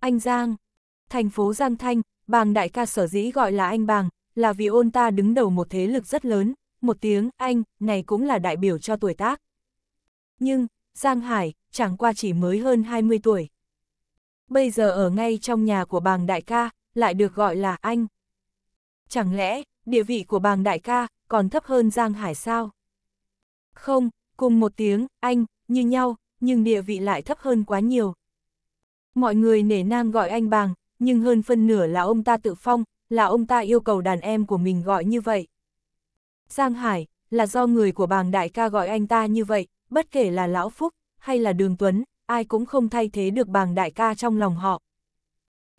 Anh Giang, thành phố Giang Thanh, bàng đại ca sở dĩ gọi là anh bàng, là vì ôn ta đứng đầu một thế lực rất lớn, một tiếng anh, này cũng là đại biểu cho tuổi tác. Nhưng, Giang Hải, chẳng qua chỉ mới hơn 20 tuổi. Bây giờ ở ngay trong nhà của bàng đại ca, lại được gọi là anh. Chẳng lẽ, địa vị của bàng đại ca còn thấp hơn Giang Hải sao? Không, cùng một tiếng, anh, như nhau, nhưng địa vị lại thấp hơn quá nhiều. Mọi người nể nang gọi anh bàng, nhưng hơn phân nửa là ông ta tự phong, là ông ta yêu cầu đàn em của mình gọi như vậy. Giang Hải, là do người của bàng đại ca gọi anh ta như vậy, bất kể là Lão Phúc, hay là Đường Tuấn, ai cũng không thay thế được bàng đại ca trong lòng họ.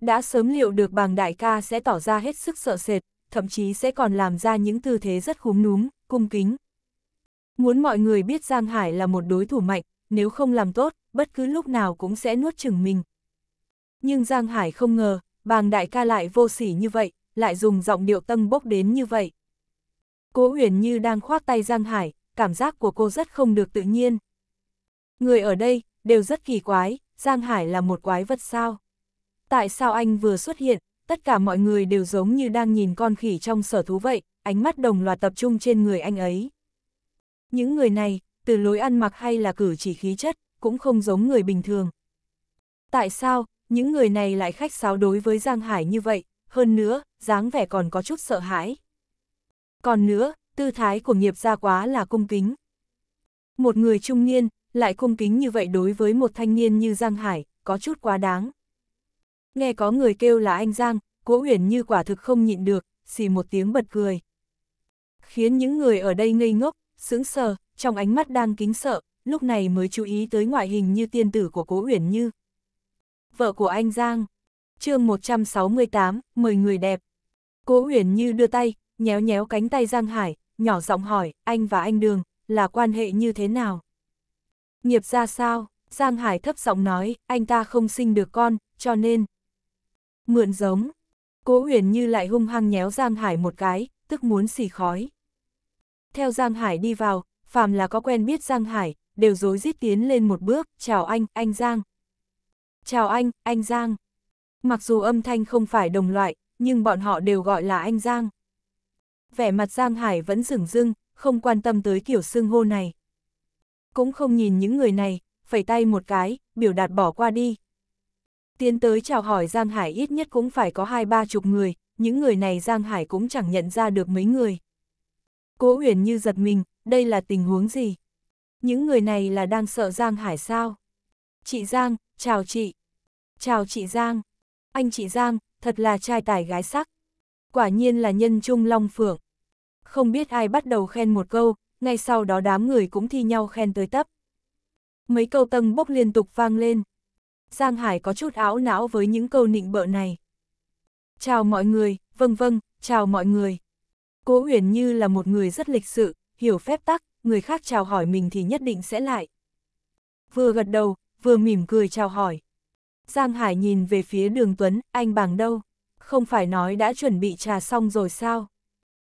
Đã sớm liệu được bàng đại ca sẽ tỏ ra hết sức sợ sệt, thậm chí sẽ còn làm ra những tư thế rất khúm núm, cung kính. Muốn mọi người biết Giang Hải là một đối thủ mạnh, nếu không làm tốt, bất cứ lúc nào cũng sẽ nuốt chừng mình. Nhưng Giang Hải không ngờ, bàng đại ca lại vô sỉ như vậy, lại dùng giọng điệu tâng bốc đến như vậy. Cố Huyền như đang khoác tay Giang Hải, cảm giác của cô rất không được tự nhiên. Người ở đây, đều rất kỳ quái, Giang Hải là một quái vật sao? Tại sao anh vừa xuất hiện, tất cả mọi người đều giống như đang nhìn con khỉ trong sở thú vậy, ánh mắt đồng loạt tập trung trên người anh ấy. Những người này, từ lối ăn mặc hay là cử chỉ khí chất, cũng không giống người bình thường. Tại sao, những người này lại khách sáo đối với Giang Hải như vậy, hơn nữa, dáng vẻ còn có chút sợ hãi. Còn nữa, tư thái của nghiệp gia quá là cung kính. Một người trung niên, lại cung kính như vậy đối với một thanh niên như Giang Hải, có chút quá đáng. Nghe có người kêu là anh Giang, Cố Uyển như quả thực không nhịn được, xì một tiếng bật cười. Khiến những người ở đây ngây ngốc, sững sờ, trong ánh mắt đang kính sợ, lúc này mới chú ý tới ngoại hình như tiên tử của Cố Uyển Như. Vợ của anh Giang. Chương 168, mời người đẹp. Cố Uyển Như đưa tay, nhéo nhéo cánh tay Giang Hải, nhỏ giọng hỏi, anh và anh Đường là quan hệ như thế nào? Nghiệp ra sao? Giang Hải thấp giọng nói, anh ta không sinh được con, cho nên Mượn giống. Cố Huyền Như lại hung hăng nhéo Giang Hải một cái, tức muốn xì khói. Theo Giang Hải đi vào, phàm là có quen biết Giang Hải, đều dối rít tiến lên một bước, chào anh, anh Giang. Chào anh, anh Giang. Mặc dù âm thanh không phải đồng loại, nhưng bọn họ đều gọi là anh Giang. Vẻ mặt Giang Hải vẫn rừng rưng, không quan tâm tới kiểu xưng hô này. Cũng không nhìn những người này, phẩy tay một cái, biểu đạt bỏ qua đi, Tiến tới chào hỏi Giang Hải ít nhất cũng phải có hai ba chục người, những người này Giang Hải cũng chẳng nhận ra được mấy người. Cố Uyển như giật mình, đây là tình huống gì? Những người này là đang sợ Giang Hải sao? Chị Giang, chào chị. Chào chị Giang. Anh chị Giang, thật là trai tài gái sắc. Quả nhiên là nhân trung long phượng. Không biết ai bắt đầu khen một câu, ngay sau đó đám người cũng thi nhau khen tới tấp. Mấy câu tầng bốc liên tục vang lên, Giang Hải có chút áo não với những câu nịnh bợ này. Chào mọi người, vâng vâng, chào mọi người. Cố Huyền Như là một người rất lịch sự, hiểu phép tắc, người khác chào hỏi mình thì nhất định sẽ lại. Vừa gật đầu, vừa mỉm cười chào hỏi. Giang Hải nhìn về phía đường Tuấn, anh bàng đâu? Không phải nói đã chuẩn bị trà xong rồi sao?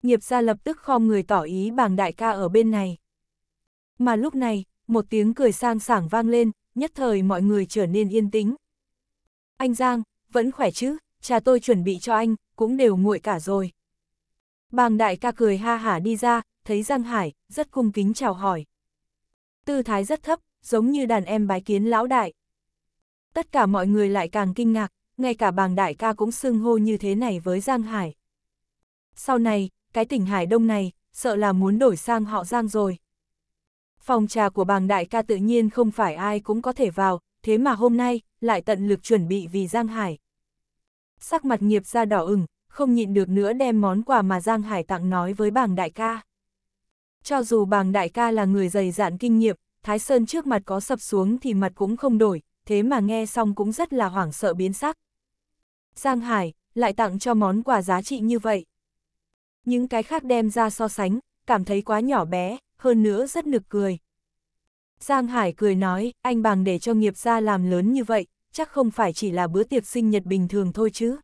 Nghiệp gia lập tức khom người tỏ ý bằng đại ca ở bên này. Mà lúc này, một tiếng cười sang sảng vang lên, nhất thời mọi người trở nên yên tĩnh. Anh Giang, vẫn khỏe chứ, cha tôi chuẩn bị cho anh, cũng đều nguội cả rồi. Bàng đại ca cười ha hả đi ra, thấy Giang Hải, rất cung kính chào hỏi. Tư thái rất thấp, giống như đàn em bái kiến lão đại. Tất cả mọi người lại càng kinh ngạc, ngay cả bàng đại ca cũng xưng hô như thế này với Giang Hải. Sau này, cái tỉnh Hải Đông này, sợ là muốn đổi sang họ Giang rồi phòng trà của bàng đại ca tự nhiên không phải ai cũng có thể vào, thế mà hôm nay, lại tận lực chuẩn bị vì Giang Hải. Sắc mặt nghiệp ra đỏ ửng, không nhịn được nữa đem món quà mà Giang Hải tặng nói với bàng đại ca. Cho dù bàng đại ca là người dày dạn kinh nghiệm, Thái Sơn trước mặt có sập xuống thì mặt cũng không đổi, thế mà nghe xong cũng rất là hoảng sợ biến sắc. Giang Hải, lại tặng cho món quà giá trị như vậy. Những cái khác đem ra so sánh, cảm thấy quá nhỏ bé, hơn nữa rất nực cười. Giang Hải cười nói, anh bằng để cho nghiệp gia làm lớn như vậy, chắc không phải chỉ là bữa tiệc sinh nhật bình thường thôi chứ.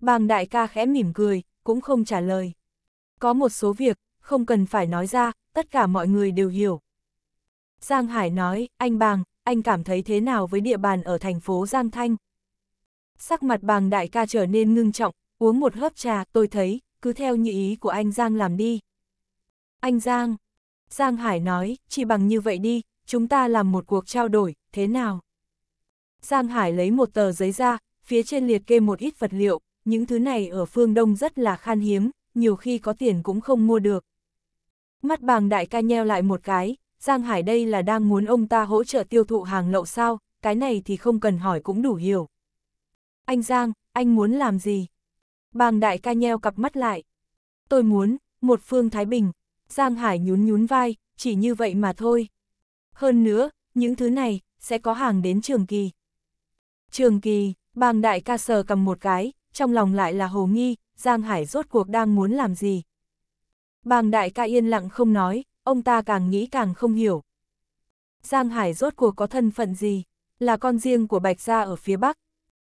Bàng đại ca khẽ mỉm cười, cũng không trả lời. Có một số việc, không cần phải nói ra, tất cả mọi người đều hiểu. Giang Hải nói, anh bàng, anh cảm thấy thế nào với địa bàn ở thành phố Giang Thanh? Sắc mặt bàng đại ca trở nên ngưng trọng, uống một hớp trà, tôi thấy, cứ theo như ý của anh Giang làm đi. Anh Giang, Giang Hải nói, chỉ bằng như vậy đi, chúng ta làm một cuộc trao đổi, thế nào? Giang Hải lấy một tờ giấy ra, phía trên liệt kê một ít vật liệu, những thứ này ở phương Đông rất là khan hiếm, nhiều khi có tiền cũng không mua được. Mắt bàng đại ca nheo lại một cái, Giang Hải đây là đang muốn ông ta hỗ trợ tiêu thụ hàng lậu sao, cái này thì không cần hỏi cũng đủ hiểu. Anh Giang, anh muốn làm gì? Bàng đại ca nheo cặp mắt lại. Tôi muốn, một phương Thái Bình, Giang Hải nhún nhún vai, chỉ như vậy mà thôi. Hơn nữa, những thứ này, sẽ có hàng đến trường kỳ. Trường kỳ, bàng đại ca sờ cầm một cái, trong lòng lại là hồ nghi, Giang Hải rốt cuộc đang muốn làm gì. Bàng đại ca yên lặng không nói, ông ta càng nghĩ càng không hiểu. Giang Hải rốt cuộc có thân phận gì, là con riêng của Bạch Gia ở phía Bắc.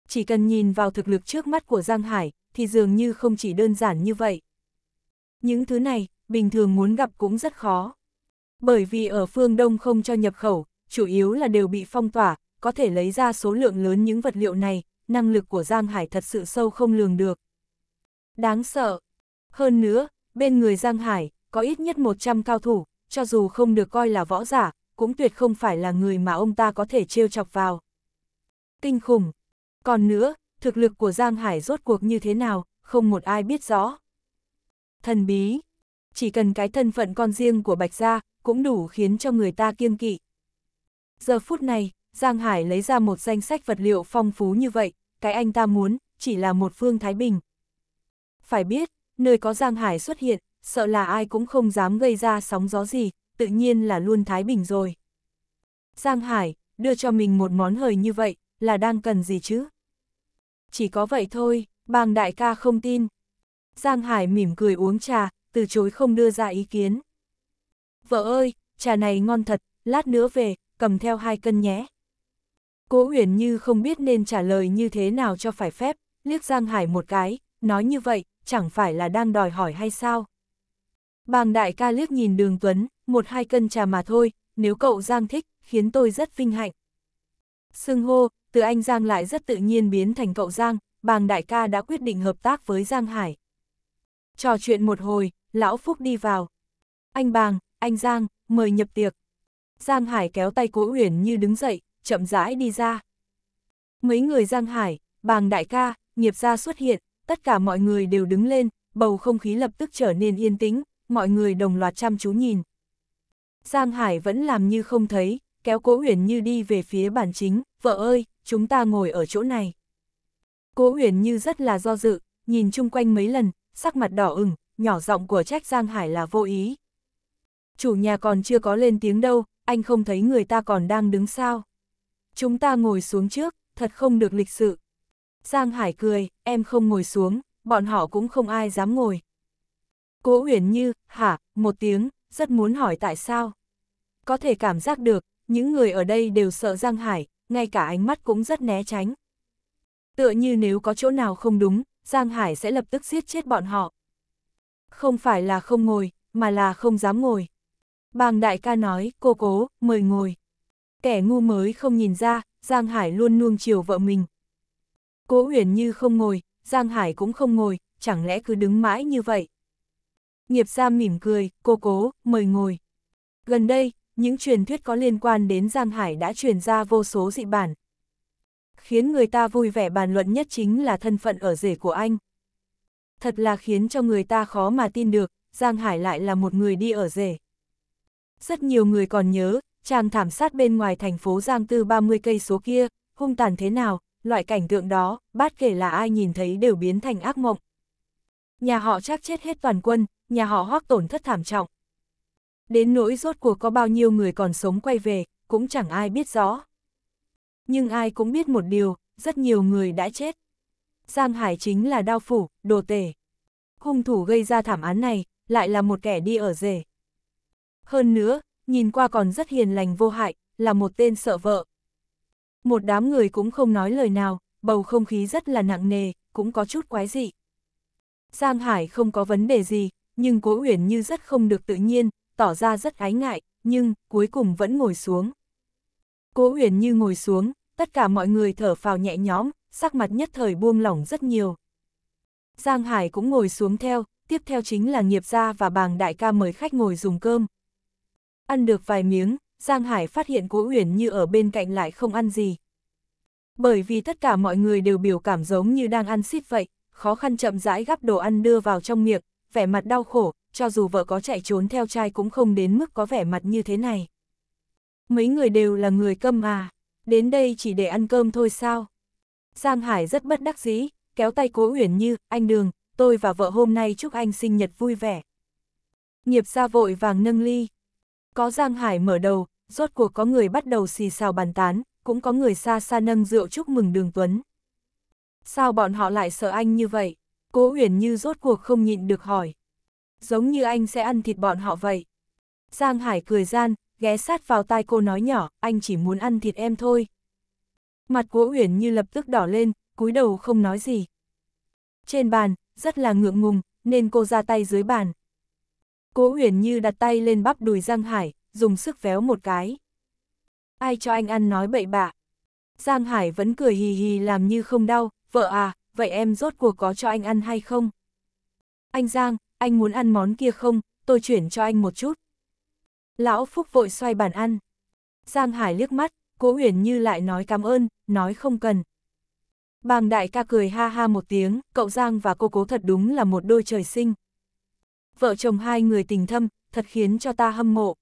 Chỉ cần nhìn vào thực lực trước mắt của Giang Hải, thì dường như không chỉ đơn giản như vậy. Những thứ này, bình thường muốn gặp cũng rất khó. Bởi vì ở phương Đông không cho nhập khẩu, chủ yếu là đều bị phong tỏa, có thể lấy ra số lượng lớn những vật liệu này, năng lực của Giang Hải thật sự sâu không lường được. Đáng sợ. Hơn nữa, bên người Giang Hải, có ít nhất 100 cao thủ, cho dù không được coi là võ giả, cũng tuyệt không phải là người mà ông ta có thể trêu chọc vào. Kinh khủng. Còn nữa, thực lực của Giang Hải rốt cuộc như thế nào, không một ai biết rõ. Thần bí chỉ cần cái thân phận con riêng của Bạch Gia, cũng đủ khiến cho người ta kiêng kỵ. Giờ phút này, Giang Hải lấy ra một danh sách vật liệu phong phú như vậy, cái anh ta muốn, chỉ là một phương Thái Bình. Phải biết, nơi có Giang Hải xuất hiện, sợ là ai cũng không dám gây ra sóng gió gì, tự nhiên là luôn Thái Bình rồi. Giang Hải, đưa cho mình một món hời như vậy, là đang cần gì chứ? Chỉ có vậy thôi, bàng đại ca không tin. Giang Hải mỉm cười uống trà, từ chối không đưa ra ý kiến. Vợ ơi, trà này ngon thật, lát nữa về, cầm theo hai cân nhé. Cố Uyển Như không biết nên trả lời như thế nào cho phải phép, liếc Giang Hải một cái, nói như vậy, chẳng phải là đang đòi hỏi hay sao. Bàng đại ca liếc nhìn đường Tuấn, một hai cân trà mà thôi, nếu cậu Giang thích, khiến tôi rất vinh hạnh. Sưng hô, từ anh Giang lại rất tự nhiên biến thành cậu Giang, bàng đại ca đã quyết định hợp tác với Giang Hải. Trò chuyện một hồi, lão Phúc đi vào. Anh Bàng, anh Giang, mời nhập tiệc. Giang Hải kéo tay Cố Uyển Như đứng dậy, chậm rãi đi ra. Mấy người Giang Hải, Bàng đại ca, nghiệp gia xuất hiện, tất cả mọi người đều đứng lên, bầu không khí lập tức trở nên yên tĩnh, mọi người đồng loạt chăm chú nhìn. Giang Hải vẫn làm như không thấy, kéo Cố Uyển Như đi về phía bàn chính, "Vợ ơi, chúng ta ngồi ở chỗ này." Cố Uyển Như rất là do dự, nhìn chung quanh mấy lần, sắc mặt đỏ ửng, nhỏ giọng của trách Giang Hải là vô ý. Chủ nhà còn chưa có lên tiếng đâu, anh không thấy người ta còn đang đứng sao. Chúng ta ngồi xuống trước, thật không được lịch sự. Giang Hải cười, em không ngồi xuống, bọn họ cũng không ai dám ngồi. Cố Huyền Như, hả, một tiếng, rất muốn hỏi tại sao. Có thể cảm giác được, những người ở đây đều sợ Giang Hải, ngay cả ánh mắt cũng rất né tránh. Tựa như nếu có chỗ nào không đúng, Giang Hải sẽ lập tức giết chết bọn họ. Không phải là không ngồi, mà là không dám ngồi. Bàng đại ca nói, cô cố, mời ngồi. Kẻ ngu mới không nhìn ra, Giang Hải luôn nuông chiều vợ mình. Cố Huyền Như không ngồi, Giang Hải cũng không ngồi, chẳng lẽ cứ đứng mãi như vậy? Nghiệp gia mỉm cười, cô cố, mời ngồi. Gần đây, những truyền thuyết có liên quan đến Giang Hải đã truyền ra vô số dị bản. Khiến người ta vui vẻ bàn luận nhất chính là thân phận ở rể của anh thật là khiến cho người ta khó mà tin được, Giang Hải lại là một người đi ở rể. Rất nhiều người còn nhớ, chàng thảm sát bên ngoài thành phố Giang Tư 30 cây số kia, hung tàn thế nào, loại cảnh tượng đó, bất kể là ai nhìn thấy đều biến thành ác mộng. Nhà họ chắc chết hết toàn quân, nhà họ hoắc tổn thất thảm trọng. Đến nỗi rốt cuộc có bao nhiêu người còn sống quay về, cũng chẳng ai biết rõ. Nhưng ai cũng biết một điều, rất nhiều người đã chết. Giang Hải chính là đao phủ, đồ tể. Hung thủ gây ra thảm án này, lại là một kẻ đi ở rể. Hơn nữa, nhìn qua còn rất hiền lành vô hại, là một tên sợ vợ. Một đám người cũng không nói lời nào, bầu không khí rất là nặng nề, cũng có chút quái dị. Giang Hải không có vấn đề gì, nhưng Cố Uyển Như rất không được tự nhiên, tỏ ra rất ái ngại, nhưng cuối cùng vẫn ngồi xuống. Cố Uyển Như ngồi xuống, tất cả mọi người thở phào nhẹ nhõm, sắc mặt nhất thời buông lỏng rất nhiều. Giang Hải cũng ngồi xuống theo, tiếp theo chính là nghiệp gia và bàng đại ca mời khách ngồi dùng cơm. Ăn được vài miếng, Giang Hải phát hiện cố Uyển như ở bên cạnh lại không ăn gì. Bởi vì tất cả mọi người đều biểu cảm giống như đang ăn xít vậy, khó khăn chậm rãi gắp đồ ăn đưa vào trong miệng, vẻ mặt đau khổ, cho dù vợ có chạy trốn theo trai cũng không đến mức có vẻ mặt như thế này. Mấy người đều là người câm à, đến đây chỉ để ăn cơm thôi sao? Giang Hải rất bất đắc dĩ, kéo tay Cố Uyển Như, anh Đường, tôi và vợ hôm nay chúc anh sinh nhật vui vẻ. Nghiệp ra vội vàng nâng ly. Có Giang Hải mở đầu, rốt cuộc có người bắt đầu xì xào bàn tán, cũng có người xa xa nâng rượu chúc mừng Đường Tuấn. Sao bọn họ lại sợ anh như vậy? Cố Uyển Như rốt cuộc không nhịn được hỏi. Giống như anh sẽ ăn thịt bọn họ vậy. Giang Hải cười gian, ghé sát vào tai cô nói nhỏ, anh chỉ muốn ăn thịt em thôi. Mặt Cố Uyển Như lập tức đỏ lên, cúi đầu không nói gì. Trên bàn, rất là ngượng ngùng, nên cô ra tay dưới bàn. Cố Uyển Như đặt tay lên bắp đùi Giang Hải, dùng sức véo một cái. Ai cho anh ăn nói bậy bạ. Giang Hải vẫn cười hì hì làm như không đau, vợ à, vậy em rốt cuộc có cho anh ăn hay không? Anh Giang, anh muốn ăn món kia không, tôi chuyển cho anh một chút. Lão Phúc vội xoay bàn ăn. Giang Hải liếc mắt, Cố Huyền Như lại nói cảm ơn, nói không cần. Bàng đại ca cười ha ha một tiếng, cậu Giang và cô cố thật đúng là một đôi trời sinh. Vợ chồng hai người tình thâm, thật khiến cho ta hâm mộ.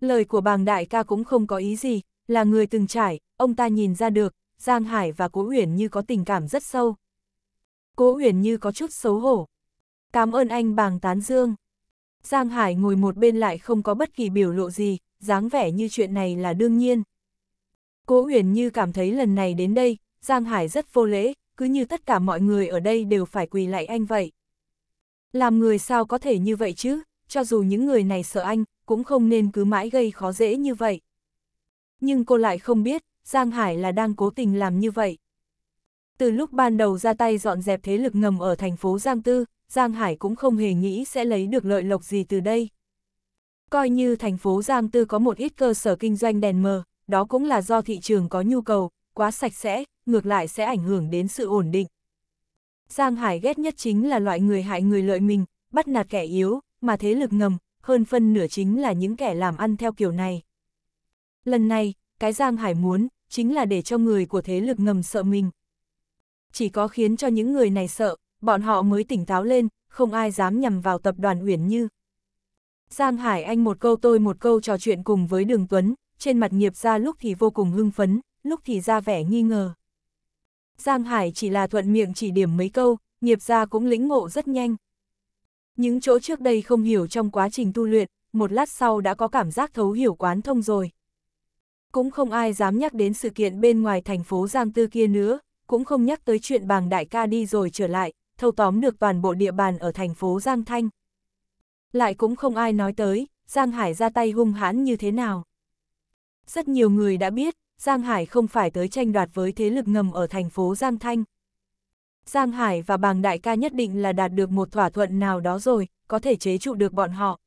Lời của bàng đại ca cũng không có ý gì, là người từng trải, ông ta nhìn ra được, Giang Hải và Cố Uyển Như có tình cảm rất sâu. Cố Uyển Như có chút xấu hổ. Cảm ơn anh bàng tán dương. Giang Hải ngồi một bên lại không có bất kỳ biểu lộ gì, dáng vẻ như chuyện này là đương nhiên. Cố Huyền Như cảm thấy lần này đến đây, Giang Hải rất vô lễ, cứ như tất cả mọi người ở đây đều phải quỳ lại anh vậy. Làm người sao có thể như vậy chứ, cho dù những người này sợ anh, cũng không nên cứ mãi gây khó dễ như vậy. Nhưng cô lại không biết, Giang Hải là đang cố tình làm như vậy. Từ lúc ban đầu ra tay dọn dẹp thế lực ngầm ở thành phố Giang Tư, Giang Hải cũng không hề nghĩ sẽ lấy được lợi lộc gì từ đây. Coi như thành phố Giang Tư có một ít cơ sở kinh doanh đèn mờ, đó cũng là do thị trường có nhu cầu, quá sạch sẽ, ngược lại sẽ ảnh hưởng đến sự ổn định. Giang Hải ghét nhất chính là loại người hại người lợi mình, bắt nạt kẻ yếu, mà thế lực ngầm, hơn phân nửa chính là những kẻ làm ăn theo kiểu này. Lần này, cái Giang Hải muốn, chính là để cho người của thế lực ngầm sợ mình. Chỉ có khiến cho những người này sợ, bọn họ mới tỉnh táo lên, không ai dám nhằm vào tập đoàn Uyển Như. Giang Hải Anh một câu tôi một câu trò chuyện cùng với Đường Tuấn, trên mặt nghiệp ra lúc thì vô cùng hưng phấn, lúc thì ra vẻ nghi ngờ. Giang Hải chỉ là thuận miệng chỉ điểm mấy câu, nghiệp ra cũng lĩnh ngộ rất nhanh. Những chỗ trước đây không hiểu trong quá trình tu luyện, một lát sau đã có cảm giác thấu hiểu quán thông rồi. Cũng không ai dám nhắc đến sự kiện bên ngoài thành phố Giang Tư kia nữa, cũng không nhắc tới chuyện bàng đại ca đi rồi trở lại, thâu tóm được toàn bộ địa bàn ở thành phố Giang Thanh. Lại cũng không ai nói tới, Giang Hải ra tay hung hãn như thế nào. Rất nhiều người đã biết, Giang Hải không phải tới tranh đoạt với thế lực ngầm ở thành phố Giang Thanh. Giang Hải và Bàng Đại ca nhất định là đạt được một thỏa thuận nào đó rồi, có thể chế trụ được bọn họ.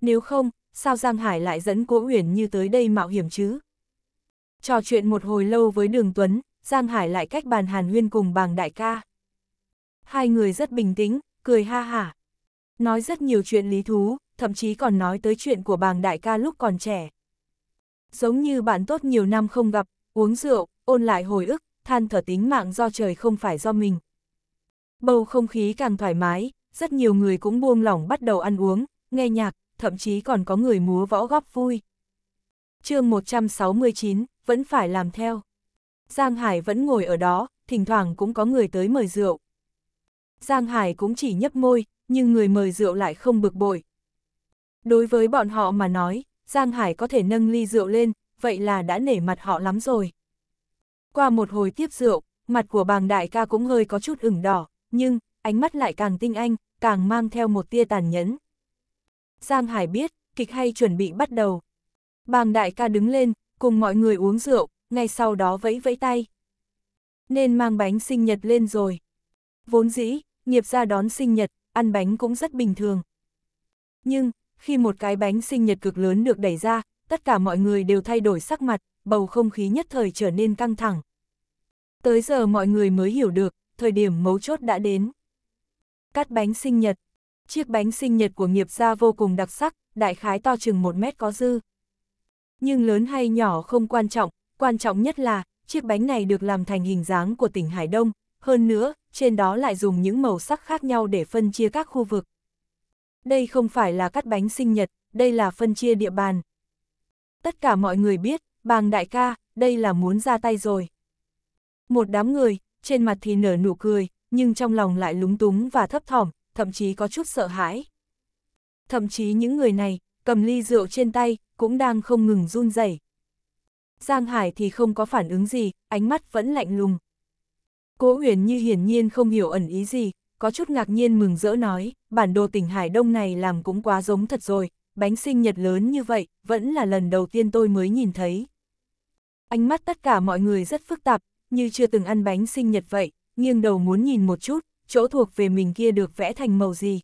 Nếu không, sao Giang Hải lại dẫn Cố Uyển Như tới đây mạo hiểm chứ? Trò chuyện một hồi lâu với Đường Tuấn, Giang Hải lại cách bàn Hàn Huyên cùng Bàng Đại ca. Hai người rất bình tĩnh, cười ha hả. Nói rất nhiều chuyện lý thú, thậm chí còn nói tới chuyện của Bàng Đại ca lúc còn trẻ giống như bạn tốt nhiều năm không gặp, uống rượu, ôn lại hồi ức, than thở tính mạng do trời không phải do mình. Bầu không khí càng thoải mái, rất nhiều người cũng buông lỏng bắt đầu ăn uống, nghe nhạc, thậm chí còn có người múa võ góp vui. chương 169, vẫn phải làm theo. Giang Hải vẫn ngồi ở đó, thỉnh thoảng cũng có người tới mời rượu. Giang Hải cũng chỉ nhấp môi, nhưng người mời rượu lại không bực bội. Đối với bọn họ mà nói, Giang Hải có thể nâng ly rượu lên, vậy là đã nể mặt họ lắm rồi. Qua một hồi tiếp rượu, mặt của bàng đại ca cũng hơi có chút ửng đỏ, nhưng, ánh mắt lại càng tinh anh, càng mang theo một tia tàn nhẫn. Giang Hải biết, kịch hay chuẩn bị bắt đầu. Bàng đại ca đứng lên, cùng mọi người uống rượu, ngay sau đó vẫy vẫy tay. Nên mang bánh sinh nhật lên rồi. Vốn dĩ, nghiệp gia đón sinh nhật, ăn bánh cũng rất bình thường. Nhưng, khi một cái bánh sinh nhật cực lớn được đẩy ra, tất cả mọi người đều thay đổi sắc mặt, bầu không khí nhất thời trở nên căng thẳng. Tới giờ mọi người mới hiểu được, thời điểm mấu chốt đã đến. Cắt bánh sinh nhật. Chiếc bánh sinh nhật của nghiệp gia vô cùng đặc sắc, đại khái to chừng một mét có dư. Nhưng lớn hay nhỏ không quan trọng, quan trọng nhất là, chiếc bánh này được làm thành hình dáng của tỉnh Hải Đông. Hơn nữa, trên đó lại dùng những màu sắc khác nhau để phân chia các khu vực. Đây không phải là cắt bánh sinh nhật, đây là phân chia địa bàn. Tất cả mọi người biết, bàng đại ca, đây là muốn ra tay rồi. Một đám người, trên mặt thì nở nụ cười, nhưng trong lòng lại lúng túng và thấp thỏm, thậm chí có chút sợ hãi. Thậm chí những người này, cầm ly rượu trên tay, cũng đang không ngừng run rẩy. Giang Hải thì không có phản ứng gì, ánh mắt vẫn lạnh lùng. Cố huyền như hiển nhiên không hiểu ẩn ý gì, có chút ngạc nhiên mừng rỡ nói, bản đồ tỉnh Hải Đông này làm cũng quá giống thật rồi, bánh sinh nhật lớn như vậy, vẫn là lần đầu tiên tôi mới nhìn thấy. Ánh mắt tất cả mọi người rất phức tạp, như chưa từng ăn bánh sinh nhật vậy, nghiêng đầu muốn nhìn một chút, chỗ thuộc về mình kia được vẽ thành màu gì.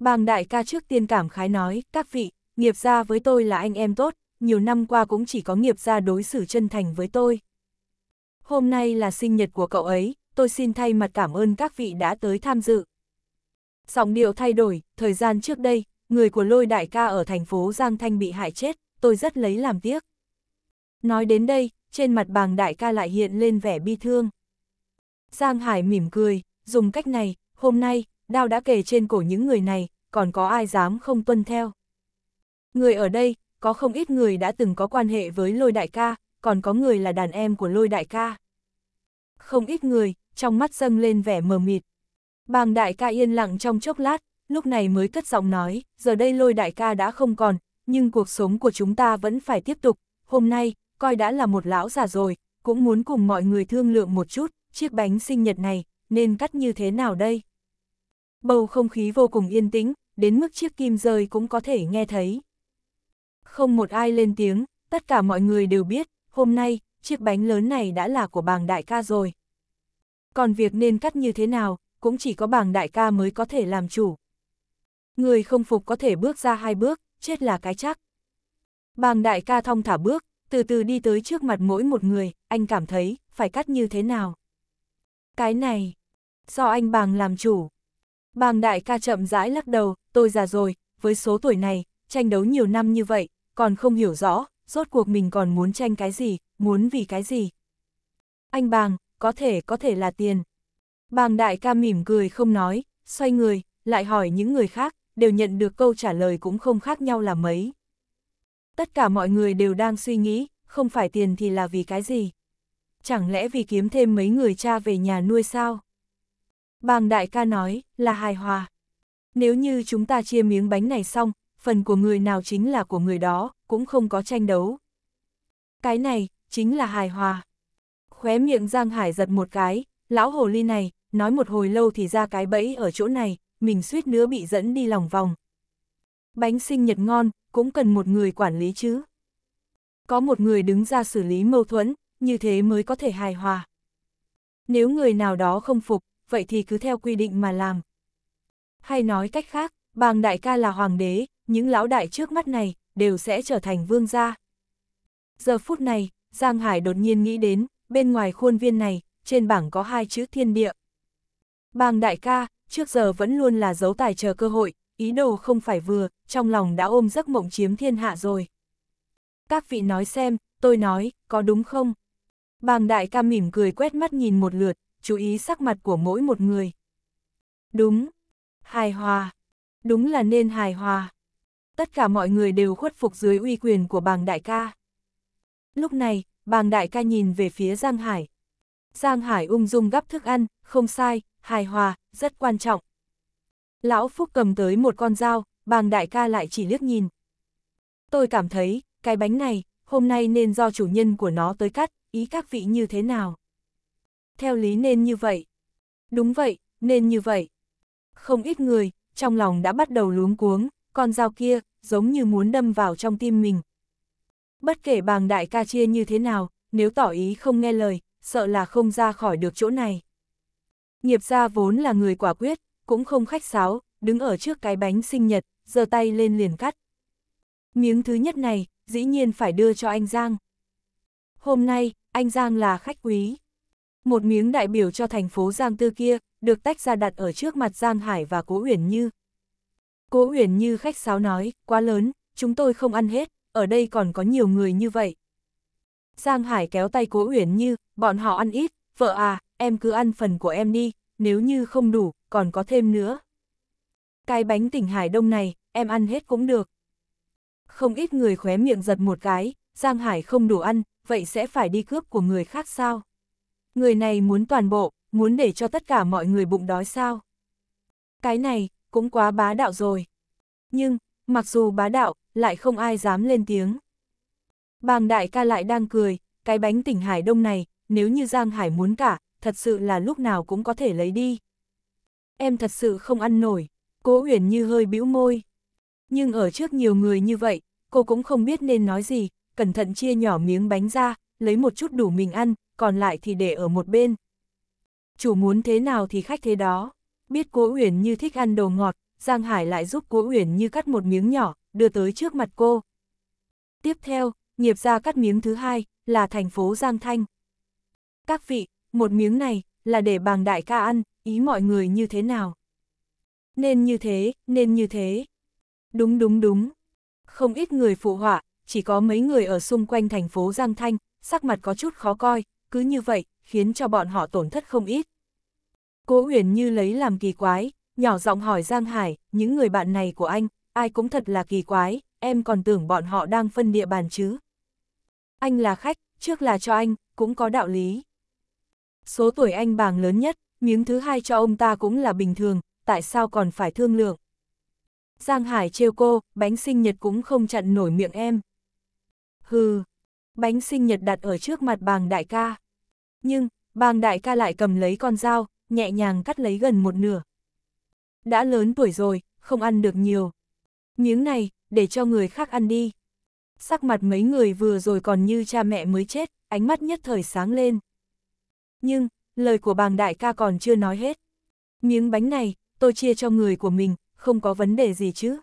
Bàng đại ca trước tiên cảm khái nói, các vị, nghiệp gia với tôi là anh em tốt, nhiều năm qua cũng chỉ có nghiệp gia đối xử chân thành với tôi. Hôm nay là sinh nhật của cậu ấy, tôi xin thay mặt cảm ơn các vị đã tới tham dự. giọng điệu thay đổi, thời gian trước đây, người của lôi đại ca ở thành phố Giang Thanh bị hại chết, tôi rất lấy làm tiếc. Nói đến đây, trên mặt bàng đại ca lại hiện lên vẻ bi thương. Giang Hải mỉm cười, dùng cách này, hôm nay, đao đã kề trên cổ những người này, còn có ai dám không tuân theo. Người ở đây, có không ít người đã từng có quan hệ với lôi đại ca, còn có người là đàn em của lôi đại ca. Không ít người, trong mắt dâng lên vẻ mờ mịt. Bàng đại ca yên lặng trong chốc lát, lúc này mới cất giọng nói, giờ đây lôi đại ca đã không còn, nhưng cuộc sống của chúng ta vẫn phải tiếp tục, hôm nay, coi đã là một lão già rồi, cũng muốn cùng mọi người thương lượng một chút, chiếc bánh sinh nhật này, nên cắt như thế nào đây? Bầu không khí vô cùng yên tĩnh, đến mức chiếc kim rơi cũng có thể nghe thấy. Không một ai lên tiếng, tất cả mọi người đều biết, hôm nay, chiếc bánh lớn này đã là của bàng đại ca rồi còn việc nên cắt như thế nào, cũng chỉ có bảng đại ca mới có thể làm chủ. Người không phục có thể bước ra hai bước, chết là cái chắc. Bàng đại ca thong thả bước, từ từ đi tới trước mặt mỗi một người, anh cảm thấy, phải cắt như thế nào. Cái này, do anh bàng làm chủ. Bàng đại ca chậm rãi lắc đầu, tôi già rồi, với số tuổi này, tranh đấu nhiều năm như vậy, còn không hiểu rõ, rốt cuộc mình còn muốn tranh cái gì, muốn vì cái gì. Anh bàng, có thể có thể là tiền. Bàng đại ca mỉm cười không nói, xoay người, lại hỏi những người khác, đều nhận được câu trả lời cũng không khác nhau là mấy. Tất cả mọi người đều đang suy nghĩ, không phải tiền thì là vì cái gì? Chẳng lẽ vì kiếm thêm mấy người cha về nhà nuôi sao? Bàng đại ca nói, là hài hòa. Nếu như chúng ta chia miếng bánh này xong, phần của người nào chính là của người đó, cũng không có tranh đấu. Cái này, chính là hài hòa. Khóe miệng Giang Hải giật một cái, lão hồ ly này, nói một hồi lâu thì ra cái bẫy ở chỗ này, mình suýt nữa bị dẫn đi lòng vòng. Bánh sinh nhật ngon, cũng cần một người quản lý chứ. Có một người đứng ra xử lý mâu thuẫn, như thế mới có thể hài hòa. Nếu người nào đó không phục, vậy thì cứ theo quy định mà làm. Hay nói cách khác, bàng đại ca là hoàng đế, những lão đại trước mắt này đều sẽ trở thành vương gia. Giờ phút này, Giang Hải đột nhiên nghĩ đến, bên ngoài khuôn viên này, trên bảng có hai chữ thiên địa. Bàng đại ca, trước giờ vẫn luôn là dấu tài chờ cơ hội, ý đồ không phải vừa, trong lòng đã ôm giấc mộng chiếm thiên hạ rồi. Các vị nói xem, tôi nói, có đúng không? Bàng đại ca mỉm cười quét mắt nhìn một lượt, chú ý sắc mặt của mỗi một người. Đúng, hài hòa, đúng là nên hài hòa. Tất cả mọi người đều khuất phục dưới uy quyền của bàng đại ca. Lúc này, bàng đại ca nhìn về phía Giang Hải. Giang Hải ung dung gắp thức ăn, không sai, hài hòa, rất quan trọng. Lão Phúc cầm tới một con dao, bàng đại ca lại chỉ liếc nhìn. Tôi cảm thấy, cái bánh này, hôm nay nên do chủ nhân của nó tới cắt, ý các vị như thế nào? Theo lý nên như vậy. Đúng vậy, nên như vậy. Không ít người, trong lòng đã bắt đầu luống cuống, con dao kia, giống như muốn đâm vào trong tim mình, Bất kể bàng đại ca chia như thế nào, nếu tỏ ý không nghe lời, sợ là không ra khỏi được chỗ này. Nghiệp gia vốn là người quả quyết, cũng không khách sáo, đứng ở trước cái bánh sinh nhật, giơ tay lên liền cắt. Miếng thứ nhất này, dĩ nhiên phải đưa cho anh Giang. Hôm nay, anh Giang là khách quý. Một miếng đại biểu cho thành phố Giang Tư kia, được tách ra đặt ở trước mặt Giang Hải và Cố Uyển Như. Cố Uyển Như khách sáo nói, quá lớn, chúng tôi không ăn hết, ở đây còn có nhiều người như vậy. Giang Hải kéo tay Cố Uyển Như, bọn họ ăn ít, vợ à, em cứ ăn phần của em đi, nếu như không đủ, còn có thêm nữa. Cái bánh tỉnh Hải Đông này, em ăn hết cũng được. Không ít người khóe miệng giật một cái, Giang Hải không đủ ăn, vậy sẽ phải đi cướp của người khác sao? Người này muốn toàn bộ, muốn để cho tất cả mọi người bụng đói sao? Cái này, cũng quá bá đạo rồi. Nhưng, mặc dù bá đạo, lại không ai dám lên tiếng. Bàng đại ca lại đang cười, cái bánh tỉnh Hải Đông này, nếu như Giang Hải muốn cả, thật sự là lúc nào cũng có thể lấy đi. Em thật sự không ăn nổi, cố Huyền như hơi bĩu môi. Nhưng ở trước nhiều người như vậy, cô cũng không biết nên nói gì, cẩn thận chia nhỏ miếng bánh ra, lấy một chút đủ mình ăn, còn lại thì để ở một bên. Chủ muốn thế nào thì khách thế đó. Biết cố Huyền như thích ăn đồ ngọt, Giang Hải lại giúp Cố Uyển Như cắt một miếng nhỏ, đưa tới trước mặt cô. Tiếp theo, nghiệp gia cắt miếng thứ hai, là thành phố Giang Thanh. Các vị, một miếng này, là để bàng đại ca ăn, ý mọi người như thế nào? Nên như thế, nên như thế. Đúng đúng đúng. Không ít người phụ họa, chỉ có mấy người ở xung quanh thành phố Giang Thanh, sắc mặt có chút khó coi, cứ như vậy, khiến cho bọn họ tổn thất không ít. Cố Uyển Như lấy làm kỳ quái, nhỏ giọng hỏi Giang Hải, những người bạn này của anh, ai cũng thật là kỳ quái, em còn tưởng bọn họ đang phân địa bàn chứ. Anh là khách, trước là cho anh, cũng có đạo lý. Số tuổi anh bàng lớn nhất, miếng thứ hai cho ông ta cũng là bình thường, tại sao còn phải thương lượng. Giang Hải trêu cô, bánh sinh nhật cũng không chặn nổi miệng em. Hừ, bánh sinh nhật đặt ở trước mặt bàng đại ca. Nhưng, bàng đại ca lại cầm lấy con dao, nhẹ nhàng cắt lấy gần một nửa, đã lớn tuổi rồi, không ăn được nhiều. Miếng này, để cho người khác ăn đi. Sắc mặt mấy người vừa rồi còn như cha mẹ mới chết, ánh mắt nhất thời sáng lên. Nhưng, lời của bàng đại ca còn chưa nói hết. Miếng bánh này, tôi chia cho người của mình, không có vấn đề gì chứ.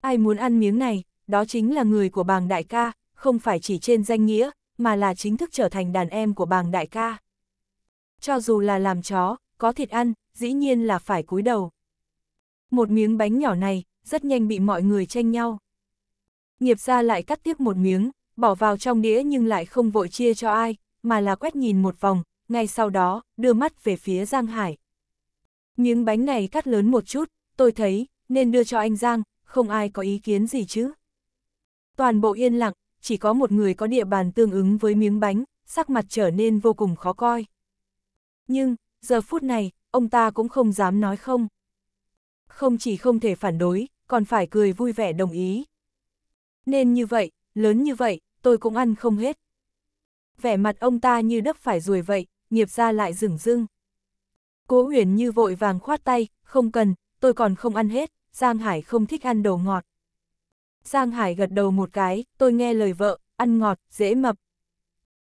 Ai muốn ăn miếng này, đó chính là người của bàng đại ca, không phải chỉ trên danh nghĩa, mà là chính thức trở thành đàn em của bàng đại ca. Cho dù là làm chó, có thịt ăn, dĩ nhiên là phải cúi đầu. Một miếng bánh nhỏ này, rất nhanh bị mọi người tranh nhau. Nghiệp gia lại cắt tiếp một miếng, bỏ vào trong đĩa nhưng lại không vội chia cho ai, mà là quét nhìn một vòng, ngay sau đó, đưa mắt về phía Giang Hải. Miếng bánh này cắt lớn một chút, tôi thấy, nên đưa cho anh Giang, không ai có ý kiến gì chứ. Toàn bộ yên lặng, chỉ có một người có địa bàn tương ứng với miếng bánh, sắc mặt trở nên vô cùng khó coi. Nhưng, giờ phút này, ông ta cũng không dám nói không. Không chỉ không thể phản đối, còn phải cười vui vẻ đồng ý. Nên như vậy, lớn như vậy, tôi cũng ăn không hết. Vẻ mặt ông ta như đấp phải ruồi vậy, nghiệp ra lại rừng rưng. Cố huyền như vội vàng khoát tay, không cần, tôi còn không ăn hết, Giang Hải không thích ăn đồ ngọt. Giang Hải gật đầu một cái, tôi nghe lời vợ, ăn ngọt, dễ mập.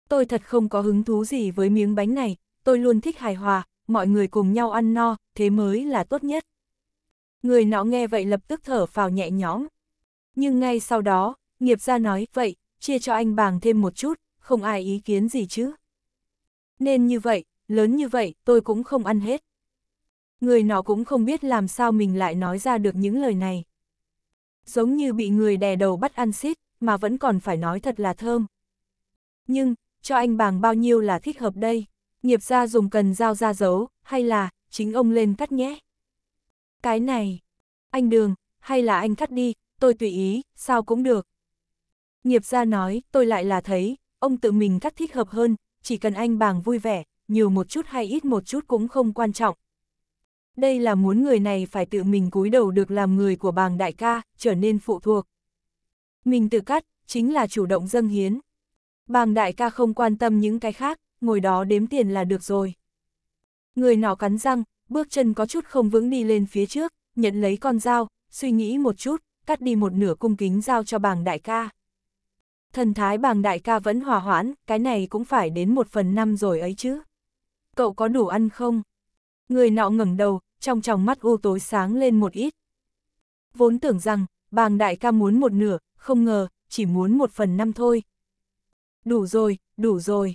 Tôi thật không có hứng thú gì với miếng bánh này, tôi luôn thích hài hòa, mọi người cùng nhau ăn no, thế mới là tốt nhất. Người nọ nghe vậy lập tức thở phào nhẹ nhõm. Nhưng ngay sau đó, nghiệp gia nói, vậy, chia cho anh bàng thêm một chút, không ai ý kiến gì chứ. Nên như vậy, lớn như vậy, tôi cũng không ăn hết. Người nọ cũng không biết làm sao mình lại nói ra được những lời này. Giống như bị người đè đầu bắt ăn xít, mà vẫn còn phải nói thật là thơm. Nhưng, cho anh bàng bao nhiêu là thích hợp đây? nghiệp gia dùng cần dao ra giấu, hay là, chính ông lên cắt nhé. Cái này, anh đường, hay là anh cắt đi, tôi tùy ý, sao cũng được. Nghiệp gia nói, tôi lại là thấy, ông tự mình cắt thích hợp hơn, chỉ cần anh bàng vui vẻ, nhiều một chút hay ít một chút cũng không quan trọng. Đây là muốn người này phải tự mình cúi đầu được làm người của bàng đại ca, trở nên phụ thuộc. Mình tự cắt, chính là chủ động dâng hiến. Bàng đại ca không quan tâm những cái khác, ngồi đó đếm tiền là được rồi. Người nọ cắn răng, bước chân có chút không vững đi lên phía trước, nhận lấy con dao, suy nghĩ một chút, cắt đi một nửa cung kính giao cho bàng đại ca. Thần thái bàng đại ca vẫn hòa hoãn, cái này cũng phải đến một phần năm rồi ấy chứ. Cậu có đủ ăn không? Người nọ ngẩng đầu, trong tròng mắt u tối sáng lên một ít. Vốn tưởng rằng, bàng đại ca muốn một nửa, không ngờ, chỉ muốn một phần năm thôi. Đủ rồi, đủ rồi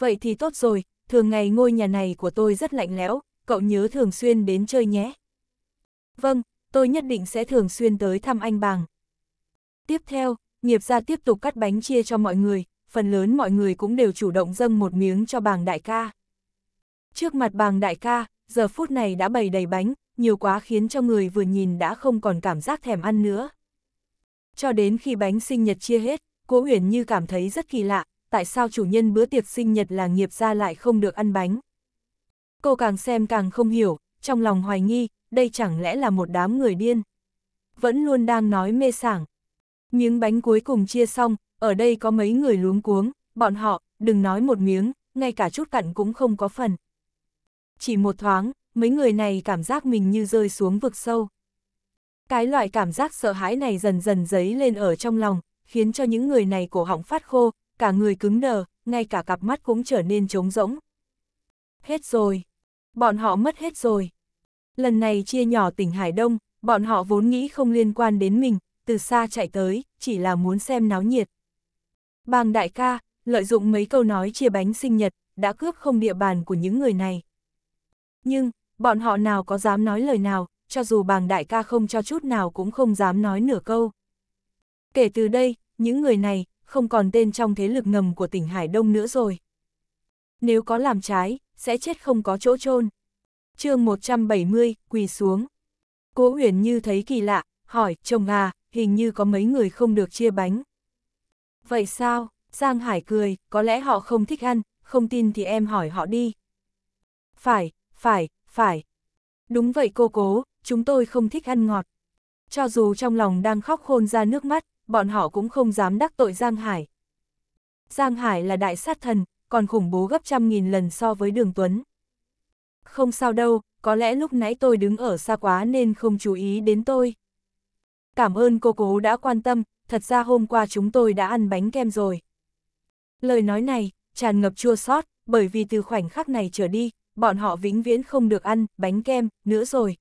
vậy thì tốt rồi, thường ngày ngôi nhà này của tôi rất lạnh lẽo, cậu nhớ thường xuyên đến chơi nhé. Vâng, tôi nhất định sẽ thường xuyên tới thăm anh bàng. Tiếp theo, nghiệp gia tiếp tục cắt bánh chia cho mọi người, phần lớn mọi người cũng đều chủ động dâng một miếng cho bàng đại ca. Trước mặt bàng đại ca, giờ phút này đã bày đầy bánh, nhiều quá khiến cho người vừa nhìn đã không còn cảm giác thèm ăn nữa. Cho đến khi bánh sinh nhật chia hết, Cố Uyển Như cảm thấy rất kỳ lạ, tại sao chủ nhân bữa tiệc sinh nhật là nghiệp gia lại không được ăn bánh. Cô càng xem càng không hiểu, trong lòng hoài nghi, đây chẳng lẽ là một đám người điên. Vẫn luôn đang nói mê sảng. Miếng bánh cuối cùng chia xong, ở đây có mấy người luống cuống, bọn họ, đừng nói một miếng, ngay cả chút cặn cũng không có phần. Chỉ một thoáng, mấy người này cảm giác mình như rơi xuống vực sâu. Cái loại cảm giác sợ hãi này dần dần dấy lên ở trong lòng, khiến cho những người này cổ họng phát khô, cả người cứng đờ, ngay cả cặp mắt cũng trở nên trống rỗng. Hết rồi. Bọn họ mất hết rồi. Lần này chia nhỏ tỉnh Hải Đông, bọn họ vốn nghĩ không liên quan đến mình, từ xa chạy tới, chỉ là muốn xem náo nhiệt. Bàng đại ca, lợi dụng mấy câu nói chia bánh sinh nhật, đã cướp không địa bàn của những người này. Nhưng, bọn họ nào có dám nói lời nào, cho dù bàng đại ca không cho chút nào cũng không dám nói nửa câu. Kể từ đây, những người này, không còn tên trong thế lực ngầm của tỉnh Hải Đông nữa rồi. Nếu có làm trái, sẽ chết không có chỗ chôn chương 170, quỳ xuống. Cố Uyển Như thấy kỳ lạ, hỏi, chồng à, hình như có mấy người không được chia bánh. Vậy sao? Giang Hải cười, có lẽ họ không thích ăn, không tin thì em hỏi họ đi. Phải, phải, phải. Đúng vậy cô cố, chúng tôi không thích ăn ngọt. Cho dù trong lòng đang khóc khôn ra nước mắt, bọn họ cũng không dám đắc tội Giang Hải. Giang Hải là đại sát thần, còn khủng bố gấp trăm nghìn lần so với Đường Tuấn. Không sao đâu, có lẽ lúc nãy tôi đứng ở xa quá nên không chú ý đến tôi. Cảm ơn cô cố đã quan tâm, thật ra hôm qua chúng tôi đã ăn bánh kem rồi. Lời nói này, tràn ngập chua sót, bởi vì từ khoảnh khắc này trở đi, bọn họ vĩnh viễn không được ăn bánh kem nữa rồi.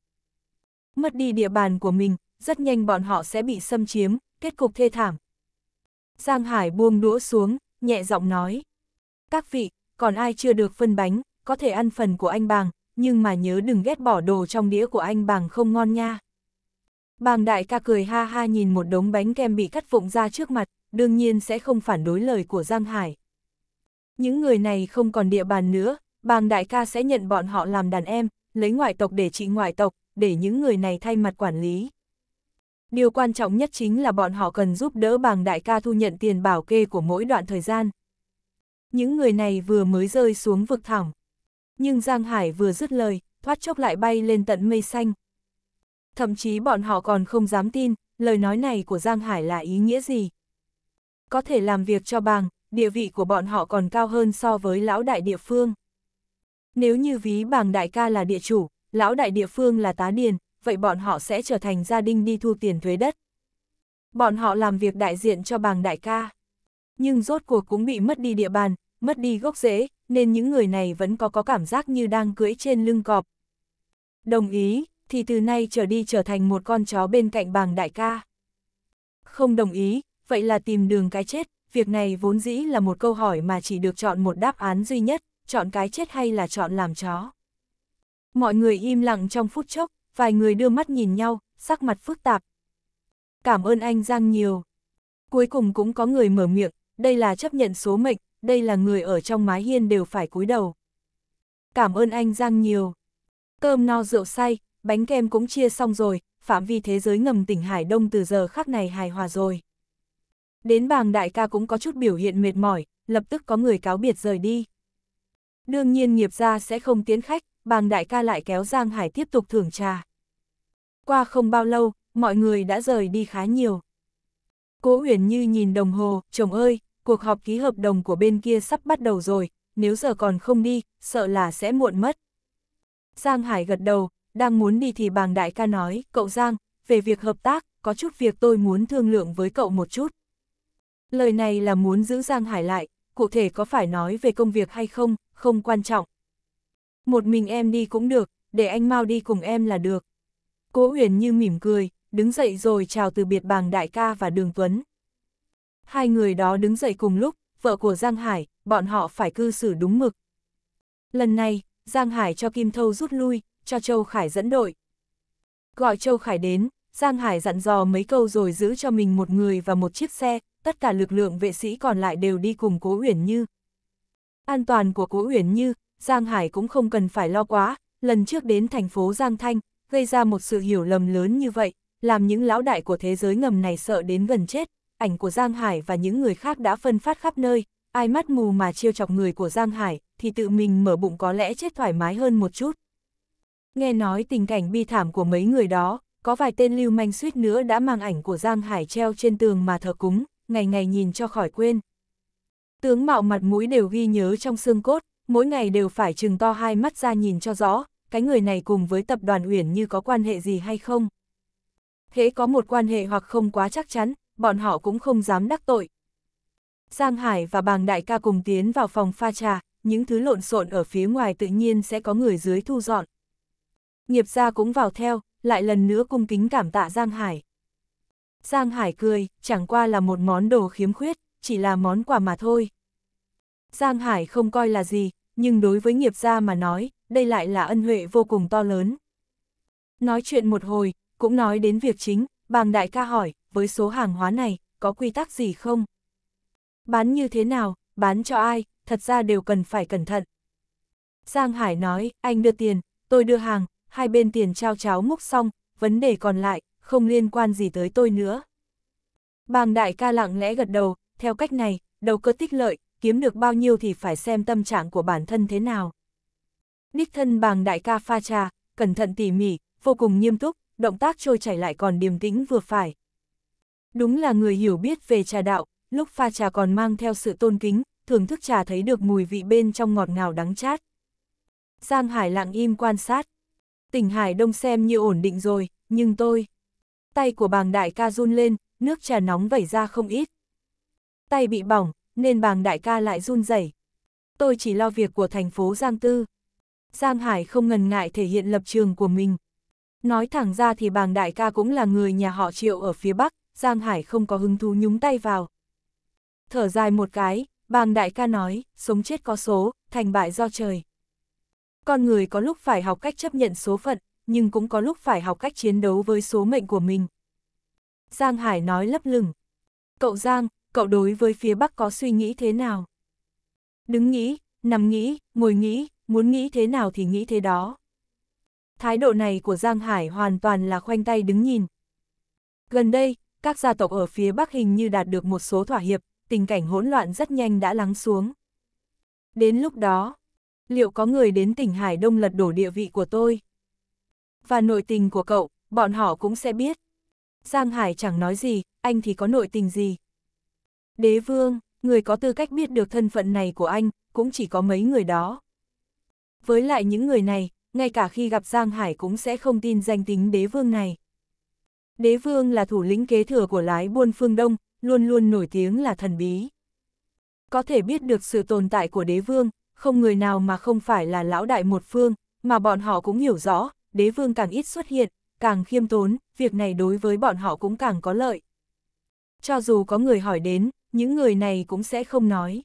Mất đi địa bàn của mình, rất nhanh bọn họ sẽ bị xâm chiếm, kết cục thê thảm. Giang Hải buông đũa xuống, nhẹ giọng nói. Các vị, còn ai chưa được phân bánh, có thể ăn phần của anh bàng, nhưng mà nhớ đừng ghét bỏ đồ trong đĩa của anh bàng không ngon nha. Bàng đại ca cười ha ha nhìn một đống bánh kem bị cắt vụng ra trước mặt, đương nhiên sẽ không phản đối lời của Giang Hải. Những người này không còn địa bàn nữa, bàng đại ca sẽ nhận bọn họ làm đàn em, lấy ngoại tộc để trị ngoại tộc, để những người này thay mặt quản lý. Điều quan trọng nhất chính là bọn họ cần giúp đỡ bàng đại ca thu nhận tiền bảo kê của mỗi đoạn thời gian. Những người này vừa mới rơi xuống vực thẳm. Nhưng Giang Hải vừa dứt lời, thoát chốc lại bay lên tận mây xanh. Thậm chí bọn họ còn không dám tin, lời nói này của Giang Hải là ý nghĩa gì. Có thể làm việc cho bàng, địa vị của bọn họ còn cao hơn so với lão đại địa phương. Nếu như ví bàng đại ca là địa chủ, lão đại địa phương là tá điền, vậy bọn họ sẽ trở thành gia đình đi thu tiền thuế đất. Bọn họ làm việc đại diện cho bàng đại ca. Nhưng rốt cuộc cũng bị mất đi địa bàn, mất đi gốc rễ, nên những người này vẫn có có cảm giác như đang cưỡi trên lưng cọp. Đồng ý, thì từ nay trở đi trở thành một con chó bên cạnh bàng đại ca. Không đồng ý, vậy là tìm đường cái chết, việc này vốn dĩ là một câu hỏi mà chỉ được chọn một đáp án duy nhất, chọn cái chết hay là chọn làm chó. Mọi người im lặng trong phút chốc, vài người đưa mắt nhìn nhau, sắc mặt phức tạp. Cảm ơn anh Giang nhiều. Cuối cùng cũng có người mở miệng, đây là chấp nhận số mệnh, đây là người ở trong mái hiên đều phải cúi đầu. Cảm ơn anh Giang nhiều. Cơm no rượu say, bánh kem cũng chia xong rồi, phạm vi thế giới ngầm tỉnh Hải Đông từ giờ khắc này hài hòa rồi. Đến bàng đại ca cũng có chút biểu hiện mệt mỏi, lập tức có người cáo biệt rời đi. Đương nhiên nghiệp gia sẽ không tiến khách, bàng đại ca lại kéo Giang Hải tiếp tục thưởng trà. Qua không bao lâu, mọi người đã rời đi khá nhiều. Cố Huyền Như nhìn đồng hồ, chồng ơi, cuộc họp ký hợp đồng của bên kia sắp bắt đầu rồi, nếu giờ còn không đi, sợ là sẽ muộn mất. Giang Hải gật đầu, đang muốn đi thì bàng đại ca nói, cậu Giang, về việc hợp tác, có chút việc tôi muốn thương lượng với cậu một chút. Lời này là muốn giữ Giang Hải lại, cụ thể có phải nói về công việc hay không, không quan trọng, một mình em đi cũng được, để anh mau đi cùng em là được. Cố Huyền như mỉm cười, đứng dậy rồi chào từ biệt bàng đại ca và đường Tuấn. Hai người đó đứng dậy cùng lúc, vợ của Giang Hải, bọn họ phải cư xử đúng mực. Lần này, Giang Hải cho Kim Thâu rút lui, cho Châu Khải dẫn đội. Gọi Châu Khải đến, Giang Hải dặn dò mấy câu rồi giữ cho mình một người và một chiếc xe, tất cả lực lượng vệ sĩ còn lại đều đi cùng Cố Uyển Như. An toàn của Cố Uyển Như, Giang Hải cũng không cần phải lo quá, lần trước đến thành phố Giang Thanh, gây ra một sự hiểu lầm lớn như vậy, làm những lão đại của thế giới ngầm này sợ đến gần chết, ảnh của Giang Hải và những người khác đã phân phát khắp nơi, ai mắt mù mà chiêu chọc người của Giang Hải, thì tự mình mở bụng có lẽ chết thoải mái hơn một chút. Nghe nói tình cảnh bi thảm của mấy người đó, có vài tên lưu manh suýt nữa đã mang ảnh của Giang Hải treo trên tường mà thờ cúng, ngày ngày nhìn cho khỏi quên. Tướng mạo mặt mũi đều ghi nhớ trong xương cốt, mỗi ngày đều phải chừng to hai mắt ra nhìn cho rõ, cái người này cùng với tập đoàn Uyển như có quan hệ gì hay không. thế có một quan hệ hoặc không quá chắc chắn, bọn họ cũng không dám đắc tội. Giang Hải và Bàng Đại ca cùng tiến vào phòng pha trà, những thứ lộn xộn ở phía ngoài tự nhiên sẽ có người dưới thu dọn. Nghiệp gia cũng vào theo, lại lần nữa cung kính cảm tạ Giang Hải. Giang Hải cười, chẳng qua là một món đồ khiếm khuyết, chỉ là món quà mà thôi. Giang Hải không coi là gì, nhưng đối với nghiệp gia mà nói, đây lại là ân huệ vô cùng to lớn. Nói chuyện một hồi, cũng nói đến việc chính, bàng đại ca hỏi, với số hàng hóa này, có quy tắc gì không? Bán như thế nào, bán cho ai, thật ra đều cần phải cẩn thận. Giang Hải nói, anh đưa tiền, tôi đưa hàng, hai bên tiền trao cháo múc xong, vấn đề còn lại, không liên quan gì tới tôi nữa. Bàng đại ca lặng lẽ gật đầu, theo cách này, đầu cơ tích lợi, kiếm được bao nhiêu thì phải xem tâm trạng của bản thân thế nào. Đích thân bàng đại ca pha trà, cẩn thận tỉ mỉ, vô cùng nghiêm túc, động tác trôi chảy lại còn điềm tĩnh vừa phải. Đúng là người hiểu biết về trà đạo, lúc pha trà còn mang theo sự tôn kính, thưởng thức trà thấy được mùi vị bên trong ngọt ngào đắng chát. Giang Hải lặng im quan sát. Tỉnh Hải Đông xem như ổn định rồi, nhưng tôi... Tay của bàng đại ca run lên, nước trà nóng vẩy ra không ít. Tay bị bỏng, nên bàng đại ca lại run rẩy. Tôi chỉ lo việc của thành phố Giang Tư. Giang Hải không ngần ngại thể hiện lập trường của mình. Nói thẳng ra thì bàng đại ca cũng là người nhà họ triệu ở phía Bắc, Giang Hải không có hứng thú nhúng tay vào. Thở dài một cái, bàng đại ca nói, sống chết có số, thành bại do trời. Con người có lúc phải học cách chấp nhận số phận, nhưng cũng có lúc phải học cách chiến đấu với số mệnh của mình. Giang Hải nói lấp lửng. Cậu Giang, cậu đối với phía Bắc có suy nghĩ thế nào? Đứng nghĩ, nằm nghĩ, ngồi nghĩ, muốn nghĩ thế nào thì nghĩ thế đó. Thái độ này của Giang Hải hoàn toàn là khoanh tay đứng nhìn. Gần đây, các gia tộc ở phía Bắc hình như đạt được một số thỏa hiệp, tình cảnh hỗn loạn rất nhanh đã lắng xuống. Đến lúc đó, liệu có người đến tỉnh Hải Đông lật đổ địa vị của tôi? Và nội tình của cậu, bọn họ cũng sẽ biết. Giang Hải chẳng nói gì, anh thì có nội tình gì, Đế vương, người có tư cách biết được thân phận này của anh, cũng chỉ có mấy người đó. Với lại những người này, ngay cả khi gặp Giang Hải cũng sẽ không tin danh tính đế vương này. Đế vương là thủ lĩnh kế thừa của lái buôn phương Đông, luôn luôn nổi tiếng là thần bí. Có thể biết được sự tồn tại của đế vương, không người nào mà không phải là lão đại một phương, mà bọn họ cũng hiểu rõ, đế vương càng ít xuất hiện, càng khiêm tốn, việc này đối với bọn họ cũng càng có lợi. Cho dù có người hỏi đến, những người này cũng sẽ không nói.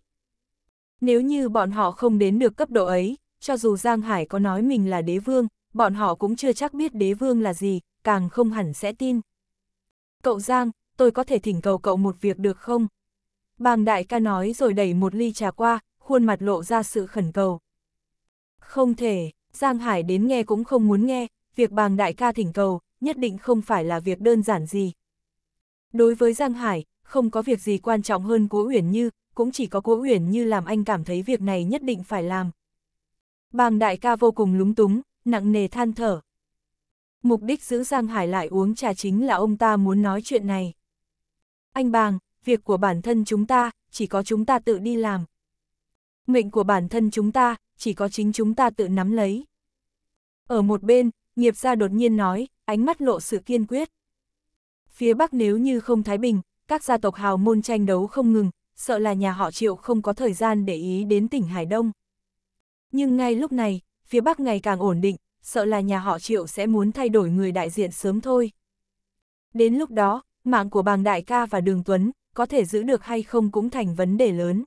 Nếu như bọn họ không đến được cấp độ ấy, cho dù Giang Hải có nói mình là đế vương, bọn họ cũng chưa chắc biết đế vương là gì, càng không hẳn sẽ tin. Cậu Giang, tôi có thể thỉnh cầu cậu một việc được không? Bàng đại ca nói rồi đẩy một ly trà qua, khuôn mặt lộ ra sự khẩn cầu. Không thể, Giang Hải đến nghe cũng không muốn nghe, việc bàng đại ca thỉnh cầu, nhất định không phải là việc đơn giản gì. Đối với Giang Hải, không có việc gì quan trọng hơn Cố Uyển Như, cũng chỉ có Cố Uyển Như làm anh cảm thấy việc này nhất định phải làm. Bàng đại ca vô cùng lúng túng, nặng nề than thở. Mục đích giữ Giang Hải lại uống trà chính là ông ta muốn nói chuyện này. Anh Bàng, việc của bản thân chúng ta, chỉ có chúng ta tự đi làm. Mệnh của bản thân chúng ta, chỉ có chính chúng ta tự nắm lấy. Ở một bên, nghiệp gia đột nhiên nói, ánh mắt lộ sự kiên quyết. Phía Bắc nếu như không Thái Bình, các gia tộc hào môn tranh đấu không ngừng, sợ là nhà họ Triệu không có thời gian để ý đến tỉnh Hải Đông. Nhưng ngay lúc này, phía Bắc ngày càng ổn định, sợ là nhà họ Triệu sẽ muốn thay đổi người đại diện sớm thôi. Đến lúc đó, mạng của bàng đại ca và đường Tuấn, có thể giữ được hay không cũng thành vấn đề lớn.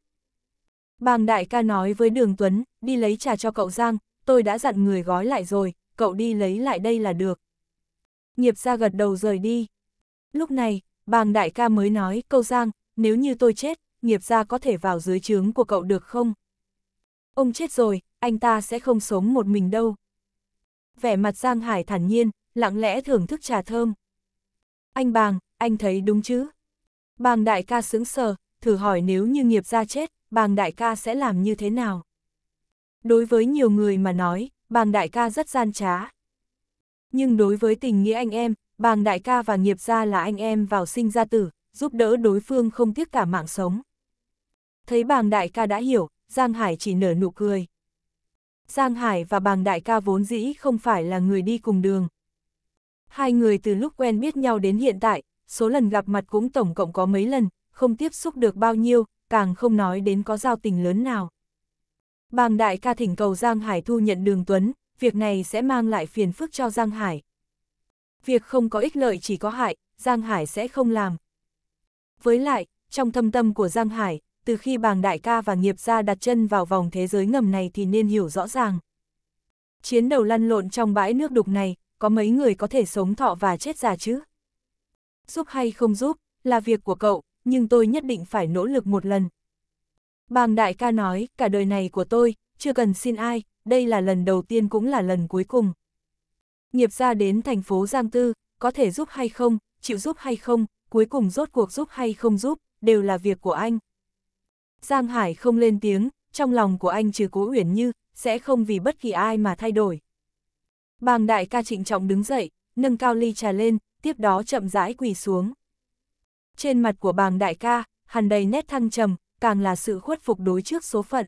Bàng đại ca nói với đường Tuấn, đi lấy trà cho cậu Giang, tôi đã dặn người gói lại rồi, cậu đi lấy lại đây là được. Nghiệp ra gật đầu rời đi. Lúc này, bàng đại ca mới nói, câu giang, nếu như tôi chết, nghiệp gia có thể vào dưới trướng của cậu được không? Ông chết rồi, anh ta sẽ không sống một mình đâu. Vẻ mặt Giang Hải thản nhiên, lặng lẽ thưởng thức trà thơm. Anh bàng, anh thấy đúng chứ? Bàng đại ca sững sờ, thử hỏi nếu như nghiệp gia chết, bàng đại ca sẽ làm như thế nào? Đối với nhiều người mà nói, bàng đại ca rất gian trá. Nhưng đối với tình nghĩa anh em, bàng đại ca và nghiệp gia là anh em vào sinh ra tử, giúp đỡ đối phương không tiếc cả mạng sống. Thấy bàng đại ca đã hiểu, Giang Hải chỉ nở nụ cười. Giang Hải và bàng đại ca vốn dĩ không phải là người đi cùng đường. Hai người từ lúc quen biết nhau đến hiện tại, số lần gặp mặt cũng tổng cộng có mấy lần, không tiếp xúc được bao nhiêu, càng không nói đến có giao tình lớn nào. Bàng đại ca thỉnh cầu Giang Hải thu nhận đường Tuấn, việc này sẽ mang lại phiền phức cho Giang Hải, việc không có ích lợi chỉ có hại, Giang Hải sẽ không làm. Với lại, trong thâm tâm của Giang Hải, từ khi bàng đại ca và nghiệp gia đặt chân vào vòng thế giới ngầm này thì nên hiểu rõ ràng. Chiến đầu lăn lộn trong bãi nước đục này, có mấy người có thể sống thọ và chết già chứ? Giúp hay không giúp, là việc của cậu, nhưng tôi nhất định phải nỗ lực một lần. Bàng đại ca nói, cả đời này của tôi, chưa cần xin ai, đây là lần đầu tiên cũng là lần cuối cùng. Nghiệp gia đến thành phố Giang Tư, có thể giúp hay không, chịu giúp hay không, cuối cùng rốt cuộc giúp hay không giúp, đều là việc của anh. Giang Hải không lên tiếng, trong lòng của anh trừ cố uyển như, sẽ không vì bất kỳ ai mà thay đổi. Bàng đại ca trịnh trọng đứng dậy, nâng cao ly trà lên, tiếp đó chậm rãi quỳ xuống. Trên mặt của bàng đại ca, hằn đầy nét thăng trầm, càng là sự khuất phục đối trước số phận.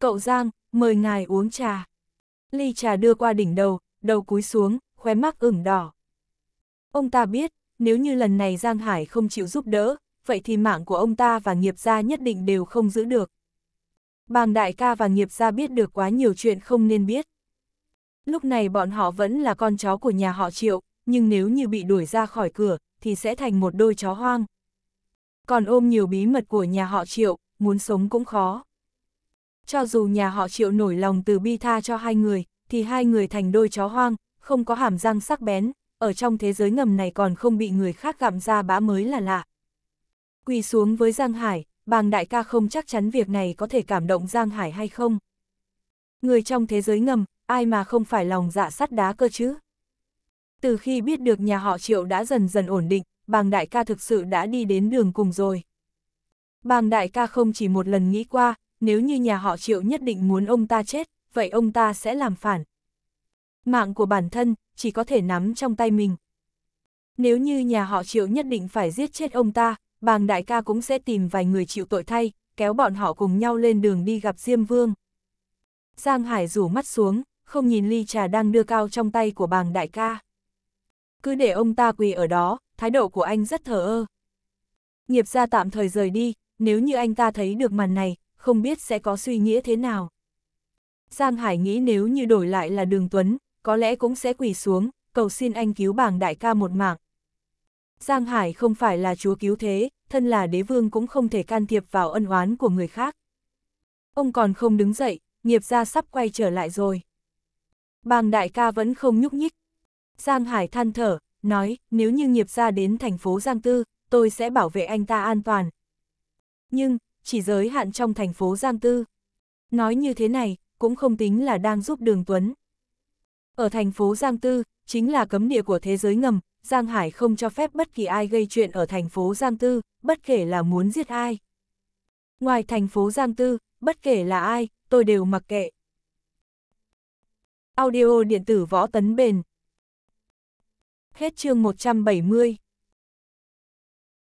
Cậu Giang, mời ngài uống trà. Ly trà đưa qua đỉnh đầu, đầu cúi xuống, khóe mắt ửng đỏ. Ông ta biết, nếu như lần này Giang Hải không chịu giúp đỡ, vậy thì mạng của ông ta và nghiệp gia nhất định đều không giữ được. Bàng đại ca và nghiệp gia biết được quá nhiều chuyện không nên biết. Lúc này bọn họ vẫn là con chó của nhà họ Triệu, nhưng nếu như bị đuổi ra khỏi cửa, thì sẽ thành một đôi chó hoang. Còn ôm nhiều bí mật của nhà họ Triệu, muốn sống cũng khó. Cho dù nhà họ Triệu nổi lòng từ bi tha cho hai người, thì hai người thành đôi chó hoang, không có hàm răng sắc bén, ở trong thế giới ngầm này còn không bị người khác gặm ra bã mới là lạ. Quỳ xuống với Giang Hải, bàng đại ca không chắc chắn việc này có thể cảm động Giang Hải hay không. Người trong thế giới ngầm, ai mà không phải lòng dạ sắt đá cơ chứ. Từ khi biết được nhà họ Triệu đã dần dần ổn định, bàng đại ca thực sự đã đi đến đường cùng rồi. Bàng đại ca không chỉ một lần nghĩ qua, nếu như nhà họ Triệu nhất định muốn ông ta chết, vậy ông ta sẽ làm phản. Mạng của bản thân chỉ có thể nắm trong tay mình. Nếu như nhà họ Triệu nhất định phải giết chết ông ta, bàng đại ca cũng sẽ tìm vài người chịu tội thay, kéo bọn họ cùng nhau lên đường đi gặp Diêm Vương. Giang Hải rủ mắt xuống, không nhìn ly trà đang đưa cao trong tay của bàng đại ca. Cứ để ông ta quỳ ở đó, thái độ của anh rất thờ ơ. Nghiệp ra tạm thời rời đi, nếu như anh ta thấy được màn này, không biết sẽ có suy nghĩa thế nào. Giang Hải nghĩ nếu như đổi lại là đường Tuấn, có lẽ cũng sẽ quỳ xuống, cầu xin anh cứu bảng đại ca một mạng. Giang Hải không phải là chúa cứu thế, thân là đế vương cũng không thể can thiệp vào ân oán của người khác. Ông còn không đứng dậy, nghiệp gia sắp quay trở lại rồi. Bàng đại ca vẫn không nhúc nhích. Giang Hải than thở, nói, nếu như nghiệp gia đến thành phố Giang Tư, tôi sẽ bảo vệ anh ta an toàn. Nhưng, chỉ giới hạn trong thành phố Giang Tư. Nói như thế này, cũng không tính là đang giúp đường Tuấn. Ở thành phố Giang Tư, chính là cấm địa của thế giới ngầm, Giang Hải không cho phép bất kỳ ai gây chuyện ở thành phố Giang Tư, bất kể là muốn giết ai. Ngoài thành phố Giang Tư, bất kể là ai, tôi đều mặc kệ. Audio điện tử võ tấn bền. Hết chương 170